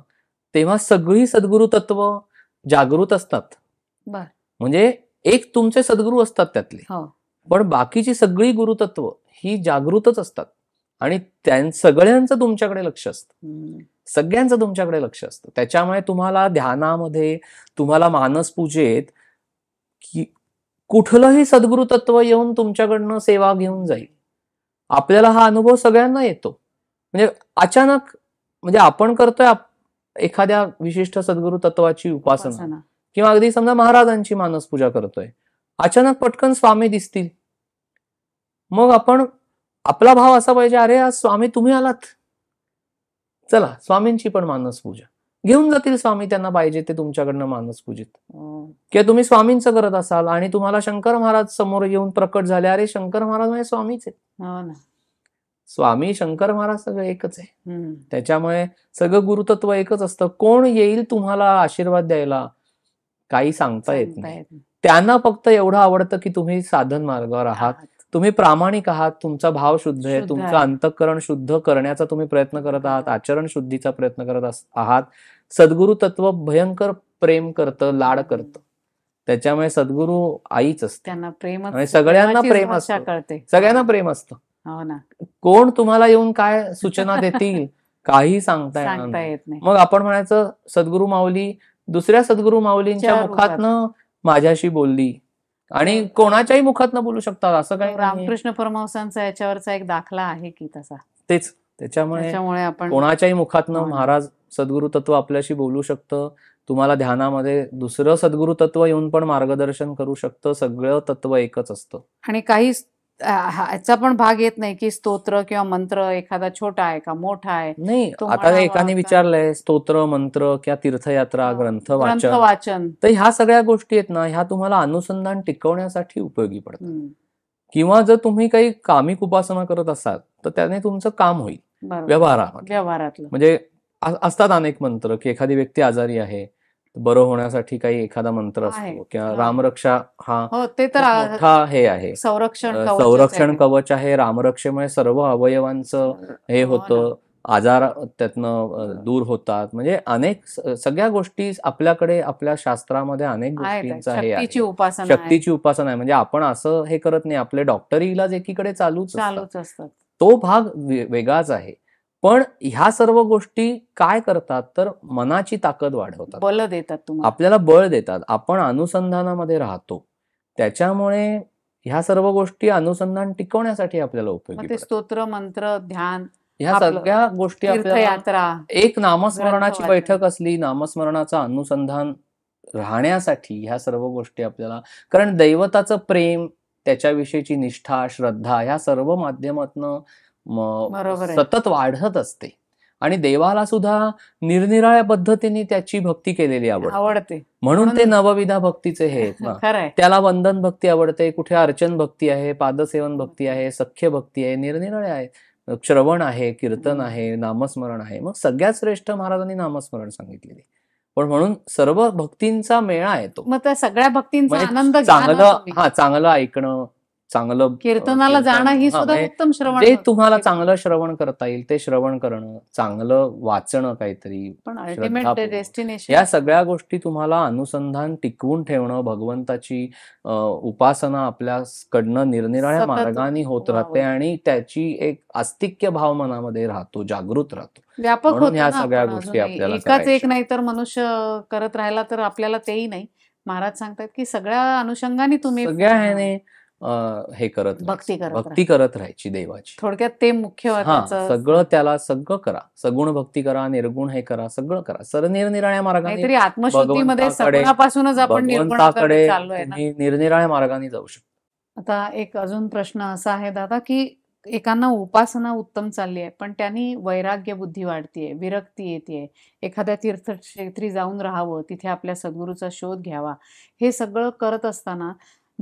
तेव्हा सगळी सद्गुरु तत्व जागृत असतात म्हणजे एक तुमचे सद्गुरु असतात त्यातले हो. पण बाकीची सगळी गुरुतत्व ही जागृतच असतात आणि त्यां सगळ्यांचं तुमच्याकडे लक्ष असतं सगळ्यांचं तुमच्याकडे लक्ष असतं त्याच्यामुळे तुम्हाला ध्यानामध्ये तुम्हाला मानस पूजेत की कुठलंही सद्गुरु तत्व येऊन तुमच्याकडनं सेवा घेऊन जाईल आपल्याला हा अनुभव सगळ्यांना येतो म्हणजे अचानक म्हणजे आपण करतोय एखाद्या विशिष्ट सद्गुरु तत्वाची उपासना किंवा अगदी समजा महाराजांची मानस पूजा करतोय अचानक पटकन स्वामी दिसतील मग आपण आपला भाव असा पाहिजे अरे आज स्वामी तुम्ही आलात चला स्वामींची पण मानस पूजा घेऊन जातील स्वामी त्यांना पाहिजे ते तुमच्याकडनं मानस पूजित हो. किंवा तुम्ही स्वामींचं करत असाल आणि तुम्हाला शंकर महाराज समोर येऊन प्रकट झाले अरे शंकर महाराज माझे स्वामीच आहेत हो स्वामी शंकर महाराज सगळं एकच आहे त्याच्यामुळे सगळं गुरुतत्व एकच असतं कोण येईल तुम्हाला आशीर्वाद द्यायला काही सांगता येत नाही त्यांना फक्त एवढं आवडतं की तुम्ही साधन मार्गावर आहात तुम्ही प्रामाणिक आहात तुमचा भाव शुद्ध आहे तुमचं अंतःकरण शुद्ध करण्याचा तुम्ही प्रयत्न करत आहात आचरण शुद्धीचा प्रयत्न करत आहात सद्गुरु तत्व भयंकर प्रेम करतं लाड करतं त्याच्यामुळे सद्गुरु आईच असते त्यांना प्रेम सगळ्यांना प्रेम असतं सगळ्यांना प्रेम असतं हो कोण तुम्हाला येऊन काय सूचना देतील *laughs* काही सांगता येत नाही मग आपण म्हणायचं सद्गुरू माऊली दुसऱ्या सद्गुरू माऊलींच्या मुखातनं माझ्याशी बोलली आणि कोणाच्याही मुखातनं बोलू शकतात असं काही रामकृष्ण परमहंसांचा याच्यावरचा एक दाखला आहे की तसा तेच त्याच्यामुळे आपण कोणाच्याही मुखातनं हो महाराज सद्गुरु तत्व आपल्याशी बोलू शकतं तुम्हाला ध्यानामध्ये दुसरं सद्गुरु तत्व येऊन पण मार्गदर्शन करू शकतं सगळं तत्व एकच असतं आणि काही ह्याचा पण भाग येत नाही की स्तोत्र किंवा मंत्र एखादा छोटा आहे का मोठा आहे नाही आता एकाने विचारलंय स्तोत्र मंत्र किंवा तीर्थयात्रा ग्रंथ वाचन वाचन तर ह्या सगळ्या गोष्टी आहेत ना ह्या तुम्हाला अनुसंधान टिकवण्यासाठी उपयोगी पडतात किंवा जर तुम्ही काही कामिक उपासना करत असाल तर त्याने तुमचं काम होईल व्यवहारात व्यवहारात म्हणजे असतात अनेक मंत्र की एखादी व्यक्ती आजारी आहे बरं होण्यासाठी काही एखादा मंत्र असतो किंवा रामरक्षा हा हो, ते तर मोठा हे आहे संरक्षण संरक्षण कवच आहे रामरक्षेमुळे सर्व अवयवांचं हे हो होतं आजार त्यातनं दूर होतात म्हणजे अनेक सगळ्या गोष्टी आपल्याकडे आपल्या शास्त्रामध्ये अनेक गोष्टींचा हे शक्तीची उपासना आहे म्हणजे आपण असं हे करत नाही आपले डॉक्टरी इलाज एकीकडे चालूच चालूच असतात तो भाग वेगळाच आहे पण ह्या सर्व गोष्टी काय करतात तर मनाची ताकद वाढवतात बल देतात आपल्याला बळ देतात आपण अनुसंधानामध्ये राहतो त्याच्यामुळे ह्या सर्व गोष्टी अनुसंधान टिकवण्यासाठी आपल्याला उपयोगी स्तोत्र मंत्र ध्यान ह्या सगळ्या गोष्टी आपल्याला एक नामस्मरणाची बैठक असली नामस्मरणाचा अनुसंधान राहण्यासाठी ह्या सर्व गोष्टी आपल्याला कारण दैवताचं प्रेम त्याच्याविषयीची निष्ठा श्रद्धा ह्या सर्व माध्यमातनं सतत वाढत असते आणि देवाला सुद्धा निरनिराळ्या पद्धतीने त्याची भक्ती केलेली आवडते म्हणून ते नवविधा भक्तीचे हे *laughs* त्याला वंदन भक्ती आवडते कुठे अर्चन भक्ती आहे पादसेवन भक्ती आहे सख्य भक्ती आहे निरनिराळ्या आहे श्रवण आहे कीर्तन आहे नामस्मरण आहे मग सगळ्यात श्रेष्ठ महाराजांनी नामस्मरण सांगितलेले पण म्हणून सर्व भक्तींचा मेळा येतो मग त्या सगळ्या भक्तींचा म्हणजे आनंद चांगलं हा चांगलं ऐकणं चांगलं कीर्तनाला जाणं ही सुद्धा म्हणजे उत्तम श्रवण तुम्हाला चांगलं श्रवण करता येईल ते श्रवण करणं चांगलं वाचणं काहीतरी डेस्टिनेशन या सगळ्या गोष्टी तुम्हाला अनुसंधान टिकवून ठेवणं भगवंताची उपासना आपल्याकडनं निरनिराळ्या मार्गाने होत राहते आणि त्याची एक आस्तिक्य भाव मनामध्ये राहतो जागृत राहतो व्यापक ह्या या सगळ्या गोष्टी आपल्याला एकाच एक नाही तर मनुष्य करत राहिला तर आपल्याला तेही नाही महाराज सांगतात की सगळ्या अनुषंगाने तुम्ही सगळ्या ह्याने हे करत भक्ती करत भक्ती करत राहायची देवाची थोडक्यात ते मुख्य सगळं त्याला सगळं करा सगुण भक्ती करा निर्गुण हे करा सगळं करा सरनिरनिराळ्या मार्गाने आत्मशुद्धीमध्ये सगळ्यापासूनच आपण निरनिराळ्या मार्गाने जाऊ शकतो आता एक अजून प्रश्न असा आहे दादा की एकांना उपासना उत्तम चालली आहे पण त्यांनी वैराग्य बुद्धी वाढतीये विरक्ती येते एखाद्या तीर्थक्षेत्री जाऊन राहावं तिथे आपल्या सद्गुरूचा शोध घ्यावा हे सगळं करत असताना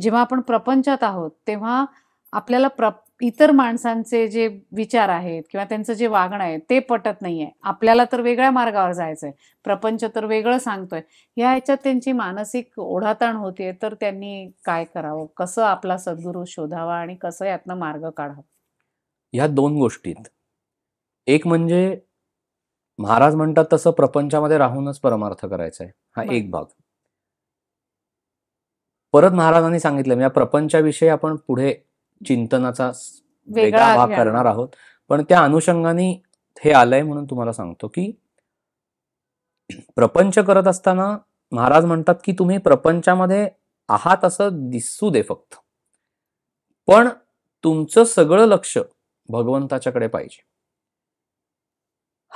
जेव्हा आपण प्रपंचात आहोत तेव्हा आपल्याला प्र इतर माणसांचे जे विचार आहेत किंवा त्यांचं जे वागणं आहे ते पटत नाहीये आपल्याला तर वेगळ्या मार्गावर जायचंय प्रपंच तर वेगळं सांगतोय ह्या ह्याच्यात त्यांची मानसिक ओढाताण होते तर त्यांनी काय करावं कसं आपला सद्गुरू शोधावा आणि कसं यातनं मार्ग काढावा ह्या दोन गोष्टीत एक म्हणजे महाराज म्हणतात तसं प्रपंचामध्ये राहूनच परमार्थ करायचा आहे हा एक भाग परत महाराजांनी सांगितलं या प्रपंचाविषयी आपण पुढे चिंतनाचा वेगळा भाग करणार आहोत पण त्या अनुषंगाने हे आलंय म्हणून तुम्हाला सांगतो की प्रपंच करत असताना महाराज म्हणतात की तुम्ही प्रपंचामध्ये आहात असं दिसू दे फक्त पण तुमचं सगळं लक्ष भगवंताच्याकडे पाहिजे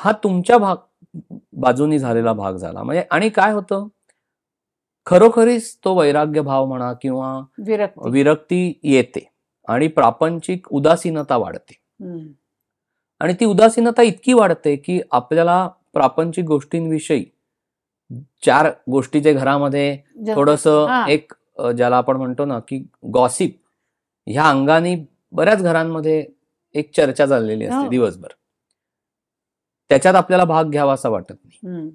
हा तुमच्या भाग बाजूनी झालेला भाग झाला म्हणजे आणि काय होतं खरोखरीच तो वैराग्य भाव म्हणा किंवा विरक्ती येते आणि प्रापंचिक उदासीनता वाढते आणि ती उदासीनता इतकी वाढते की आपल्याला प्रापंचिक गोष्टींविषयी चार गोष्टीचे घरामध्ये थोडस एक ज्याला आपण म्हणतो ना की गॉसिप ह्या अंगाने बऱ्याच घरांमध्ये एक चर्चा चाललेली असते हो. दिवसभर त्याच्यात आपल्याला भाग घ्यावा असा वाटत नाही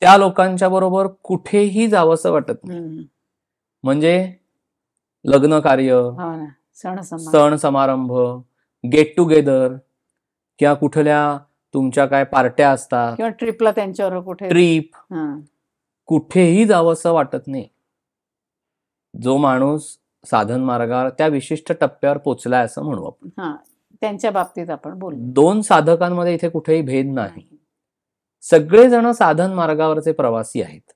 त्या लोकांच्या बरोबर कुठेही जावंस वाटत नाही म्हणजे लग्न कार्य हो सण समारंभ गेट टुगेदर किंवा कुठल्या तुमच्या काय पार्ट्या असतात किंवा ट्रिपला त्यांच्यावर कुठे ट्रीप कुठेही जावंसं वाटत नाही जो माणूस साधन मार्गावर त्या विशिष्ट टप्प्यावर पोचलाय असं म्हणू आपण त्यांच्या बाबतीत आपण बोल दोन साधकांमध्ये इथे कुठेही भेद नाही सगळेजण साधन मार्गावरचे प्रवासी आहेत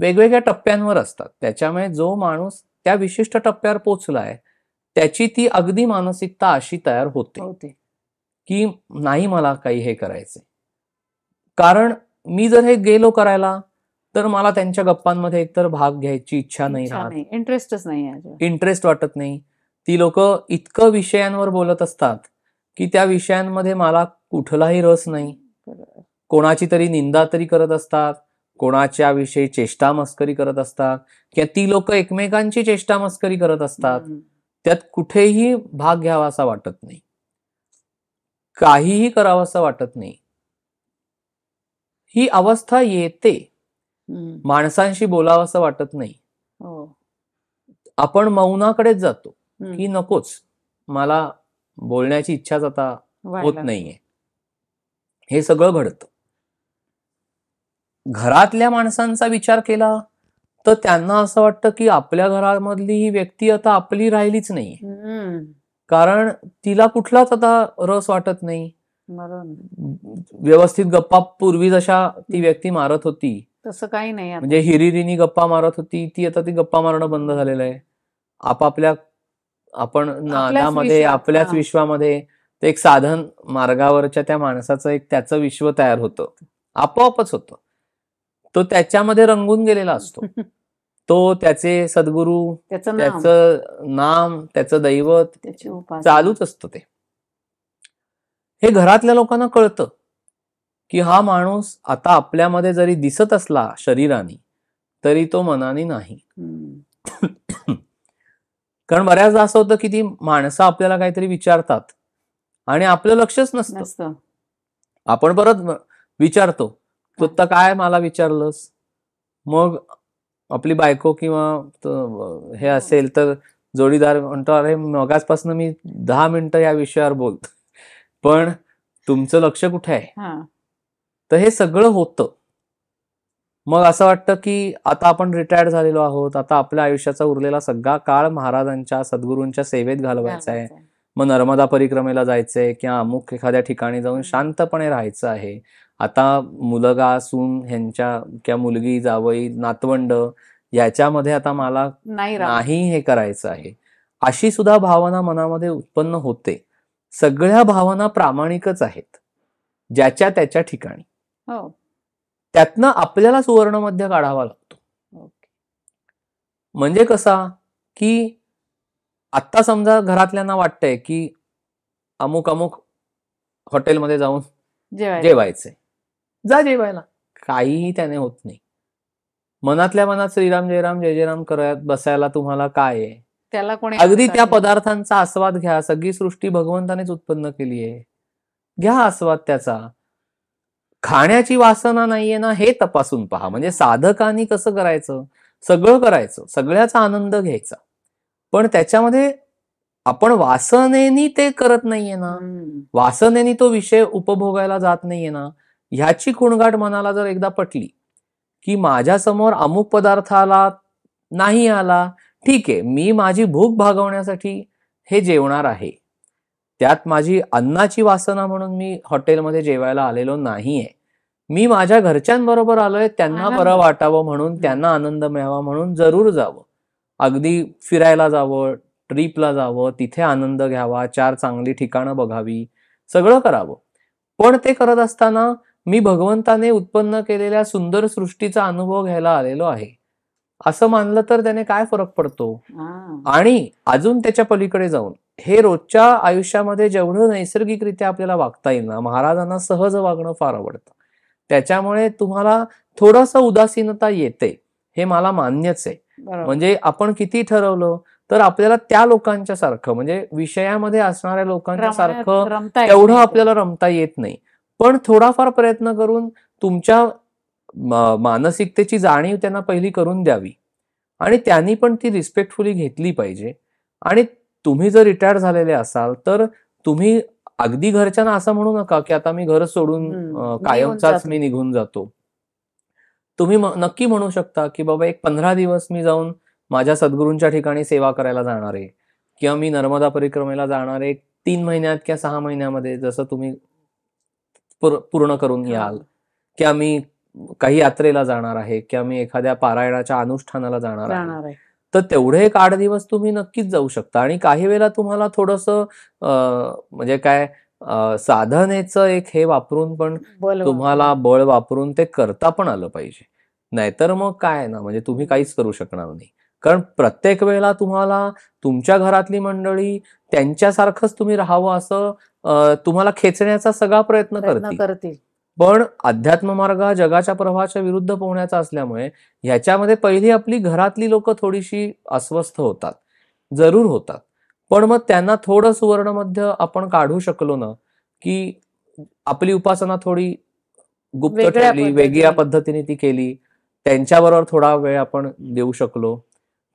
वेगवेगळ्या टप्प्यांवर असतात त्याच्यामुळे जो माणूस त्या विशिष्ट टप्प्यावर पोचलाय त्याची ती अगदी मानसिकता अशी तयार होते की नाही मला काही हे करायचे कारण मी जर हे गेलो करायला तर मला त्यांच्या गप्पांमध्ये एकतर भाग घ्यायची इच्छा नाही इंटरेस्टच नाही इंटरेस्ट वाटत नाही ती लोक इतकं विषयांवर बोलत असतात की त्या विषयांमध्ये मला कुठलाही रस नाही कोणाची तरी निंदा तरी करत असतात कोणाच्या विषयी चेष्टा मस्करी करत असतात किंवा ती लोक एकमेकांची चेष्टा मस्करी करत असतात त्यात कुठेही भाग घ्यावा असा वाटत नाही काहीही करावं असं वाटत नाही ही अवस्था येते माणसांशी बोलावं असं वाटत नाही हो. आपण मौनाकडेच जातो की नकोच मला बोलण्याची इच्छाच आता होत नाहीये हे सगळं घडतं घरातल्या माणसांचा विचार केला तर त्यांना असं वाटतं की आपल्या घरामधली ही व्यक्ती आता आपली राहिलीच नाही कारण तिला कुठलाच आता रस वाटत नाही व्यवस्थित गप्पा पूर्वी जशा ती व्यक्ती मारत होती तसं काही नाही म्हणजे हिरिरीनी गप्पा मारत होती ती आता ती गप्पा मारणं बंद झालेलं आहे आपापल्या आपण नादामध्ये आपल्याच विश्वामध्ये ते एक साधन मार्गावरच्या त्या माणसाचं एक त्याचं विश्व तयार होतं आपोआपच होतं तो त्याच्यामध्ये रंगून गेलेला असतो *laughs* तो त्याचे सद्गुरू त्याचं नाम त्याचं दैवत चालूच असत ते हे घरातल्या लोकांना कळतं की हा माणूस आता आपल्यामध्ये जरी दिसत असला शरीराने तरी तो मनाने नाही *coughs* कारण बऱ्याचदा असं होतं की ती माणसं आपल्याला काहीतरी विचारतात आणि आपलं लक्षच नसतं आपण परत विचारतो तू काय मला विचारलंस मग आपली बायको किंवा हे असेल तर जोडीदार म्हणतो अरे मगासपासून मी दहा मिनिटं या विषयावर बोलतो पण तुमचं लक्ष कुठे आहे तर हे सगळं होतं मग असं वाटतं की आता आपण रिटायर्ड झालेलो आहोत आता आपल्या आयुष्याचा उरलेला सगळा काळ महाराजांच्या सद्गुरूंच्या सेवेत घालवायचा आहे मग नर्मदा परिक्रमेला जायचंय किंवा अमुक एखाद्या ठिकाणी जाऊन शांतपणे राहायचं आहे आता मुलगा असून ह्यांच्या किंवा मुलगी जावई नातवंड याच्यामध्ये आता मला नाही हे करायचं आहे अशी सुद्धा भावना मनामध्ये उत्पन्न होते सगळ्या भावना प्रामाणिकच आहेत ज्याच्या त्याच्या ठिकाणी हो. त्यातनं आपल्याला सुवर्ण मध्य काढावा लागतो म्हणजे कसा की आता समजा घरातल्यांना वाटतंय की अमुक अमुक हॉटेलमध्ये जाऊन जेवायचंय जा जेवायला काहीही त्याने होत नाही मनातल्या मनात श्रीराम जयराम जय जयराम करत बसायला तुम्हाला काय आहे त्याला कोणी अगदी त्या पदार्थांचा आस्वाद घ्या सगळी सृष्टी भगवंतानेच उत्पन्न केली आहे घ्या आस्वाद त्याचा खाण्याची वासना नाहीये ना हे तपासून पहा म्हणजे साधकांनी कसं करायचं सगळं करायचं सगळ्याचा आनंद घ्यायचा पण त्याच्यामध्ये आपण वासनेनी ते करत नाहीये ना वासनेनी तो विषय उपभोगायला जात नाहीये ना ह्याची खुणगाठ मनाला जर एकदा पटली की माझ्यासमोर अमुक पदार्थ आला नाही आला ठीक आहे मी माझी भूक भागवण्यासाठी हे जेवणार आहे त्यात माझी अन्नाची वासना म्हणून मी हॉटेलमध्ये जेवायला आलेलो नाहीये मी माझ्या घरच्यांबरोबर आलोय त्यांना बरं वाटावं म्हणून त्यांना आनंद मिळावा म्हणून जरूर जावं अगदी फिरायला जावं ट्रीपला जावं तिथे आनंद घ्यावा चार चांगली ठिकाणं बघावी सगळं करावं पण ते करत असताना मी भगवंताने उत्पन्न केलेल्या सुंदर सृष्टीचा अनुभव घ्यायला आलेलो आहे असं मानलं तर त्याने काय फरक पडतो आणि अजून त्याच्या पलीकडे जाऊन हे रोजच्या आयुष्यामध्ये जेवढं नैसर्गिकरित्या आपल्याला वागता येईल ना महाराजांना सहज वागणं फार आवडतं त्याच्यामुळे तुम्हाला थोडासा उदासीनता येते हे मला मान्यच आहे म्हणजे आपण किती ठरवलं तर आपल्याला त्या लोकांच्या सारखं म्हणजे विषयामध्ये असणाऱ्या लोकांच्या सारखं तेवढं आपल्याला रमता येत नाही पण थोडाफार प्रयत्न करून तुमच्या मानसिकतेची जाणीव त्यांना पहिली करून द्यावी आणि त्यांनी पण ती रिस्पेक्टफुली घेतली पाहिजे आणि तुम्ही जर रिटायर झालेले असाल तर तुम्ही अगदी घरच्यांना असं म्हणू नका की आता मी घर सोडून कायमचाच मी निघून जातो तुम्ही नक्की म्हणू शकता की बाबा एक पंधरा दिवस मी जाऊन माझ्या सद्गुरूंच्या ठिकाणी सेवा करायला जाणार आहे किंवा मी नर्मदा परिक्रमेला जाणार आहे तीन महिन्यात किंवा सहा महिन्यामध्ये जसं तुम्ही पूर्ण करून याल की आम्ही काही यात्रेला जाणार आहे की आम्ही एखाद्या पारायणाच्या अनुष्ठानाला जाणार आहे तर तेवढे एक आठ दिवस तुम्ही नक्कीच जाऊ शकता आणि काही वेळेला तुम्हाला थोडस म्हणजे काय साधनेचं एक हे वापरून पण तुम्हाला बळ वापरून ते करता पण आलं पाहिजे नाहीतर मग काय ना म्हणजे तुम्ही काहीच करू शकणार नाही कारण प्रत्येक वेळेला तुम्हाला तुमच्या घरातली मंडळी त्यांच्यासारखंच तुम्ही राहावं असं तुम्हाला खेचण्याचा सगळा प्रयत्न करतील पण अध्यात्म मार्ग हा जगाच्या प्रवाहाच्या विरुद्ध पोहण्याचा असल्यामुळे ह्याच्यामध्ये पहिली आपली घरातली लोक थोडीशी अस्वस्थ होतात जरूर होतात पण मग त्यांना थोडं सुवर्णमध्य आपण काढू शकलो ना की आपली उपासना थोडी गुप्त ठेवली वेगळ्या पद्धतीने ती केली त्यांच्याबरोबर थोडा वेळ आपण देऊ शकलो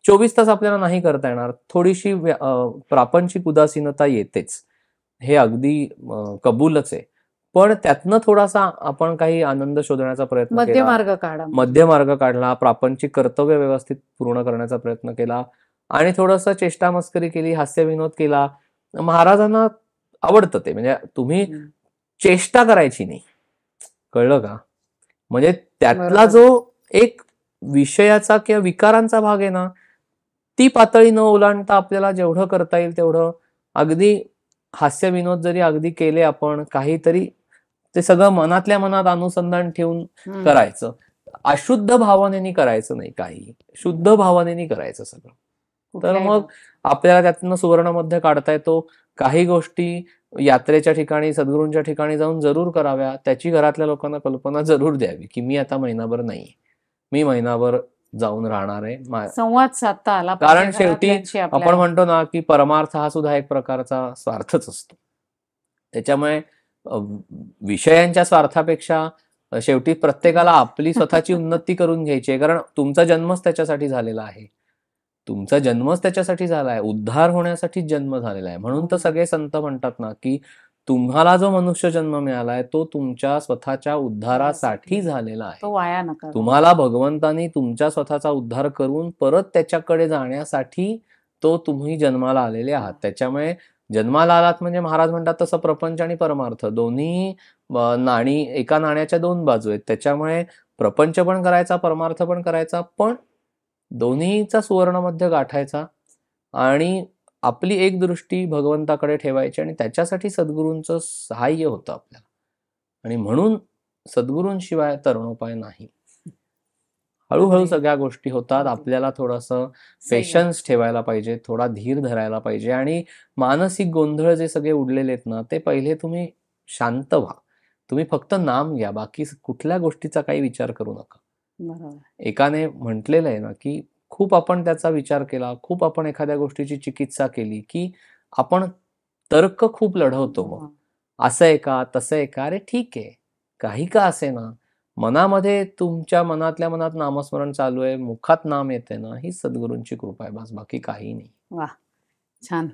चोवीस तास आपल्याला नाही करता येणार थोडीशी प्रापंचिक उदासीनता येतेच हे अगदी कबूलच आहे पण त्यातनं थोडासा आपण काही आनंद शोधण्याचा प्रयत्न मध्यमार्ग काढला मध्यमार्ग काढला प्रापंचिक कर्तव्य व्यवस्थित पूर्ण करण्याचा प्रयत्न केला आणि थोडंसं चेष्टा मस्करी केली हास्य विनोद केला महाराजांना आवडतं ते म्हणजे तुम्ही चेष्टा करायची नाही कळलं का म्हणजे त्यातला जो एक विषयाचा किंवा विकारांचा भाग आहे ना ती पातळी न ओलांडता आपल्याला जेवढं करता येईल तेवढं अगदी हास्य विनोद जरी अगदी केले आपण काहीतरी ते सगळं मनातल्या मनात अनुसंधान ठेवून करायचं अशुद्ध भावनेनी करायचं नाही काही शुद्ध भावनेनी करायचं सगळं तर मग आपल्याला त्यातनं सुवर्णमध्ये काढता येतो काही गोष्टी यात्रेच्या ठिकाणी सद्गुरूंच्या ठिकाणी जाऊन जरूर कराव्या त्याची घरातल्या लोकांना कल्पना जरूर द्यावी की मी आता महिनाभर नाही मी महिनाभर जाऊन राहणार आहे संवाद साधता आला कारण शेवटी आपण म्हणतो ना की परमार्थ हा सुद्धा एक प्रकारचा स्वार्थच असतो त्याच्यामुळे विषयांच्या स्वार्थापेक्षा शेवटी प्रत्येकाला आपली स्वतःची *laughs* उन्नती करून घ्यायची आहे कारण तुमचा जन्मच त्याच्यासाठी झालेला आहे तुमचा जन्मच त्याच्यासाठी झाला आहे उद्धार होण्यासाठी जन्म झालेला आहे म्हणून तर सगळे संत म्हणतात ना की तुम्हाला जो मनुष्य जन्म मिळालाय तो तुमच्या स्वतःच्या उद्धारासाठी झालेला आहे तुम्हाला भगवंतानी तुमच्या स्वतःचा उद्धार करून परत त्याच्याकडे जाण्यासाठी तो तुम्ही जन्माला आलेले आहात त्याच्यामुळे जन्माला आलात म्हणजे महाराज म्हणतात तसं प्रपंच आणि परमार्थ दोन्ही नाणी एका नाण्याच्या दोन बाजू आहेत त्याच्यामुळे प्रपंच पण करायचा परमार्थ पण करायचा पण दोन्हीचा सुवर्णमध्य गाठायचा आणि आपली एक दृष्टी भगवंताकडे ठेवायची आणि त्याच्यासाठी सद्गुरूंचं सहाय्य होतं आपल्याला आणि म्हणून सद्गुरूंशिवाय तरणोपाय नाही हळूहळू सगळ्या गोष्टी होतात आपल्याला थोडस पेशन्स ठेवायला पाहिजे थोडा धीर धरायला पाहिजे आणि मानसिक गोंधळ जे सगळे उडलेले आहेत ना ते पहिले तुम्ही शांत व्हा तुम्ही फक्त नाम घ्या बाकी कुठल्या गोष्टीचा काही विचार करू नका एकाने म्हटलेलं आहे ना की खूप आपण त्याचा विचार केला खूप आपण एखाद्या गोष्टीची चिकित्सा केली की आपण तर्क खूप लढवतो असं आहे का तसं आहे का अरे ठीक आहे काही का असे ना मनामध्ये तुमच्या मनातल्या मनात नामस्मरण चालू आहे मुखात नाम येते ना ही सद्गुरूंची कृपा आहे बस बाकी काही नाही वा छान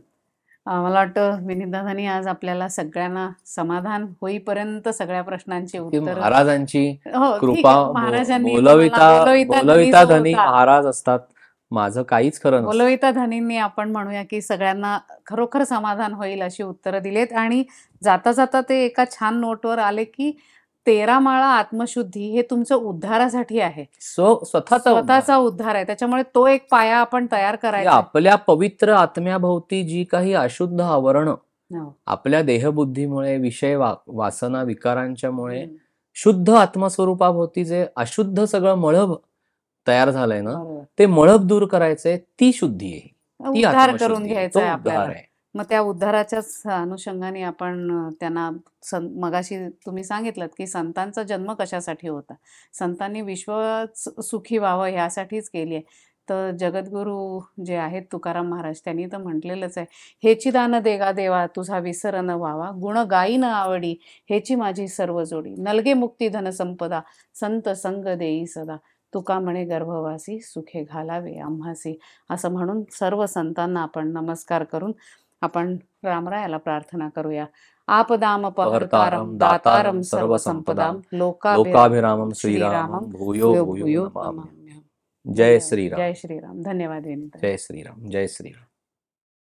मला वाटतं विनिताधानी आज आपल्याला सगळ्यांना समाधान होईपर्यंत सगळ्या प्रश्नांची उत्तर महाराजांची हो, कृपा बोलविता धनी महाराज असतात माझं काहीच खरं बोलविता धनींनी आपण म्हणूया की सगळ्यांना खरोखर समाधान होईल अशी उत्तरं दिलेत आणि जाता जाता ते एका छान नोटवर आले की तेरा माळा आत्मशुद्धी हे तुमचं उद्धारासाठी आहे स्वतःचा स्वतःचा उद्धार आहे त्याच्यामुळे तो एक पाया आपण तयार करायचा आपल्या पवित्र आत्म्याभोवती जी काही अशुद्ध आवरण हो. आपल्या देहबुद्धीमुळे विषय वासना विकारांच्यामुळे शुद्ध आत्मस्वरूपाभोवती जे अशुद्ध सगळं मळभ तयार झालंय ना ते मळभ दूर करायचंय ती शुद्धी आहे ती उद्धार करून घ्यायचा आहे मग त्या उद्धाराच्याच अनुषंगाने आपण त्यांना सं मगाशी तुम्ही सांगितलं की संतांचा जन्म कशासाठी होता संतांनी विश्व सुखी व्हावं ह्यासाठीच केली आहे तर जगद्गुरू जे आहेत तुकाराम महाराज त्यांनी तर म्हटलेलंच आहे हेची दान देगा देवा तुझा विसर न व्हावा गुण गाई न आवडी हेची माझी सर्व जोडी नलगे मुक्ती धनसंपदा संत संग देई सदा तुका म्हणे गर्भवासी सुखे घालावे आम्हासी असं म्हणून सर्व संतांना आपण नमस्कार करून आपण रामरायाला प्रार्थना करूया आपदाम दातारम सर्व संपदाम लोकाभिरामं श्रीरामं भूयो भूयो जय श्रीराम जय श्रीराम धन्यवाद जय श्रीराम जय श्रीराम